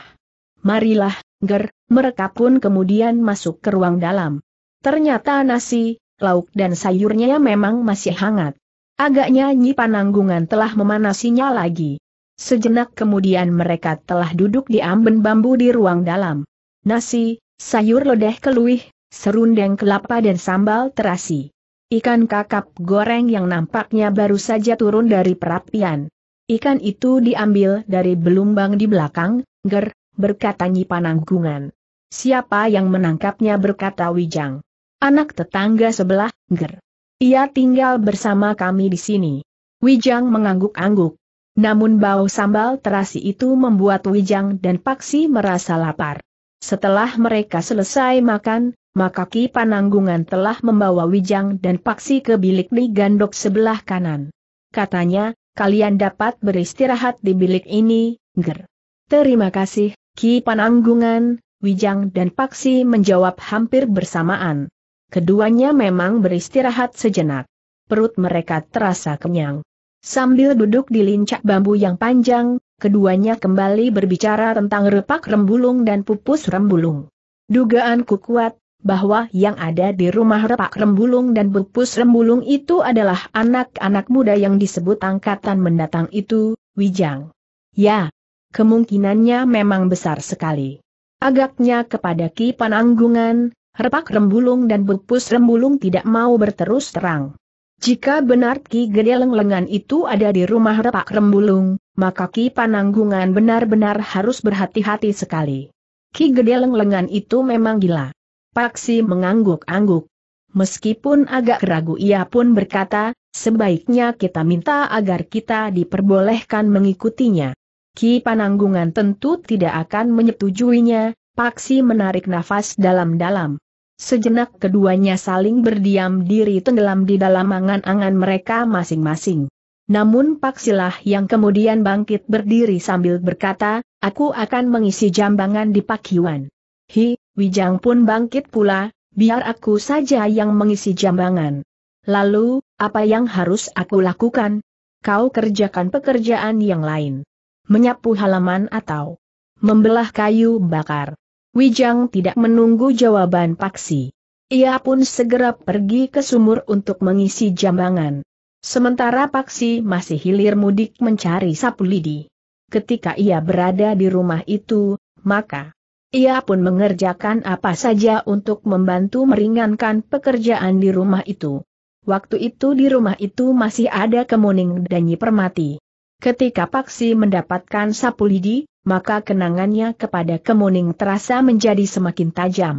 Marilah, ger, mereka pun kemudian masuk ke ruang dalam. Ternyata nasi, lauk dan sayurnya memang masih hangat. Agaknya Nyi Pananggungan telah memanasinya lagi. Sejenak kemudian mereka telah duduk di amben bambu di ruang dalam. Nasi, sayur lodeh keluih, serundeng kelapa dan sambal terasi. Ikan kakap goreng yang nampaknya baru saja turun dari perapian. Ikan itu diambil dari belumbang di belakang, ger, berkata Nyi Pananggungan. Siapa yang menangkapnya berkata Wijang. Anak tetangga sebelah, ger. Ia tinggal bersama kami di sini. Wijang mengangguk-angguk. Namun bau sambal terasi itu membuat Wijang dan Paksi merasa lapar. Setelah mereka selesai makan, maka Ki Pananggungan telah membawa Wijang dan Paksi ke bilik di gandok sebelah kanan. Katanya, kalian dapat beristirahat di bilik ini, ger. Terima kasih, Ki Pananggungan, Wijang dan Paksi menjawab hampir bersamaan. Keduanya memang beristirahat sejenak. Perut mereka terasa kenyang. Sambil duduk di lincak bambu yang panjang, keduanya kembali berbicara tentang repak rembulung dan pupus rembulung. Dugaanku kuat, bahwa yang ada di rumah repak rembulung dan pupus rembulung itu adalah anak-anak muda yang disebut angkatan mendatang itu, Wijang. Ya, kemungkinannya memang besar sekali. Agaknya kepada Ki Pananggungan, Repak Rembulung dan Pupus Rembulung tidak mau berterus terang. Jika benar Ki Gede Lengan itu ada di rumah Repak Rembulung, maka Ki Pananggungan benar-benar harus berhati-hati sekali. Ki Gede Lengan itu memang gila. Paksi mengangguk-angguk. Meskipun agak ragu ia pun berkata, sebaiknya kita minta agar kita diperbolehkan mengikutinya. Ki Pananggungan tentu tidak akan menyetujuinya, Paksi menarik nafas dalam-dalam. Sejenak keduanya saling berdiam diri tenggelam di dalam angan-angan mereka masing-masing. Namun Paksilah yang kemudian bangkit berdiri sambil berkata, aku akan mengisi jambangan di Pakiwan. Hi, Wijang pun bangkit pula, biar aku saja yang mengisi jambangan. Lalu, apa yang harus aku lakukan? Kau kerjakan pekerjaan yang lain. Menyapu halaman atau membelah kayu bakar. Wijang tidak menunggu jawaban Paksi. Ia pun segera pergi ke sumur untuk mengisi jambangan. Sementara Paksi masih hilir mudik mencari sapu lidi. Ketika ia berada di rumah itu, maka ia pun mengerjakan apa saja untuk membantu meringankan pekerjaan di rumah itu. Waktu itu di rumah itu masih ada kemuning dan Nyi Permati. Ketika Paksi mendapatkan sapu lidi, maka kenangannya kepada Kemuning terasa menjadi semakin tajam.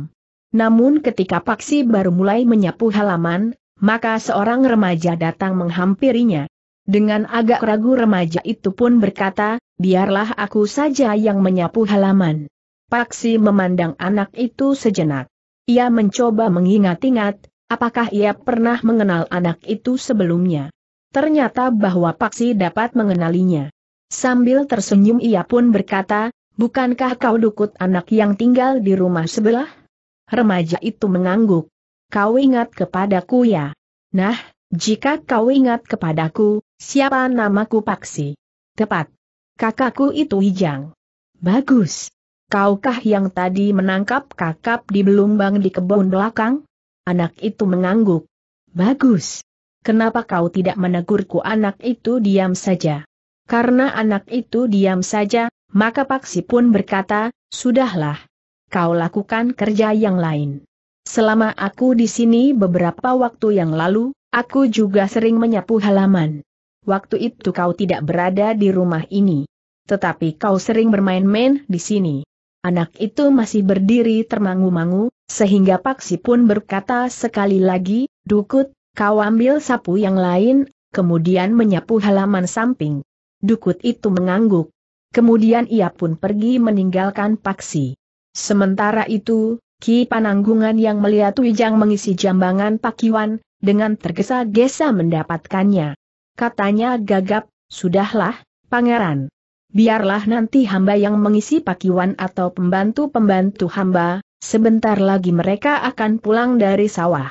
Namun ketika Paksi baru mulai menyapu halaman, maka seorang remaja datang menghampirinya. Dengan agak ragu remaja itu pun berkata, biarlah aku saja yang menyapu halaman. Paksi memandang anak itu sejenak. Ia mencoba mengingat-ingat, apakah ia pernah mengenal anak itu sebelumnya. Ternyata bahwa Paksi dapat mengenalinya. Sambil tersenyum ia pun berkata, bukankah kau dukut anak yang tinggal di rumah sebelah? Remaja itu mengangguk. Kau ingat kepadaku ya? Nah, jika kau ingat kepadaku, siapa namaku Paksi? Tepat. Kakakku itu Wijang. Bagus. Kaukah yang tadi menangkap kakap di belumbang di kebun belakang? Anak itu mengangguk. Bagus. Kenapa kau tidak menegurku anak itu diam saja? Karena anak itu diam saja, maka Paksi pun berkata, Sudahlah. Kau lakukan kerja yang lain. Selama aku di sini beberapa waktu yang lalu, aku juga sering menyapu halaman. Waktu itu kau tidak berada di rumah ini. Tetapi kau sering bermain-main di sini. Anak itu masih berdiri termangu-mangu, sehingga Paksi pun berkata sekali lagi, Dukut, kau ambil sapu yang lain, kemudian menyapu halaman samping. Dukut itu mengangguk. Kemudian ia pun pergi meninggalkan Paksi. Sementara itu, Ki Pananggungan yang melihat Wijang mengisi jambangan Pakiwan, dengan tergesa-gesa mendapatkannya. Katanya gagap, sudahlah, pangeran. Biarlah nanti hamba yang mengisi Pakiwan atau pembantu-pembantu hamba, sebentar lagi mereka akan pulang dari sawah.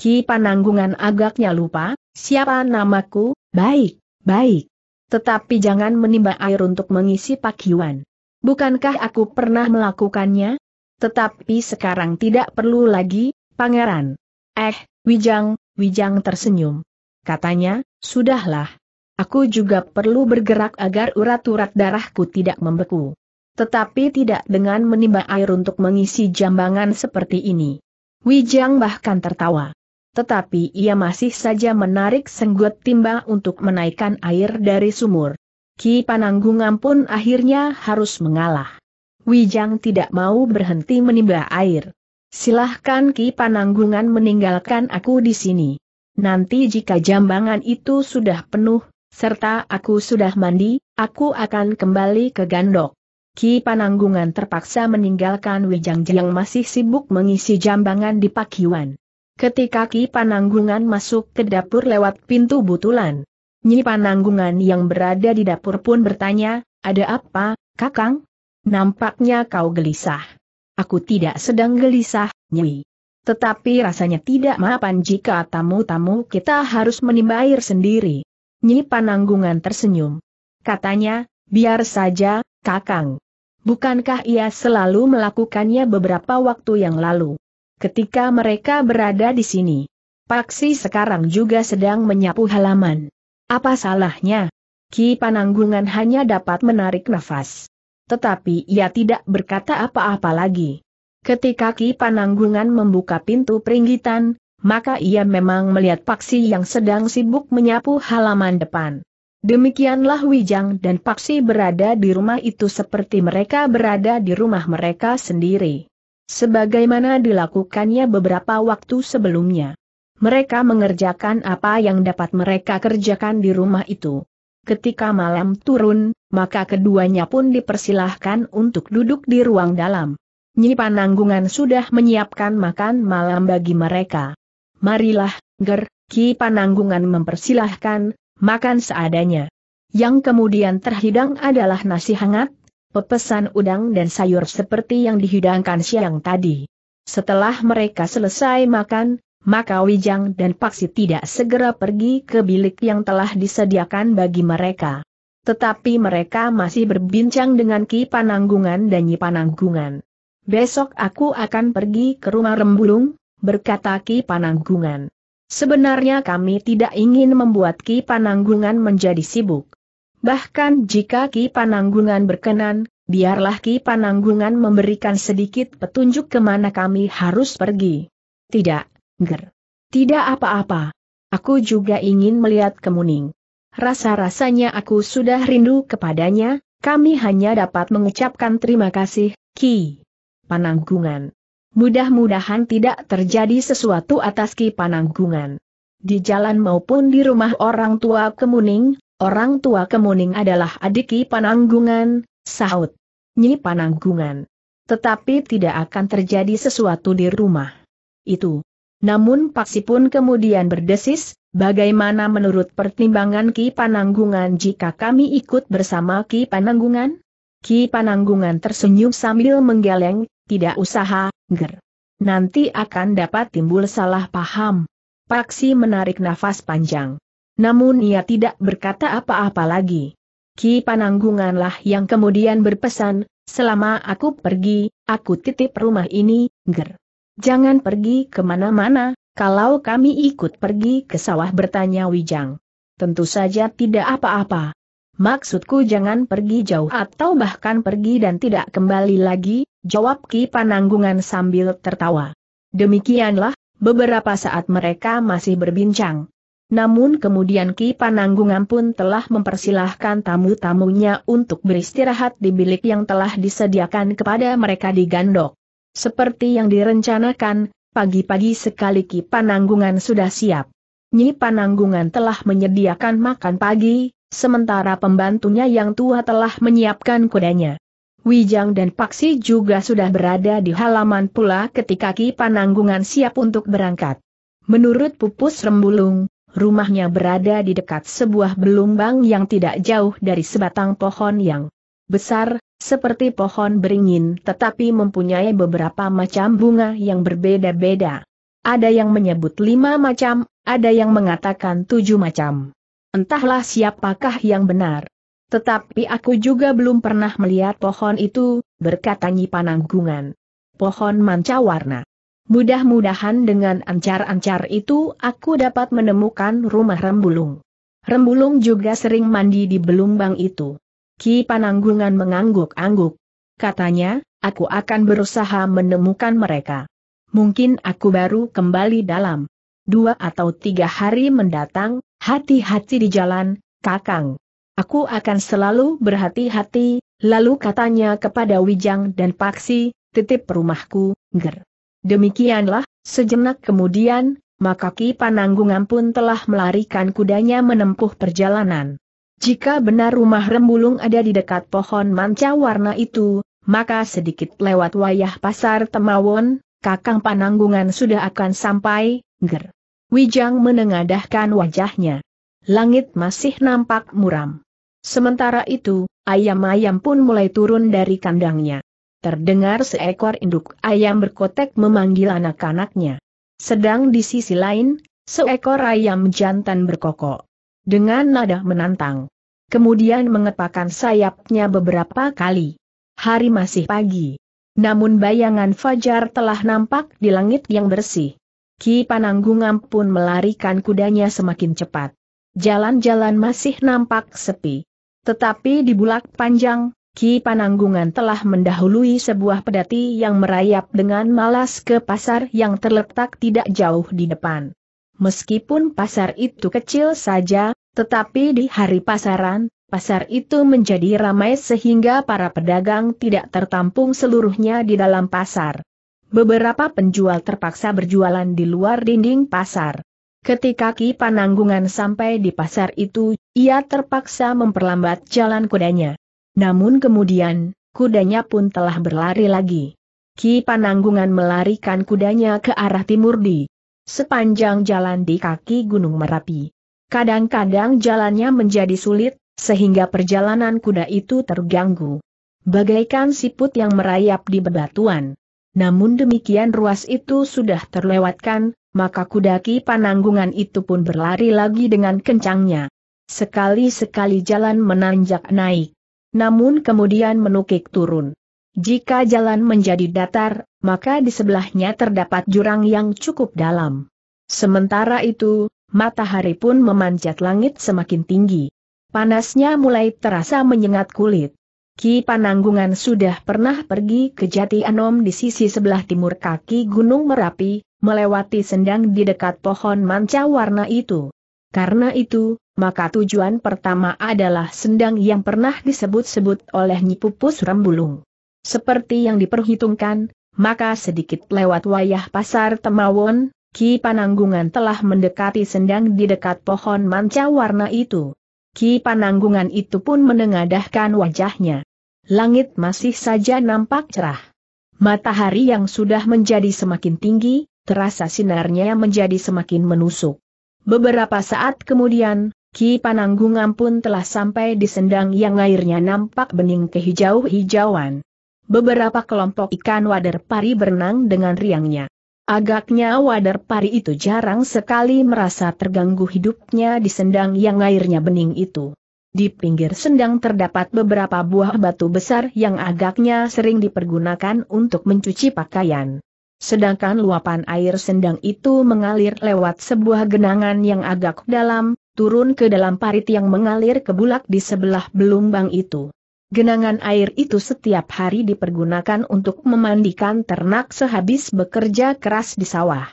Ki Pananggungan agaknya lupa, siapa namaku, baik, baik. Tetapi jangan menimba air untuk mengisi pakiwan. Bukankah aku pernah melakukannya? Tetapi sekarang tidak perlu lagi, pangeran. Eh, Wijang, Wijang tersenyum. Katanya, sudahlah. Aku juga perlu bergerak agar urat-urat darahku tidak membeku. Tetapi tidak dengan menimba air untuk mengisi jambangan seperti ini. Wijang bahkan tertawa tetapi ia masih saja menarik senggut timba untuk menaikkan air dari sumur. Ki Pananggungan pun akhirnya harus mengalah. Wijang tidak mau berhenti menimba air. Silahkan Ki Pananggungan meninggalkan aku di sini. Nanti jika jambangan itu sudah penuh, serta aku sudah mandi, aku akan kembali ke gandok. Ki Pananggungan terpaksa meninggalkan Wijang yang masih sibuk mengisi jambangan di pakiwan. Ketika Ki Pananggungan masuk ke dapur lewat pintu butulan. Nyi Pananggungan yang berada di dapur pun bertanya, ada apa, kakang? Nampaknya kau gelisah. Aku tidak sedang gelisah, Nyi. Tetapi rasanya tidak mapan jika tamu-tamu kita harus menimba air sendiri. Nyi Pananggungan tersenyum. Katanya, biar saja, kakang. Bukankah ia selalu melakukannya beberapa waktu yang lalu? ketika mereka berada di sini. Paksi sekarang juga sedang menyapu halaman. Apa salahnya? Ki Pananggungan hanya dapat menarik nafas. Tetapi ia tidak berkata apa-apa lagi. Ketika Ki Pananggungan membuka pintu peringgitan, maka ia memang melihat Paksi yang sedang sibuk menyapu halaman depan. Demikianlah Wijang dan Paksi berada di rumah itu seperti mereka berada di rumah mereka sendiri sebagaimana dilakukannya beberapa waktu sebelumnya. Mereka mengerjakan apa yang dapat mereka kerjakan di rumah itu. Ketika malam turun, maka keduanya pun dipersilahkan untuk duduk di ruang dalam. Nyi Pananggungan sudah menyiapkan makan malam bagi mereka. Marilah, Ger, Ki Pananggungan mempersilahkan, makan seadanya. Yang kemudian terhidang adalah nasi hangat, pepesan udang dan sayur seperti yang dihidangkan siang tadi. Setelah mereka selesai makan, maka Wijang dan Paksi tidak segera pergi ke bilik yang telah disediakan bagi mereka. Tetapi mereka masih berbincang dengan Ki Pananggungan dan Nyi Pananggungan. Besok aku akan pergi ke rumah Rembulung, berkata Ki Pananggungan. Sebenarnya kami tidak ingin membuat Ki Pananggungan menjadi sibuk. Bahkan jika Ki Pananggungan berkenan, biarlah Ki Pananggungan memberikan sedikit petunjuk kemana kami harus pergi. Tidak, Ger. Tidak apa-apa. Aku juga ingin melihat kemuning. Rasa-rasanya aku sudah rindu kepadanya, kami hanya dapat mengucapkan terima kasih, Ki. Pananggungan. Mudah-mudahan tidak terjadi sesuatu atas Ki Pananggungan. Di jalan maupun di rumah orang tua kemuning, Orang tua Kemuning adalah adik Ki Pananggungan, sahut. Nyi Pananggungan. Tetapi tidak akan terjadi sesuatu di rumah. Itu. Namun Paksi pun kemudian berdesis, bagaimana menurut pertimbangan Ki Pananggungan jika kami ikut bersama Ki Pananggungan? Ki Pananggungan tersenyum sambil menggeleng, tidak usaha, ger. Nanti akan dapat timbul salah paham. Paksi menarik nafas panjang namun ia tidak berkata apa-apa lagi. Ki Pananggunganlah yang kemudian berpesan, selama aku pergi, aku titip rumah ini, ger. Jangan pergi kemana-mana, kalau kami ikut pergi ke sawah bertanya Wijang. Tentu saja tidak apa-apa. Maksudku jangan pergi jauh atau bahkan pergi dan tidak kembali lagi, jawab Ki Pananggungan sambil tertawa. Demikianlah, beberapa saat mereka masih berbincang. Namun kemudian Ki Pananggungan pun telah mempersilahkan tamu-tamunya untuk beristirahat di bilik yang telah disediakan kepada mereka di Gandok. Seperti yang direncanakan, pagi-pagi sekali Ki Pananggungan sudah siap. Nyi Pananggungan telah menyediakan makan pagi, sementara pembantunya yang tua telah menyiapkan kudanya. Wijang dan Paksi juga sudah berada di halaman pula ketika Ki Pananggungan siap untuk berangkat. Menurut Pupus Rembulung, Rumahnya berada di dekat sebuah belumbang yang tidak jauh dari sebatang pohon yang besar, seperti pohon beringin tetapi mempunyai beberapa macam bunga yang berbeda-beda. Ada yang menyebut lima macam, ada yang mengatakan tujuh macam. Entahlah siapakah yang benar. Tetapi aku juga belum pernah melihat pohon itu, berkata Nyi Pananggungan. Pohon manca warna. Mudah-mudahan dengan ancar-ancar itu aku dapat menemukan rumah Rembulung. Rembulung juga sering mandi di belumbang itu. Ki Pananggungan mengangguk-angguk. Katanya, aku akan berusaha menemukan mereka. Mungkin aku baru kembali dalam dua atau tiga hari mendatang, hati-hati di jalan, kakang. Aku akan selalu berhati-hati, lalu katanya kepada Wijang dan Paksi, titip rumahku, ger. Demikianlah, sejenak kemudian, maka Ki Pananggungan pun telah melarikan kudanya menempuh perjalanan. Jika benar rumah Rembulung ada di dekat pohon manca warna itu, maka sedikit lewat wayah pasar Temawon, Kakang Pananggungan sudah akan sampai, ger. Wijang menengadahkan wajahnya. Langit masih nampak muram. Sementara itu, ayam-ayam pun mulai turun dari kandangnya terdengar seekor induk ayam berkotek memanggil anak-anaknya. Sedang di sisi lain, seekor ayam jantan berkokok. Dengan nada menantang. Kemudian mengepakkan sayapnya beberapa kali. Hari masih pagi. Namun bayangan fajar telah nampak di langit yang bersih. Ki Pananggungan pun melarikan kudanya semakin cepat. Jalan-jalan masih nampak sepi. Tetapi di bulak panjang, Ki Pananggungan telah mendahului sebuah pedati yang merayap dengan malas ke pasar yang terletak tidak jauh di depan. Meskipun pasar itu kecil saja, tetapi di hari pasaran, pasar itu menjadi ramai sehingga para pedagang tidak tertampung seluruhnya di dalam pasar. Beberapa penjual terpaksa berjualan di luar dinding pasar. Ketika Ki Pananggungan sampai di pasar itu, ia terpaksa memperlambat jalan kudanya. Namun kemudian, kudanya pun telah berlari lagi. Ki Pananggungan melarikan kudanya ke arah timur di sepanjang jalan di kaki Gunung Merapi. Kadang-kadang jalannya menjadi sulit, sehingga perjalanan kuda itu terganggu. Bagaikan siput yang merayap di bebatuan. Namun demikian ruas itu sudah terlewatkan, maka kuda Ki pananggungan itu pun berlari lagi dengan kencangnya. Sekali-sekali jalan menanjak naik namun kemudian menukik turun. Jika jalan menjadi datar, maka di sebelahnya terdapat jurang yang cukup dalam. Sementara itu, matahari pun memanjat langit semakin tinggi. Panasnya mulai terasa menyengat kulit. Ki Pananggungan sudah pernah pergi ke Jati Anom di sisi sebelah timur kaki Gunung Merapi, melewati sendang di dekat pohon manca warna itu. Karena itu, maka tujuan pertama adalah sendang yang pernah disebut-sebut oleh Nyipupus Rembulung. Seperti yang diperhitungkan, maka sedikit lewat wayah pasar Temawon, Ki Pananggungan telah mendekati sendang di dekat pohon manca warna itu. Ki Pananggungan itu pun menengadahkan wajahnya. Langit masih saja nampak cerah. Matahari yang sudah menjadi semakin tinggi, terasa sinarnya menjadi semakin menusuk. Beberapa saat kemudian, Ki Pananggungan pun telah sampai di sendang yang airnya nampak bening kehijau-hijauan. Beberapa kelompok ikan wader pari berenang dengan riangnya. Agaknya wader pari itu jarang sekali merasa terganggu hidupnya di sendang yang airnya bening itu. Di pinggir sendang terdapat beberapa buah batu besar yang agaknya sering dipergunakan untuk mencuci pakaian sedangkan luapan air sendang itu mengalir lewat sebuah genangan yang agak dalam, turun ke dalam parit yang mengalir ke bulak di sebelah belumbang itu. Genangan air itu setiap hari dipergunakan untuk memandikan ternak sehabis bekerja keras di sawah.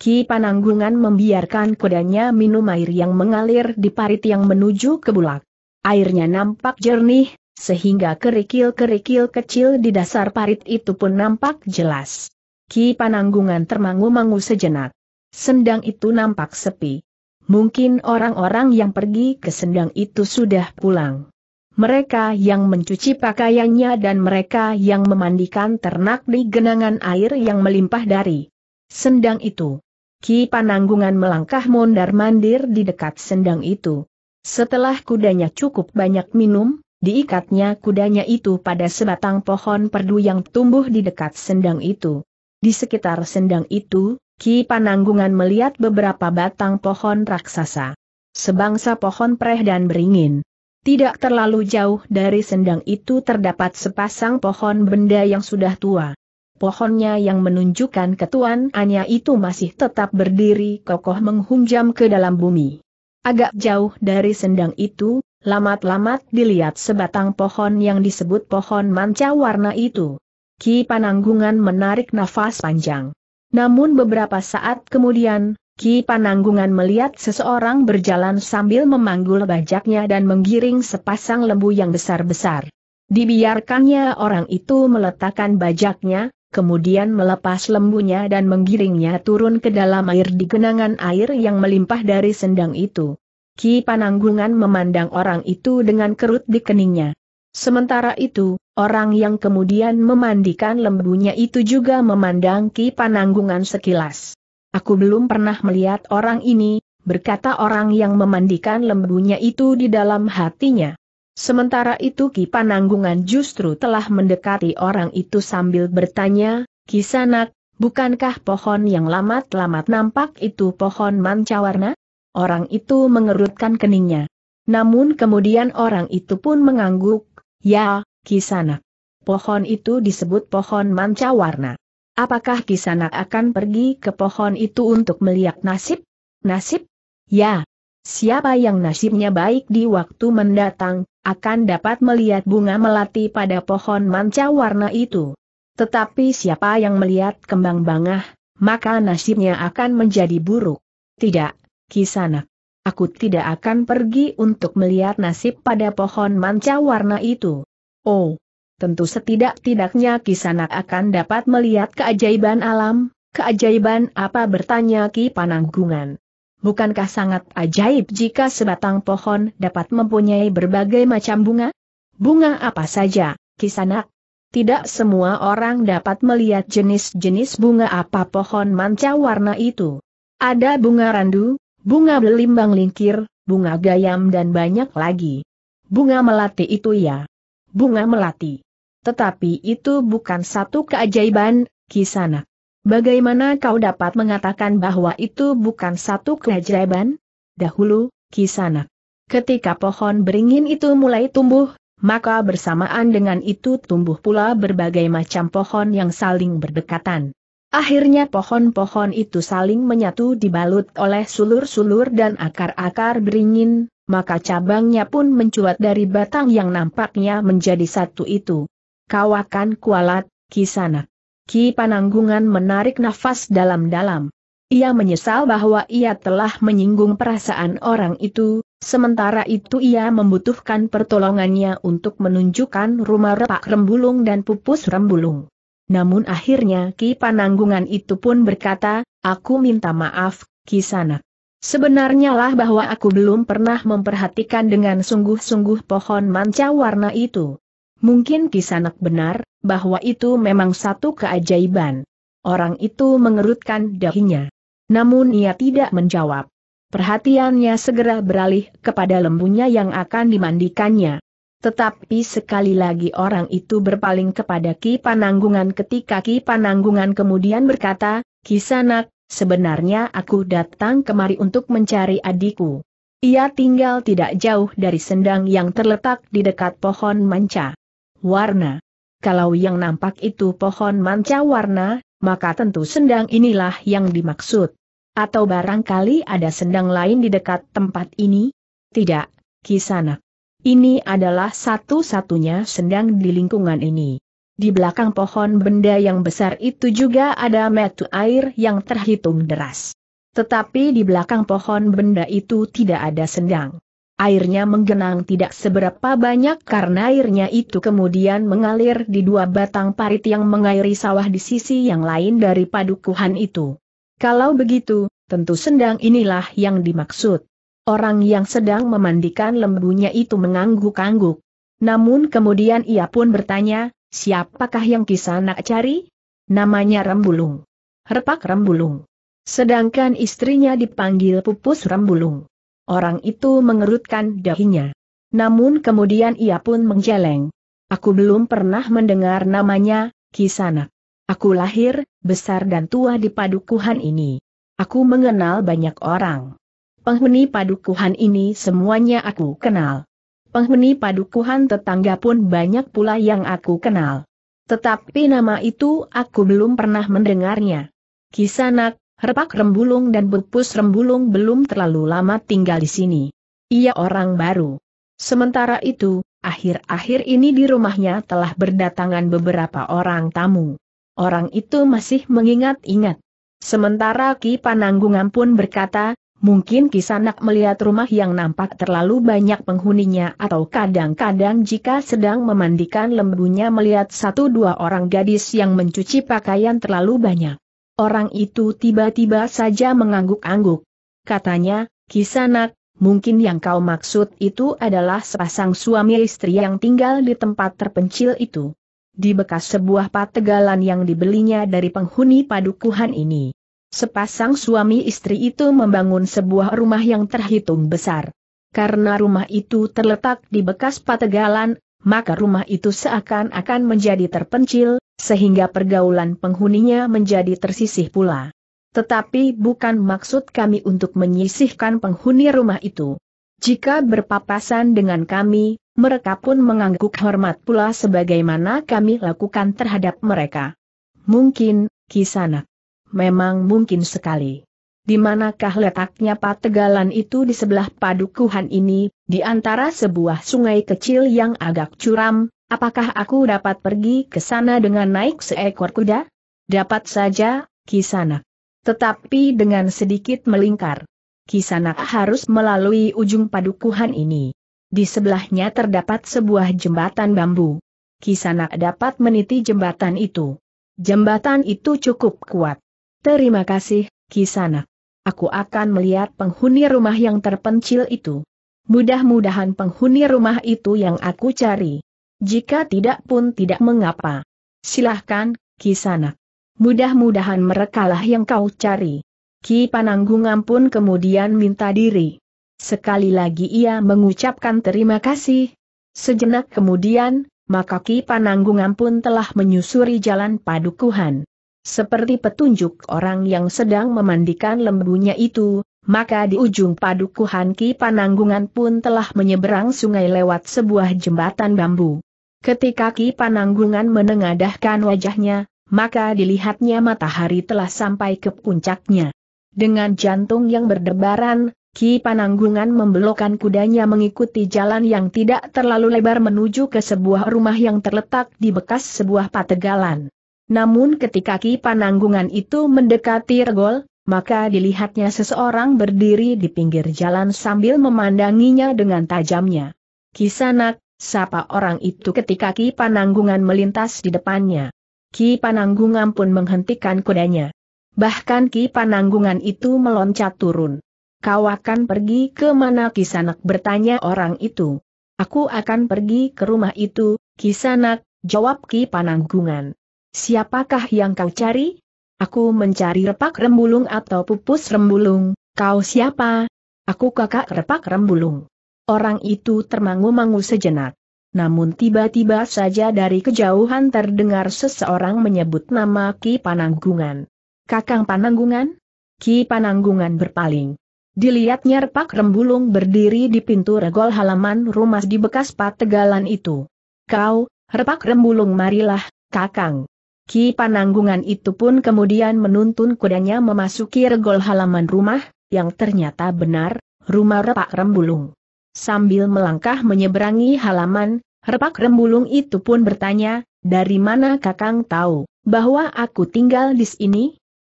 Ki Pananggungan membiarkan kudanya minum air yang mengalir di parit yang menuju ke bulak. Airnya nampak jernih, sehingga kerikil-kerikil kecil di dasar parit itu pun nampak jelas. Ki Pananggungan termangu-mangu sejenak. Sendang itu nampak sepi. Mungkin orang-orang yang pergi ke sendang itu sudah pulang. Mereka yang mencuci pakaiannya dan mereka yang memandikan ternak di genangan air yang melimpah dari sendang itu. Ki Pananggungan melangkah mondar-mandir di dekat sendang itu. Setelah kudanya cukup banyak minum, diikatnya kudanya itu pada sebatang pohon perdu yang tumbuh di dekat sendang itu. Di sekitar sendang itu, Ki Pananggungan melihat beberapa batang pohon raksasa. Sebangsa pohon preh dan beringin. Tidak terlalu jauh dari sendang itu terdapat sepasang pohon benda yang sudah tua. Pohonnya yang menunjukkan ketuanannya itu masih tetap berdiri kokoh menghunjam ke dalam bumi. Agak jauh dari sendang itu, lamat-lamat dilihat sebatang pohon yang disebut pohon manca warna itu. Ki Pananggungan menarik nafas panjang. Namun beberapa saat kemudian, Ki Pananggungan melihat seseorang berjalan sambil memanggul bajaknya dan menggiring sepasang lembu yang besar-besar. Dibiarkannya orang itu meletakkan bajaknya, kemudian melepas lembunya dan menggiringnya turun ke dalam air di genangan air yang melimpah dari sendang itu. Ki Pananggungan memandang orang itu dengan kerut di keningnya. Sementara itu, orang yang kemudian memandikan lembunya itu juga memandang Ki Pananggungan sekilas. Aku belum pernah melihat orang ini, berkata orang yang memandikan lembunya itu di dalam hatinya. Sementara itu Ki Pananggungan justru telah mendekati orang itu sambil bertanya, Kisanak, bukankah pohon yang lamat-lamat nampak itu pohon mancawarna? Orang itu mengerutkan keningnya. Namun kemudian orang itu pun mengangguk, Ya, Kisanak. Pohon itu disebut pohon manca warna. Apakah Kisanak akan pergi ke pohon itu untuk melihat nasib? Nasib? Ya. Siapa yang nasibnya baik di waktu mendatang, akan dapat melihat bunga melati pada pohon manca warna itu. Tetapi siapa yang melihat kembang bangah, maka nasibnya akan menjadi buruk. Tidak, Kisanak. Aku tidak akan pergi untuk melihat nasib pada pohon manca warna itu. Oh, tentu setidak-tidaknya Kisanak akan dapat melihat keajaiban alam, keajaiban apa bertanya Ki Pananggungan. Bukankah sangat ajaib jika sebatang pohon dapat mempunyai berbagai macam bunga? Bunga apa saja, Kisanak? Tidak semua orang dapat melihat jenis-jenis bunga apa pohon manca warna itu. Ada bunga randu, bunga belimbang lingkir, bunga gayam dan banyak lagi. Bunga melati itu ya. Bunga melati. Tetapi itu bukan satu keajaiban, Kisana. Bagaimana kau dapat mengatakan bahwa itu bukan satu keajaiban? Dahulu, Kisana. Ketika pohon beringin itu mulai tumbuh, maka bersamaan dengan itu tumbuh pula berbagai macam pohon yang saling berdekatan. Akhirnya pohon-pohon itu saling menyatu dibalut oleh sulur-sulur dan akar-akar beringin, maka cabangnya pun mencuat dari batang yang nampaknya menjadi satu itu. Kawakan kualat, kisanak. Ki Pananggungan menarik nafas dalam-dalam. Ia menyesal bahwa ia telah menyinggung perasaan orang itu, sementara itu ia membutuhkan pertolongannya untuk menunjukkan rumah repak rembulung dan pupus rembulung. Namun akhirnya Ki Pananggungan itu pun berkata, aku minta maaf, Ki Sanak. Sebenarnya lah bahwa aku belum pernah memperhatikan dengan sungguh-sungguh pohon manca warna itu. Mungkin Ki Sanak benar, bahwa itu memang satu keajaiban. Orang itu mengerutkan dahinya. Namun ia tidak menjawab. Perhatiannya segera beralih kepada lembunya yang akan dimandikannya. Tetapi sekali lagi orang itu berpaling kepada Ki Pananggungan ketika Ki Pananggungan kemudian berkata, Kisanak, sebenarnya aku datang kemari untuk mencari adikku. Ia tinggal tidak jauh dari sendang yang terletak di dekat pohon manca. Warna. Kalau yang nampak itu pohon manca warna, maka tentu sendang inilah yang dimaksud. Atau barangkali ada sendang lain di dekat tempat ini? Tidak, Kisanak. Ini adalah satu-satunya sendang di lingkungan ini. Di belakang pohon benda yang besar itu juga ada metu air yang terhitung deras. Tetapi di belakang pohon benda itu tidak ada sendang. Airnya menggenang tidak seberapa banyak karena airnya itu kemudian mengalir di dua batang parit yang mengairi sawah di sisi yang lain dari padukuhan itu. Kalau begitu, tentu sendang inilah yang dimaksud. Orang yang sedang memandikan lembunya itu mengangguk-angguk. Namun kemudian ia pun bertanya, siapakah yang kisah nak cari? Namanya Rembulung. Repak Rembulung. Sedangkan istrinya dipanggil Pupus Rembulung. Orang itu mengerutkan dahinya. Namun kemudian ia pun menjeleng. Aku belum pernah mendengar namanya, Kisanak. Aku lahir, besar dan tua di padukuhan ini. Aku mengenal banyak orang penghuni padukuhan ini semuanya aku kenal. Penghuni padukuhan tetangga pun banyak pula yang aku kenal. Tetapi nama itu aku belum pernah mendengarnya. Kisanak, Repak Rembulung dan Bupus Rembulung belum terlalu lama tinggal di sini. Ia orang baru. Sementara itu, akhir-akhir ini di rumahnya telah berdatangan beberapa orang tamu. Orang itu masih mengingat-ingat. Sementara Ki Pananggungan pun berkata, Mungkin Kisanak melihat rumah yang nampak terlalu banyak penghuninya atau kadang-kadang jika sedang memandikan lembunya melihat satu dua orang gadis yang mencuci pakaian terlalu banyak. Orang itu tiba-tiba saja mengangguk-angguk. Katanya, Kisanak, mungkin yang kau maksud itu adalah sepasang suami istri yang tinggal di tempat terpencil itu. Di bekas sebuah pategalan yang dibelinya dari penghuni padukuhan ini. Sepasang suami istri itu membangun sebuah rumah yang terhitung besar. Karena rumah itu terletak di bekas pategalan, maka rumah itu seakan-akan menjadi terpencil, sehingga pergaulan penghuninya menjadi tersisih pula. Tetapi bukan maksud kami untuk menyisihkan penghuni rumah itu. Jika berpapasan dengan kami, mereka pun mengangguk hormat pula sebagaimana kami lakukan terhadap mereka. Mungkin, Kisanak memang mungkin sekali. Di manakah letaknya pategalan itu di sebelah padukuhan ini, di antara sebuah sungai kecil yang agak curam, apakah aku dapat pergi ke sana dengan naik seekor kuda? Dapat saja, Kisanak. Tetapi dengan sedikit melingkar. Kisanak harus melalui ujung padukuhan ini. Di sebelahnya terdapat sebuah jembatan bambu. Kisanak dapat meniti jembatan itu. Jembatan itu cukup kuat. Terima kasih, Kisanak. Aku akan melihat penghuni rumah yang terpencil itu. Mudah-mudahan penghuni rumah itu yang aku cari. Jika tidak pun tidak mengapa. Silahkan, Kisanak. Mudah-mudahan merekalah yang kau cari. Ki Pananggungan pun kemudian minta diri. Sekali lagi ia mengucapkan terima kasih. Sejenak kemudian, maka Ki Pananggungan pun telah menyusuri jalan padukuhan seperti petunjuk orang yang sedang memandikan lembunya itu, maka di ujung padukuhan Ki Pananggungan pun telah menyeberang sungai lewat sebuah jembatan bambu. Ketika Ki Pananggungan menengadahkan wajahnya, maka dilihatnya matahari telah sampai ke puncaknya. Dengan jantung yang berdebaran, Ki Pananggungan membelokkan kudanya mengikuti jalan yang tidak terlalu lebar menuju ke sebuah rumah yang terletak di bekas sebuah pategalan. Namun ketika Ki Pananggungan itu mendekati regol, maka dilihatnya seseorang berdiri di pinggir jalan sambil memandanginya dengan tajamnya. Kisanak, sapa orang itu ketika Ki Pananggungan melintas di depannya. Ki Pananggungan pun menghentikan kudanya. Bahkan Ki Pananggungan itu meloncat turun. Kau akan pergi ke mana Kisanak bertanya orang itu. Aku akan pergi ke rumah itu, Kisanak, jawab Ki Pananggungan. Siapakah yang kau cari? Aku mencari repak rembulung atau pupus rembulung, kau siapa? Aku kakak repak rembulung. Orang itu termangu-mangu sejenak. Namun tiba-tiba saja dari kejauhan terdengar seseorang menyebut nama Ki Pananggungan. Kakang Pananggungan? Ki Pananggungan berpaling. Dilihatnya repak rembulung berdiri di pintu regol halaman rumah di bekas pategalan itu. Kau, repak rembulung marilah, kakang. Ki Pananggungan itu pun kemudian menuntun kudanya memasuki regol halaman rumah, yang ternyata benar, rumah Repak Rembulung. Sambil melangkah menyeberangi halaman, Repak Rembulung itu pun bertanya, dari mana Kakang tahu bahwa aku tinggal di sini?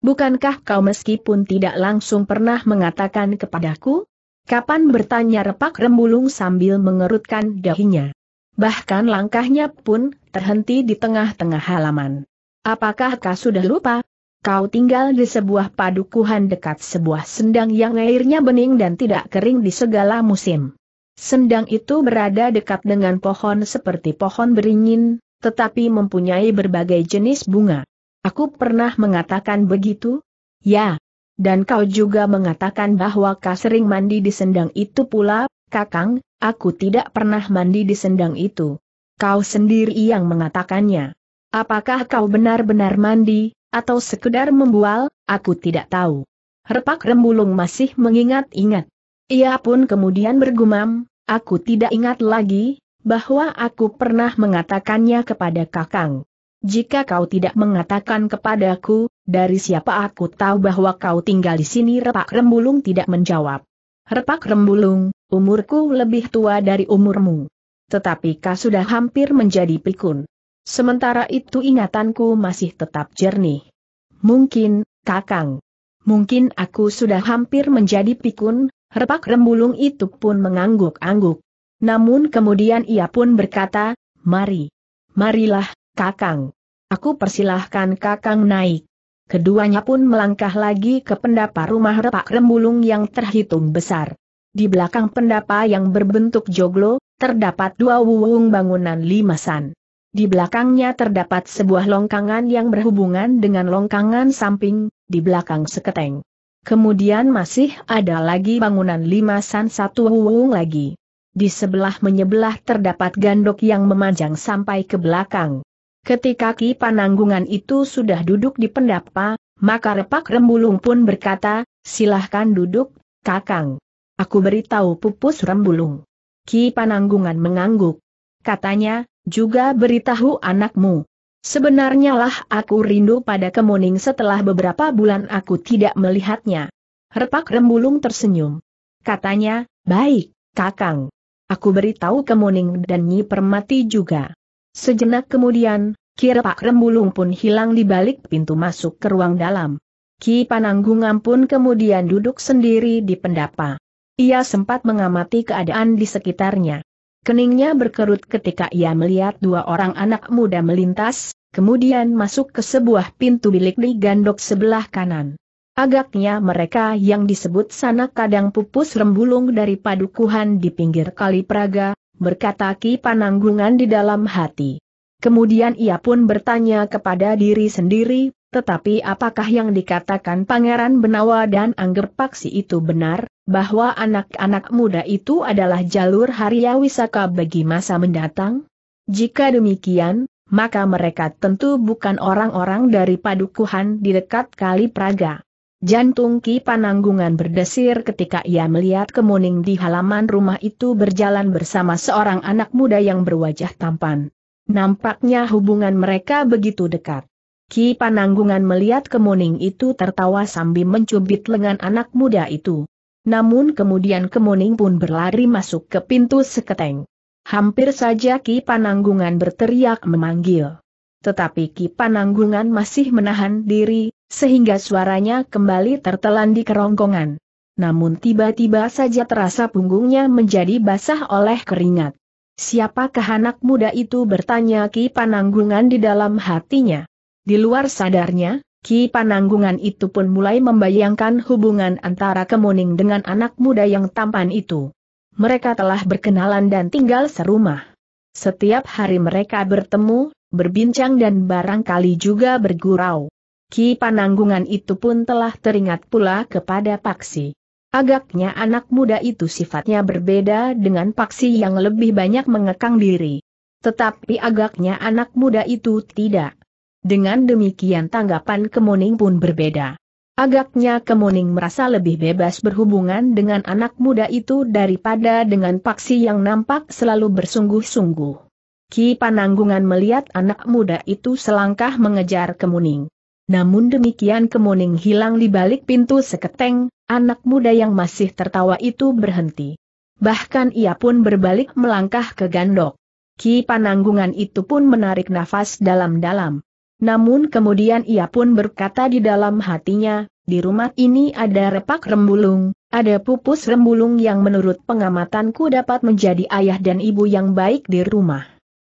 Bukankah kau meskipun tidak langsung pernah mengatakan kepadaku? Kapan bertanya Repak Rembulung sambil mengerutkan dahinya. Bahkan langkahnya pun terhenti di tengah-tengah halaman. Apakah kau sudah lupa? Kau tinggal di sebuah padukuhan dekat sebuah sendang yang airnya bening dan tidak kering di segala musim. Sendang itu berada dekat dengan pohon seperti pohon beringin, tetapi mempunyai berbagai jenis bunga. Aku pernah mengatakan begitu? Ya. Dan kau juga mengatakan bahwa kau sering mandi di sendang itu pula, Kakang, aku tidak pernah mandi di sendang itu. Kau sendiri yang mengatakannya. Apakah kau benar-benar mandi, atau sekedar membual, aku tidak tahu. Repak Rembulung masih mengingat-ingat. Ia pun kemudian bergumam, aku tidak ingat lagi, bahwa aku pernah mengatakannya kepada Kakang. Jika kau tidak mengatakan kepadaku, dari siapa aku tahu bahwa kau tinggal di sini Repak Rembulung tidak menjawab. Repak Rembulung, umurku lebih tua dari umurmu. Tetapi kau sudah hampir menjadi pikun. Sementara itu ingatanku masih tetap jernih. Mungkin, Kakang. Mungkin aku sudah hampir menjadi pikun, repak rembulung itu pun mengangguk-angguk. Namun kemudian ia pun berkata, mari. Marilah, Kakang. Aku persilahkan Kakang naik. Keduanya pun melangkah lagi ke pendapa rumah repak rembulung yang terhitung besar. Di belakang pendapa yang berbentuk joglo, terdapat dua wuwung bangunan limasan. Di belakangnya terdapat sebuah longkangan yang berhubungan dengan longkangan samping, di belakang seketeng. Kemudian masih ada lagi bangunan lima san satu wuung lagi. Di sebelah menyebelah terdapat gandok yang memanjang sampai ke belakang. Ketika Ki Pananggungan itu sudah duduk di pendapa, maka repak rembulung pun berkata, silahkan duduk, kakang. Aku beritahu pupus rembulung. Ki Pananggungan mengangguk. Katanya, juga beritahu anakmu. Sebenarnya lah aku rindu pada kemuning setelah beberapa bulan aku tidak melihatnya. Repak Rembulung tersenyum. Katanya, baik, kakang. Aku beritahu kemuning dan Nyi Permati juga. Sejenak kemudian, Ki Repak Rembulung pun hilang di balik pintu masuk ke ruang dalam. Ki Pananggung pun kemudian duduk sendiri di pendapa. Ia sempat mengamati keadaan di sekitarnya. Keningnya berkerut ketika ia melihat dua orang anak muda melintas, kemudian masuk ke sebuah pintu bilik di gandok sebelah kanan. Agaknya mereka yang disebut sana kadang pupus rembulung dari padukuhan di pinggir kali Praga, berkata Ki Pananggungan di dalam hati. Kemudian ia pun bertanya kepada diri sendiri, tetapi apakah yang dikatakan Pangeran Benawa dan Angger Paksi itu benar? bahwa anak-anak muda itu adalah jalur Harya Wisaka bagi masa mendatang? Jika demikian, maka mereka tentu bukan orang-orang dari padukuhan di dekat Kali Praga. Jantung Ki Pananggungan berdesir ketika ia melihat kemuning di halaman rumah itu berjalan bersama seorang anak muda yang berwajah tampan. Nampaknya hubungan mereka begitu dekat. Ki Pananggungan melihat kemuning itu tertawa sambil mencubit lengan anak muda itu. Namun kemudian Kemuning pun berlari masuk ke pintu seketeng. Hampir saja Ki Pananggungan berteriak memanggil. Tetapi Ki Pananggungan masih menahan diri, sehingga suaranya kembali tertelan di kerongkongan. Namun tiba-tiba saja terasa punggungnya menjadi basah oleh keringat. Siapakah anak muda itu bertanya Ki Pananggungan di dalam hatinya. Di luar sadarnya, Ki Pananggungan itu pun mulai membayangkan hubungan antara Kemuning dengan anak muda yang tampan itu. Mereka telah berkenalan dan tinggal serumah. Setiap hari mereka bertemu, berbincang dan barangkali juga bergurau. Ki Pananggungan itu pun telah teringat pula kepada Paksi. Agaknya anak muda itu sifatnya berbeda dengan Paksi yang lebih banyak mengekang diri. Tetapi agaknya anak muda itu tidak. Dengan demikian tanggapan Kemuning pun berbeda. Agaknya Kemuning merasa lebih bebas berhubungan dengan anak muda itu daripada dengan Paksi yang nampak selalu bersungguh-sungguh. Ki Pananggungan melihat anak muda itu selangkah mengejar Kemuning. Namun demikian Kemuning hilang di balik pintu seketeng, anak muda yang masih tertawa itu berhenti. Bahkan ia pun berbalik melangkah ke gandok. Ki Pananggungan itu pun menarik nafas dalam-dalam. Namun kemudian ia pun berkata di dalam hatinya, di rumah ini ada repak rembulung, ada pupus rembulung yang menurut pengamatanku dapat menjadi ayah dan ibu yang baik di rumah.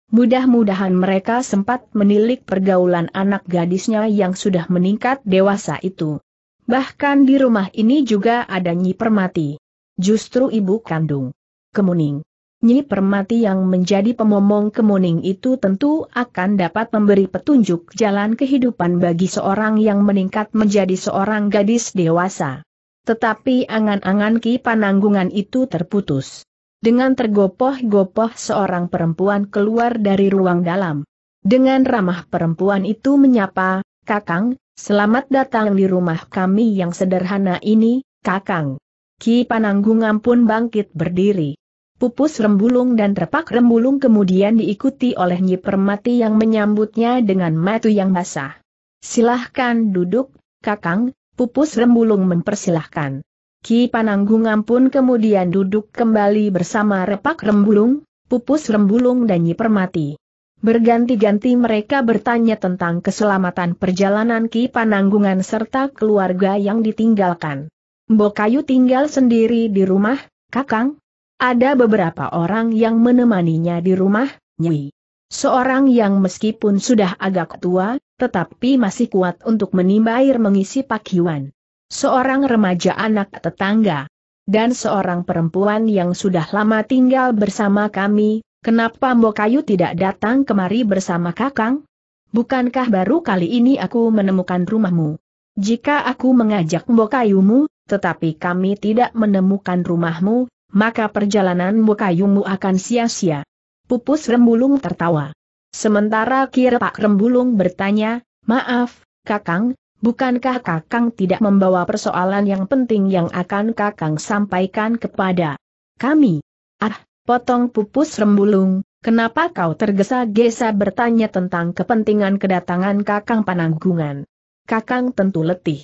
Mudah-mudahan mereka sempat menilik pergaulan anak gadisnya yang sudah meningkat dewasa itu. Bahkan di rumah ini juga ada Nyi Permati. Justru ibu kandung. Kemuning. Nyi Permati yang menjadi pemomong kemuning itu tentu akan dapat memberi petunjuk jalan kehidupan bagi seorang yang meningkat menjadi seorang gadis dewasa. Tetapi angan-angan Ki Pananggungan itu terputus. Dengan tergopoh-gopoh seorang perempuan keluar dari ruang dalam. Dengan ramah perempuan itu menyapa, Kakang, selamat datang di rumah kami yang sederhana ini, Kakang. Ki Pananggungan pun bangkit berdiri. Pupus Rembulung dan Terpak Rembulung kemudian diikuti oleh Nyi Permati yang menyambutnya dengan matu yang basah. Silahkan duduk, Kakang, Pupus Rembulung mempersilahkan. Ki Pananggungan pun kemudian duduk kembali bersama Repak Rembulung, Pupus Rembulung dan Nyi Permati. Berganti-ganti mereka bertanya tentang keselamatan perjalanan Ki Pananggungan serta keluarga yang ditinggalkan. Mbok Kayu tinggal sendiri di rumah, Kakang, ada beberapa orang yang menemaninya di rumah, Nyi. Seorang yang meskipun sudah agak tua, tetapi masih kuat untuk menimba air mengisi pakiwan. Seorang remaja anak tetangga. Dan seorang perempuan yang sudah lama tinggal bersama kami, kenapa Mbokayu tidak datang kemari bersama Kakang? Bukankah baru kali ini aku menemukan rumahmu? Jika aku mengajak Mbokayumu, tetapi kami tidak menemukan rumahmu, maka perjalanan Bukayumu akan sia-sia. Pupus Rembulung tertawa. Sementara kira Pak Rembulung bertanya, maaf, Kakang, bukankah Kakang tidak membawa persoalan yang penting yang akan Kakang sampaikan kepada kami? Ah, potong Pupus Rembulung, kenapa kau tergesa-gesa bertanya tentang kepentingan kedatangan Kakang Pananggungan? Kakang tentu letih.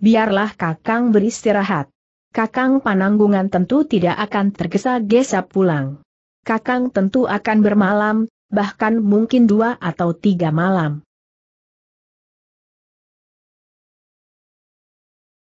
Biarlah Kakang beristirahat. Kakang Pananggungan tentu tidak akan tergesa-gesa pulang. Kakang tentu akan bermalam, bahkan mungkin dua atau tiga malam.